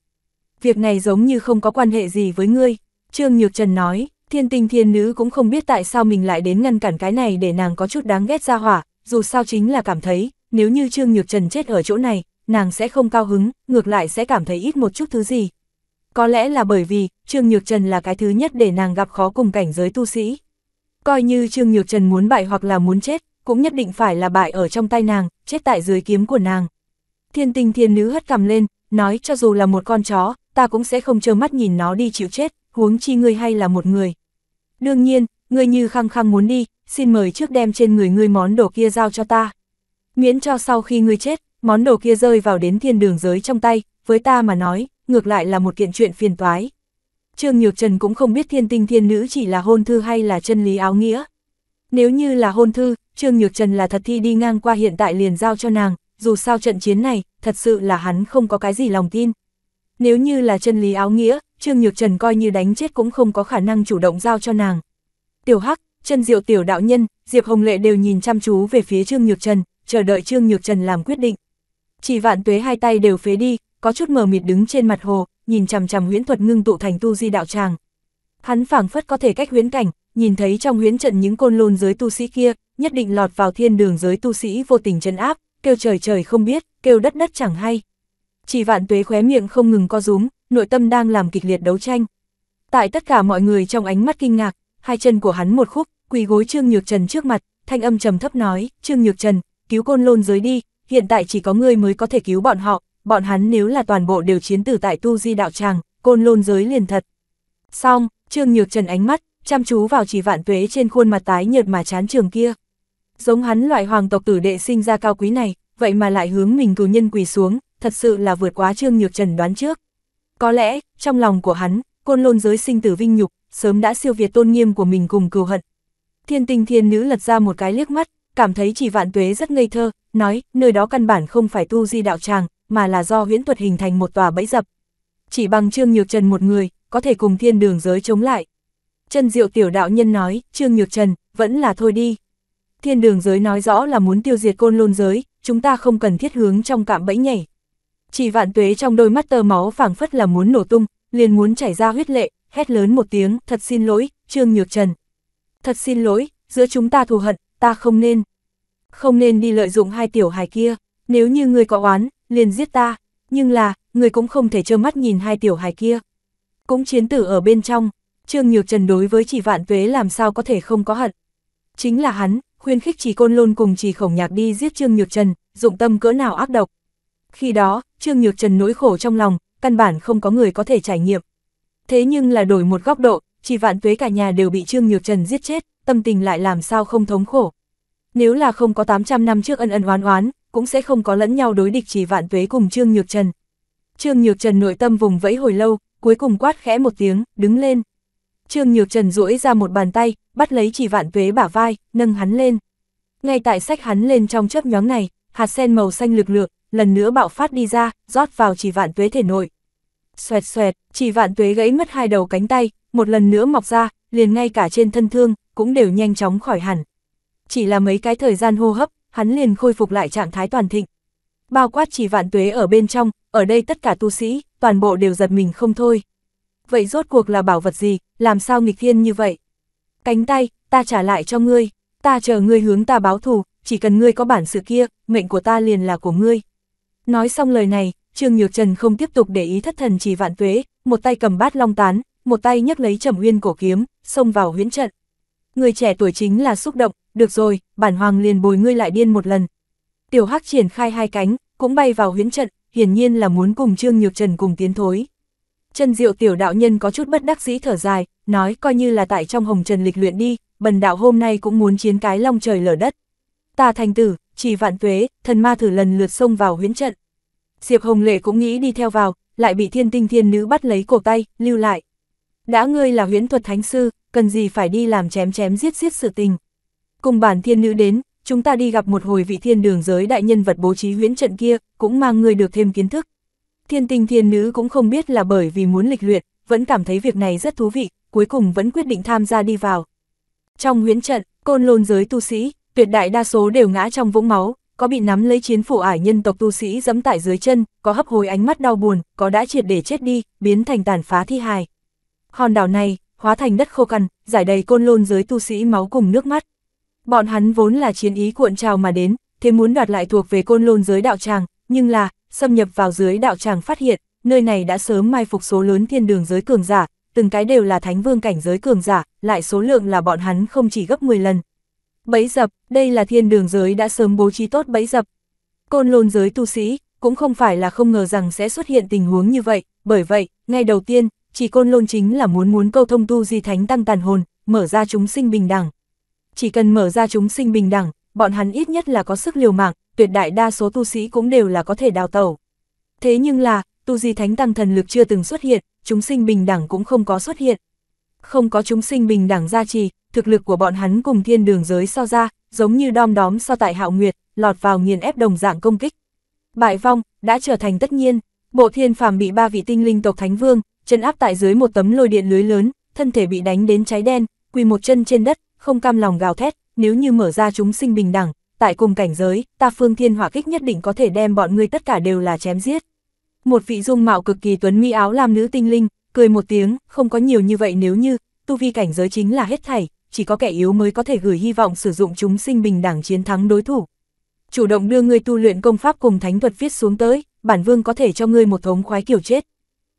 Việc này giống như không có quan hệ gì với ngươi, Trương Nhược Trần nói, thiên tinh thiên nữ cũng không biết tại sao mình lại đến ngăn cản cái này để nàng có chút đáng ghét ra hỏa, dù sao chính là cảm thấy, nếu như Trương Nhược Trần chết ở chỗ này, nàng sẽ không cao hứng, ngược lại sẽ cảm thấy ít một chút thứ gì, có lẽ là bởi vì Trương Nhược Trần là cái thứ nhất để nàng gặp khó cùng cảnh giới tu sĩ. Coi như Trương Nhược Trần muốn bại hoặc là muốn chết, cũng nhất định phải là bại ở trong tay nàng, chết tại dưới kiếm của nàng. Thiên tinh thiên nữ hất cầm lên, nói cho dù là một con chó, ta cũng sẽ không trơ mắt nhìn nó đi chịu chết, huống chi ngươi hay là một người. Đương nhiên, ngươi như khăng khăng muốn đi, xin mời trước đem trên người ngươi món đồ kia giao cho ta. Miễn cho sau khi ngươi chết, món đồ kia rơi vào đến thiên đường giới trong tay, với ta mà nói, ngược lại là một kiện chuyện phiền toái. Trương Nhược Trần cũng không biết thiên tinh thiên nữ chỉ là hôn thư hay là chân lý áo nghĩa. Nếu như là hôn thư, Trương Nhược Trần là thật thi đi ngang qua hiện tại liền giao cho nàng, dù sao trận chiến này, thật sự là hắn không có cái gì lòng tin. Nếu như là chân lý áo nghĩa, Trương Nhược Trần coi như đánh chết cũng không có khả năng chủ động giao cho nàng. Tiểu Hắc, chân diệu tiểu đạo nhân, Diệp Hồng Lệ đều nhìn chăm chú về phía Trương Nhược Trần, chờ đợi Trương Nhược Trần làm quyết định. Chỉ vạn tuế hai tay đều phế đi, có chút mờ mịt đứng trên mặt hồ, nhìn chằm chằm huyễn thuật ngưng tụ thành tu di đạo tràng. Hắn phảng phất có thể cách huyễn cảnh, nhìn thấy trong huyễn trận những côn lôn giới tu sĩ kia, nhất định lọt vào thiên đường giới tu sĩ vô tình chân áp, kêu trời trời không biết, kêu đất đất chẳng hay. Chỉ vạn tuế khóe miệng không ngừng co rúm, nội tâm đang làm kịch liệt đấu tranh. Tại tất cả mọi người trong ánh mắt kinh ngạc, hai chân của hắn một khúc, quỳ gối Trương Nhược Trần trước mặt, thanh âm trầm thấp nói, Trương Nhược Trần, cứu côn lôn giới đi, hiện tại chỉ có ngươi mới có thể cứu bọn họ, bọn hắn nếu là toàn bộ đều chiến tử tại tu di đạo tràng, côn lôn giới liền thật. Xong, Trương Nhược Trần ánh mắt, chăm chú vào chỉ vạn tuế trên khuôn mặt tái nhợt mà chán trường kia. Giống hắn loại hoàng tộc tử đệ sinh ra cao quý này, vậy mà lại hướng mình cử nhân quỳ xuống, thật sự là vượt quá Trương Nhược Trần đoán trước. Có lẽ, trong lòng của hắn, côn lôn giới sinh tử vinh nhục, sớm đã siêu việt tôn nghiêm của mình cùng cừu hận. Thiên tinh thiên nữ lật ra một cái liếc mắt, cảm thấy chỉ vạn tuế rất ngây thơ, nói, nơi đó căn bản không phải tu di đạo tràng, mà là do huyễn thuật hình thành một tòa bẫy dập. Chỉ bằng Trương Nhược Trần một người, có thể cùng thiên đường giới chống lại. Trần Diệu Tiểu Đạo Nhân nói, Trương Nhược Trần, vẫn là thôi đi. Thiên đường giới nói rõ là muốn tiêu diệt côn lôn giới, chúng ta không cần thiết hướng trong cạm bẫy nhảy. Chỉ vạn tuế trong đôi mắt tơ máu phảng phất là muốn nổ tung, liền muốn chảy ra huyết lệ, hét lớn một tiếng, thật xin lỗi, Trương Nhược Trần. Thật xin lỗi, giữa chúng ta thù hận, ta không nên. Không nên đi lợi dụng hai tiểu hài kia, nếu như người có oán, liền giết ta, nhưng là, người cũng không thể trơ mắt nhìn hai tiểu hài kia. Cũng chiến tử ở bên trong, Trương Nhược Trần đối với chỉ vạn tuế làm sao có thể không có hận. Chính là hắn, khuyên khích chỉ côn lôn cùng chỉ khổng nhạc đi giết Trương Nhược Trần, dụng tâm cỡ nào ác độc. Khi đó, Trương Nhược Trần nỗi khổ trong lòng, căn bản không có người có thể trải nghiệm. Thế nhưng là đổi một góc độ, chỉ vạn tuế cả nhà đều bị Trương Nhược Trần giết chết, tâm tình lại làm sao không thống khổ. Nếu là không có 800 năm trước ân ân oán oán, cũng sẽ không có lẫn nhau đối địch chỉ vạn tuế cùng Trương Nhược Trần. Trương Nhược Trần nội tâm vùng vẫy hồi lâu, cuối cùng quát khẽ một tiếng, đứng lên. Trương Nhược Trần duỗi ra một bàn tay, bắt lấy chỉ vạn tuế bả vai, nâng hắn lên. Ngay tại sách hắn lên trong chớp nhóm này, hạt sen màu xanh lực lượng, lần nữa bạo phát đi ra, rót vào chỉ vạn tuế thể nội. Xoẹt xoẹt, chỉ vạn tuế gãy mất hai đầu cánh tay, một lần nữa mọc ra, liền ngay cả trên thân thương, cũng đều nhanh chóng khỏi hẳn. Chỉ là mấy cái thời gian hô hấp, hắn liền khôi phục lại trạng thái toàn thịnh. Bao quát chỉ vạn tuế ở bên trong, ở đây tất cả tu sĩ, toàn bộ đều giật mình không thôi. Vậy rốt cuộc là bảo vật gì, làm sao nghịch thiên như vậy? Cánh tay, ta trả lại cho ngươi, ta chờ ngươi hướng ta báo thù, chỉ cần ngươi có bản sự kia, mệnh của ta liền là của ngươi. Nói xong lời này, Trương Nhược Trần không tiếp tục để ý thất thần chỉ vạn tuế, một tay cầm bát long tán, một tay nhấc lấy trầm uyên cổ kiếm, xông vào huyễn trận. Người trẻ tuổi chính là xúc động, được rồi, bản hoàng liền bồi ngươi lại điên một lần. Tiểu Hắc triển khai hai cánh, cũng bay vào huyễn trận, hiển nhiên là muốn cùng Trương Nhược Trần cùng tiến thối. chân Diệu tiểu đạo nhân có chút bất đắc dĩ thở dài, nói coi như là tại trong hồng trần lịch luyện đi, bần đạo hôm nay cũng muốn chiến cái long trời lở đất. Ta thành tử, chỉ vạn tuế, thần ma thử lần lượt xông vào huyễn trận. Diệp Hồng Lệ cũng nghĩ đi theo vào, lại bị thiên tinh thiên nữ bắt lấy cổ tay, lưu lại. Đã ngươi là huyễn thuật thánh sư, cần gì phải đi làm chém chém giết giết sự tình. Cùng bản thiên nữ đến, chúng ta đi gặp một hồi vị thiên đường giới đại nhân vật bố trí huyễn trận kia, cũng mang người được thêm kiến thức. Thiên tinh thiên nữ cũng không biết là bởi vì muốn lịch luyện, vẫn cảm thấy việc này rất thú vị, cuối cùng vẫn quyết định tham gia đi vào. Trong huyễn trận, côn lôn giới tu sĩ, tuyệt đại đa số đều ngã trong vũng máu, có bị nắm lấy chiến phủ ải nhân tộc tu sĩ dẫm tại dưới chân, có hấp hồi ánh mắt đau buồn, có đã triệt để chết đi, biến thành tàn phá thi hài. Hòn đảo này, hóa thành đất khô cằn, giải đầy côn lôn giới tu sĩ máu cùng nước mắt. Bọn hắn vốn là chiến ý cuộn trào mà đến, thế muốn đoạt lại thuộc về côn lôn giới đạo tràng, nhưng là, xâm nhập vào giới đạo tràng phát hiện, nơi này đã sớm mai phục số lớn thiên đường giới cường giả, từng cái đều là thánh vương cảnh giới cường giả, lại số lượng là bọn hắn không chỉ gấp 10 lần. Bẫy dập, đây là thiên đường giới đã sớm bố trí tốt bẫy dập. Côn lôn giới tu sĩ, cũng không phải là không ngờ rằng sẽ xuất hiện tình huống như vậy, bởi vậy, ngay đầu tiên, chỉ côn lôn chính là muốn muốn câu thông tu di thánh tăng tàn hồn, mở ra chúng sinh bình đẳng chỉ cần mở ra chúng sinh bình đẳng, bọn hắn ít nhất là có sức liều mạng, tuyệt đại đa số tu sĩ cũng đều là có thể đào tẩu. Thế nhưng là, tu di thánh tăng thần lực chưa từng xuất hiện, chúng sinh bình đẳng cũng không có xuất hiện. Không có chúng sinh bình đẳng gia trì, thực lực của bọn hắn cùng thiên đường giới so ra, giống như đom đóm so tại hạo nguyệt, lọt vào nghiền ép đồng dạng công kích. Bại vong, đã trở thành tất nhiên, bộ thiên phàm bị ba vị tinh linh tộc thánh vương, chân áp tại dưới một tấm lôi điện lưới lớn, thân thể bị đánh đến cháy đen, quỳ một chân trên đất, không cam lòng gào thét, nếu như mở ra chúng sinh bình đẳng, tại cùng cảnh giới, ta phương thiên hỏa kích nhất định có thể đem bọn ngươi tất cả đều là chém giết. Một vị dung mạo cực kỳ tuấn mỹ áo làm nữ tinh linh, cười một tiếng, không có nhiều như vậy nếu như, tu vi cảnh giới chính là hết thảy, chỉ có kẻ yếu mới có thể gửi hy vọng sử dụng chúng sinh bình đẳng chiến thắng đối thủ. Chủ động đưa ngươi tu luyện công pháp cùng thánh thuật viết xuống tới, bản vương có thể cho ngươi một thống khoái kiểu chết.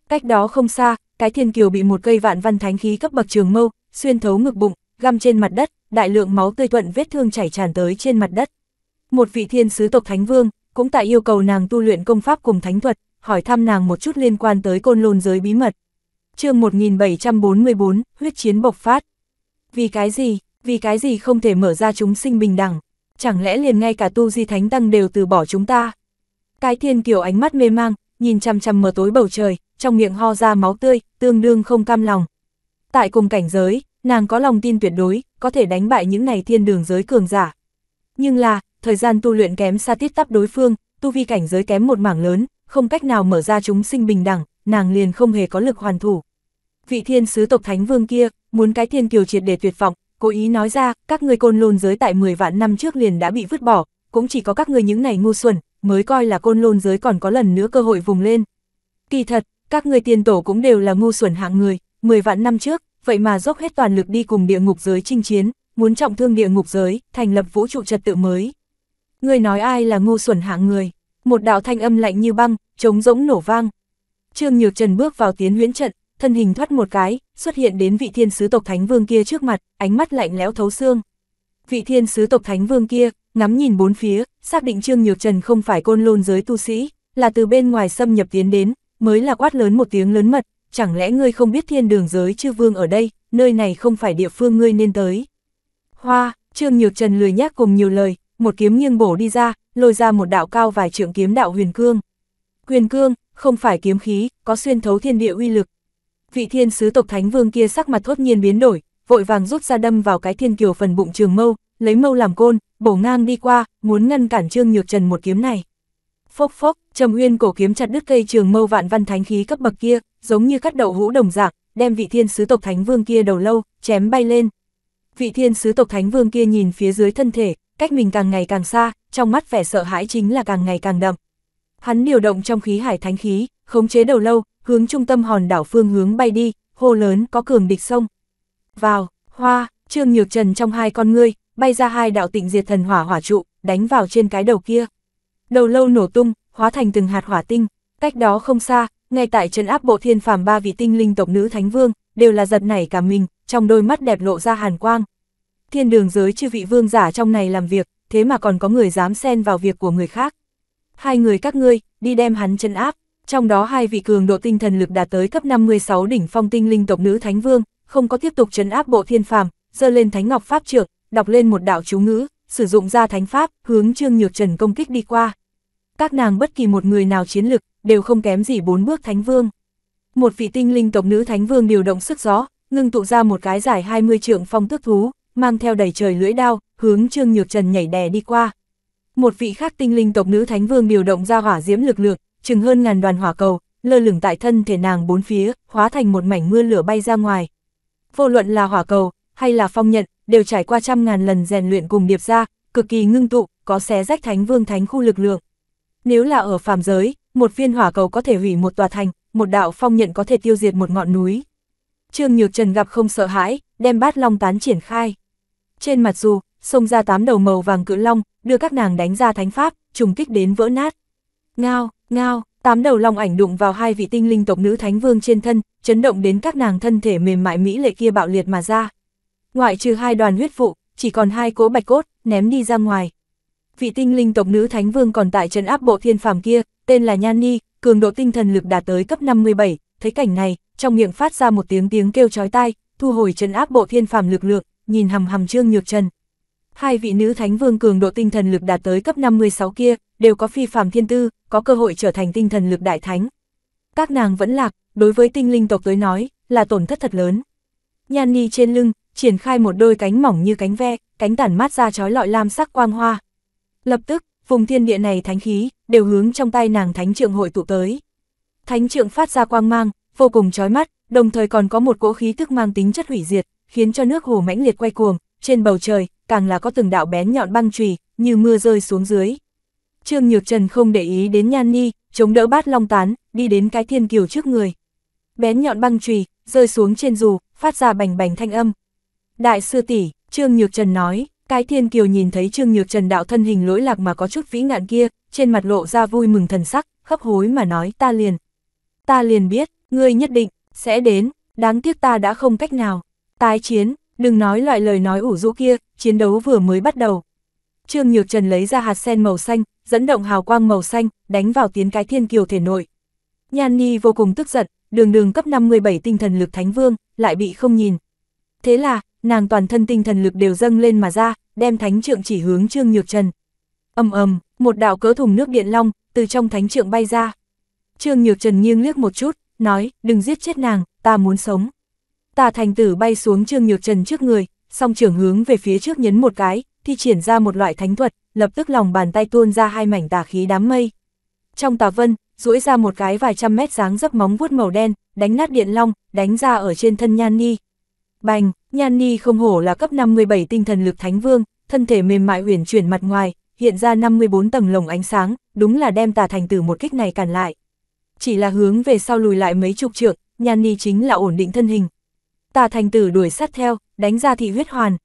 Cách đó không xa, cái thiên kiều bị một cây vạn văn thánh khí cấp bậc trường mâu, xuyên thấu ngực bụng, găm trên mặt đất, đại lượng máu tươi thuận vết thương chảy tràn tới trên mặt đất. Một vị thiên sứ tộc Thánh Vương, cũng tại yêu cầu nàng tu luyện công pháp cùng thánh thuật, hỏi thăm nàng một chút liên quan tới côn lôn giới bí mật. chương 1744, huyết chiến bộc phát. Vì cái gì, vì cái gì không thể mở ra chúng sinh bình đẳng, chẳng lẽ liền ngay cả tu di thánh tăng đều từ bỏ chúng ta. Cái thiên kiều ánh mắt mê mang, nhìn chăm chăm mờ tối bầu trời, trong miệng ho ra máu tươi, tương đương không cam lòng. Tại cùng cảnh giới, nàng có lòng tin tuyệt đối, có thể đánh bại những này thiên đường giới cường giả. Nhưng là, thời gian tu luyện kém xa tiết tắp đối phương, tu vi cảnh giới kém một mảng lớn, không cách nào mở ra chúng sinh bình đẳng, nàng liền không hề có lực hoàn thủ. Vị thiên sứ tộc thánh vương kia, muốn cái thiên kiều triệt để tuyệt vọng, cố ý nói ra, các ngươi côn lôn giới tại 10 vạn năm trước liền đã bị vứt bỏ, cũng chỉ có các ngươi những này ngu xuẩn, mới coi là côn lôn giới còn có lần nữa cơ hội vùng lên. Kỳ thật, các ngươi tiền tổ cũng đều là ngu xuẩn hạng người, 10 vạn năm trước, vậy mà dốc hết toàn lực đi cùng địa ngục giới chinh chiến, muốn trọng thương địa ngục giới, thành lập vũ trụ trật tự mới. Người nói ai là ngu xuẩn hạng người, một đạo thanh âm lạnh như băng, trống rỗng nổ vang. Trương Nhược Trần bước vào tiến huyễn trận, thân hình thoát một cái, xuất hiện đến vị thiên sứ tộc Thánh Vương kia trước mặt, ánh mắt lạnh lẽo thấu xương. Vị thiên sứ tộc Thánh Vương kia, ngắm nhìn bốn phía, xác định Trương Nhược Trần không phải côn lôn giới tu sĩ, là từ bên ngoài xâm nhập tiến đến, mới là quát lớn một tiếng lớn mật, chẳng lẽ ngươi không biết thiên đường giới chư vương ở đây, nơi này không phải địa phương ngươi nên tới. Hoa, Trương Nhược Trần lười nhác cùng nhiều lời, một kiếm nghiêng bổ đi ra, lôi ra một đạo cao vài trượng kiếm đạo huyền cương. Huyền cương, không phải kiếm khí, có xuyên thấu thiên địa uy lực. Vị thiên sứ tộc thánh vương kia sắc mặt thốt nhiên biến đổi, vội vàng rút ra đâm vào cái thiên kiều phần bụng trường mâu, lấy mâu làm côn, bổ ngang đi qua, muốn ngăn cản Trương Nhược Trần một kiếm này. Phốc phốc, Trầm Uyên cổ kiếm chặt đứt cây trường mâu vạn văn thánh khí cấp bậc kia, giống như cắt đậu hũ đồng dạng, đem vị thiên sứ tộc thánh vương kia đầu lâu, chém bay lên. Vị thiên sứ tộc thánh vương kia nhìn phía dưới thân thể, cách mình càng ngày càng xa, trong mắt vẻ sợ hãi chính là càng ngày càng đậm. Hắn điều động trong khí hải thánh khí, khống chế đầu lâu, hướng trung tâm hòn đảo phương hướng bay đi, hô lớn có cường địch sông. Vào, hoa, Trương Nhược Trần trong hai con ngươi, bay ra hai đạo tịnh diệt thần hỏa hỏa trụ, đánh vào trên cái đầu kia. Đầu lâu nổ tung, hóa thành từng hạt hỏa tinh, cách đó không xa, ngay tại trấn áp bộ thiên phàm ba vị tinh linh tộc nữ thánh vương, đều là giật nảy cả mình, trong đôi mắt đẹp lộ ra hàn quang. Thiên đường giới chư vị vương giả trong này làm việc, thế mà còn có người dám xen vào việc của người khác. Hai người các ngươi, đi đem hắn chân áp, trong đó hai vị cường độ tinh thần lực đạt tới cấp 56 đỉnh phong tinh linh tộc nữ Thánh Vương, không có tiếp tục chấn áp bộ thiên phàm, dơ lên Thánh Ngọc Pháp trưởng đọc lên một đạo chú ngữ, sử dụng ra Thánh Pháp, hướng Trương Nhược Trần công kích đi qua. Các nàng bất kỳ một người nào chiến lực, đều không kém gì bốn bước thánh vương. Một vị tinh linh tộc nữ thánh vương điều động sức gió, ngưng tụ ra một cái giải 20 trượng phong tước thú, mang theo đầy trời lưỡi đao, hướng Trương Nhược Trần nhảy đè đi qua. Một vị khác tinh linh tộc nữ thánh vương điều động ra hỏa diễm lực lượng, chừng hơn ngàn đoàn hỏa cầu, lơ lửng tại thân thể nàng bốn phía, hóa thành một mảnh mưa lửa bay ra ngoài. Vô luận là hỏa cầu hay là phong nhận, đều trải qua trăm ngàn lần rèn luyện cùng điệp ra, cực kỳ ngưng tụ, có xé rách thánh vương thánh khu lực lượng. Nếu là ở phàm giới, một viên hỏa cầu có thể hủy một tòa thành, một đạo phong nhận có thể tiêu diệt một ngọn núi. Trương Nhược Trần gặp không sợ hãi, đem bát long tán triển khai. Trên mặt dù, xông ra tám đầu màu vàng cự long, đưa các nàng đánh ra thánh pháp, trùng kích đến vỡ nát. Ngao, ngao, tám đầu long ảnh đụng vào hai vị tinh linh tộc nữ thánh vương trên thân, chấn động đến các nàng thân thể mềm mại mỹ lệ kia bạo liệt mà ra. Ngoại trừ hai đoàn huyết vụ, chỉ còn hai cỗ bạch cốt, ném đi ra ngoài. Vị tinh linh tộc nữ thánh vương còn tại trấn áp bộ thiên phàm kia, tên là Nhan Ni, cường độ tinh thần lực đạt tới cấp 57, thấy cảnh này, trong miệng phát ra một tiếng tiếng kêu chói tai, thu hồi chân áp bộ thiên phàm lực lượng, nhìn hầm hầm Trương Nhược Trần. Hai vị nữ thánh vương cường độ tinh thần lực đạt tới cấp 56 kia, đều có phi phàm thiên tư, có cơ hội trở thành tinh thần lực đại thánh. Các nàng vẫn lạc, đối với tinh linh tộc tới nói, là tổn thất thật lớn. Nhan Ni trên lưng, triển khai một đôi cánh mỏng như cánh ve, cánh tản mát ra chói lọi lam sắc quang hoa. Lập tức, vùng thiên địa này thánh khí, đều hướng trong tay nàng thánh trượng hội tụ tới. Thánh trượng phát ra quang mang, vô cùng chói mắt, đồng thời còn có một cỗ khí tức mang tính chất hủy diệt, khiến cho nước hồ mãnh liệt quay cuồng, trên bầu trời càng là có từng đạo bén nhọn băng chùy, như mưa rơi xuống dưới. Trương Nhược Trần không để ý đến Nhan Ni, chống đỡ bát long tán, đi đến cái thiên kiều trước người. Bén nhọn băng chùy rơi xuống trên dù, phát ra bành bành thanh âm. Đại sư tỷ, Trương Nhược Trần nói, cái thiên kiều nhìn thấy Trương Nhược Trần đạo thân hình lỗi lạc mà có chút vĩ ngạn kia, trên mặt lộ ra vui mừng thần sắc, khắp hối mà nói ta liền. Ta liền biết, ngươi nhất định, sẽ đến, đáng tiếc ta đã không cách nào. Tái chiến, đừng nói loại lời nói ủ rũ kia, chiến đấu vừa mới bắt đầu. Trương Nhược Trần lấy ra hạt sen màu xanh, dẫn động hào quang màu xanh, đánh vào tiến cái thiên kiều thể nội. Nhan Ni vô cùng tức giận, đường đường cấp 57 tinh thần lực thánh vương, lại bị không nhìn. Thế là, nàng toàn thân tinh thần lực đều dâng lên mà ra, đem thánh trượng chỉ hướng Trương Nhược Trần. Ầm ầm, một đạo cỡ thùng nước điện long từ trong thánh trượng bay ra. Trương Nhược Trần nghiêng liếc một chút, nói, đừng giết chết nàng, ta muốn sống. Tà thành tử bay xuống Trương Nhược Trần trước người, song trưởng hướng về phía trước nhấn một cái, thì triển ra một loại thánh thuật, lập tức lòng bàn tay tuôn ra hai mảnh tà khí đám mây. Trong tà vân, duỗi ra một cái vài trăm mét dáng dấp móng vuốt màu đen, đánh nát điện long, đánh ra ở trên thân Nhan Ni, Bành, Nhan Ni không hổ là cấp 57 tinh thần lực thánh vương, thân thể mềm mại huyền chuyển mặt ngoài, hiện ra 54 tầng lồng ánh sáng, đúng là đem tà thành tử một kích này cản lại. Chỉ là hướng về sau lùi lại mấy chục trượng, Nhan Ni chính là ổn định thân hình. Tà thành tử đuổi sát theo, đánh ra thị huyết hoàn.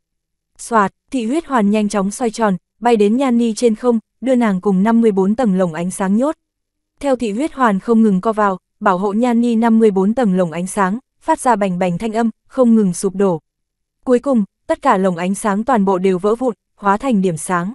Xoạt, thị huyết hoàn nhanh chóng xoay tròn, bay đến Nhan Ni trên không, đưa nàng cùng 54 tầng lồng ánh sáng nhốt. Theo thị huyết hoàn không ngừng co vào, bảo hộ Nhan Ni 54 tầng lồng ánh sáng, phát ra bành bành thanh âm, không ngừng sụp đổ. Cuối cùng, tất cả lồng ánh sáng toàn bộ đều vỡ vụn, hóa thành điểm sáng.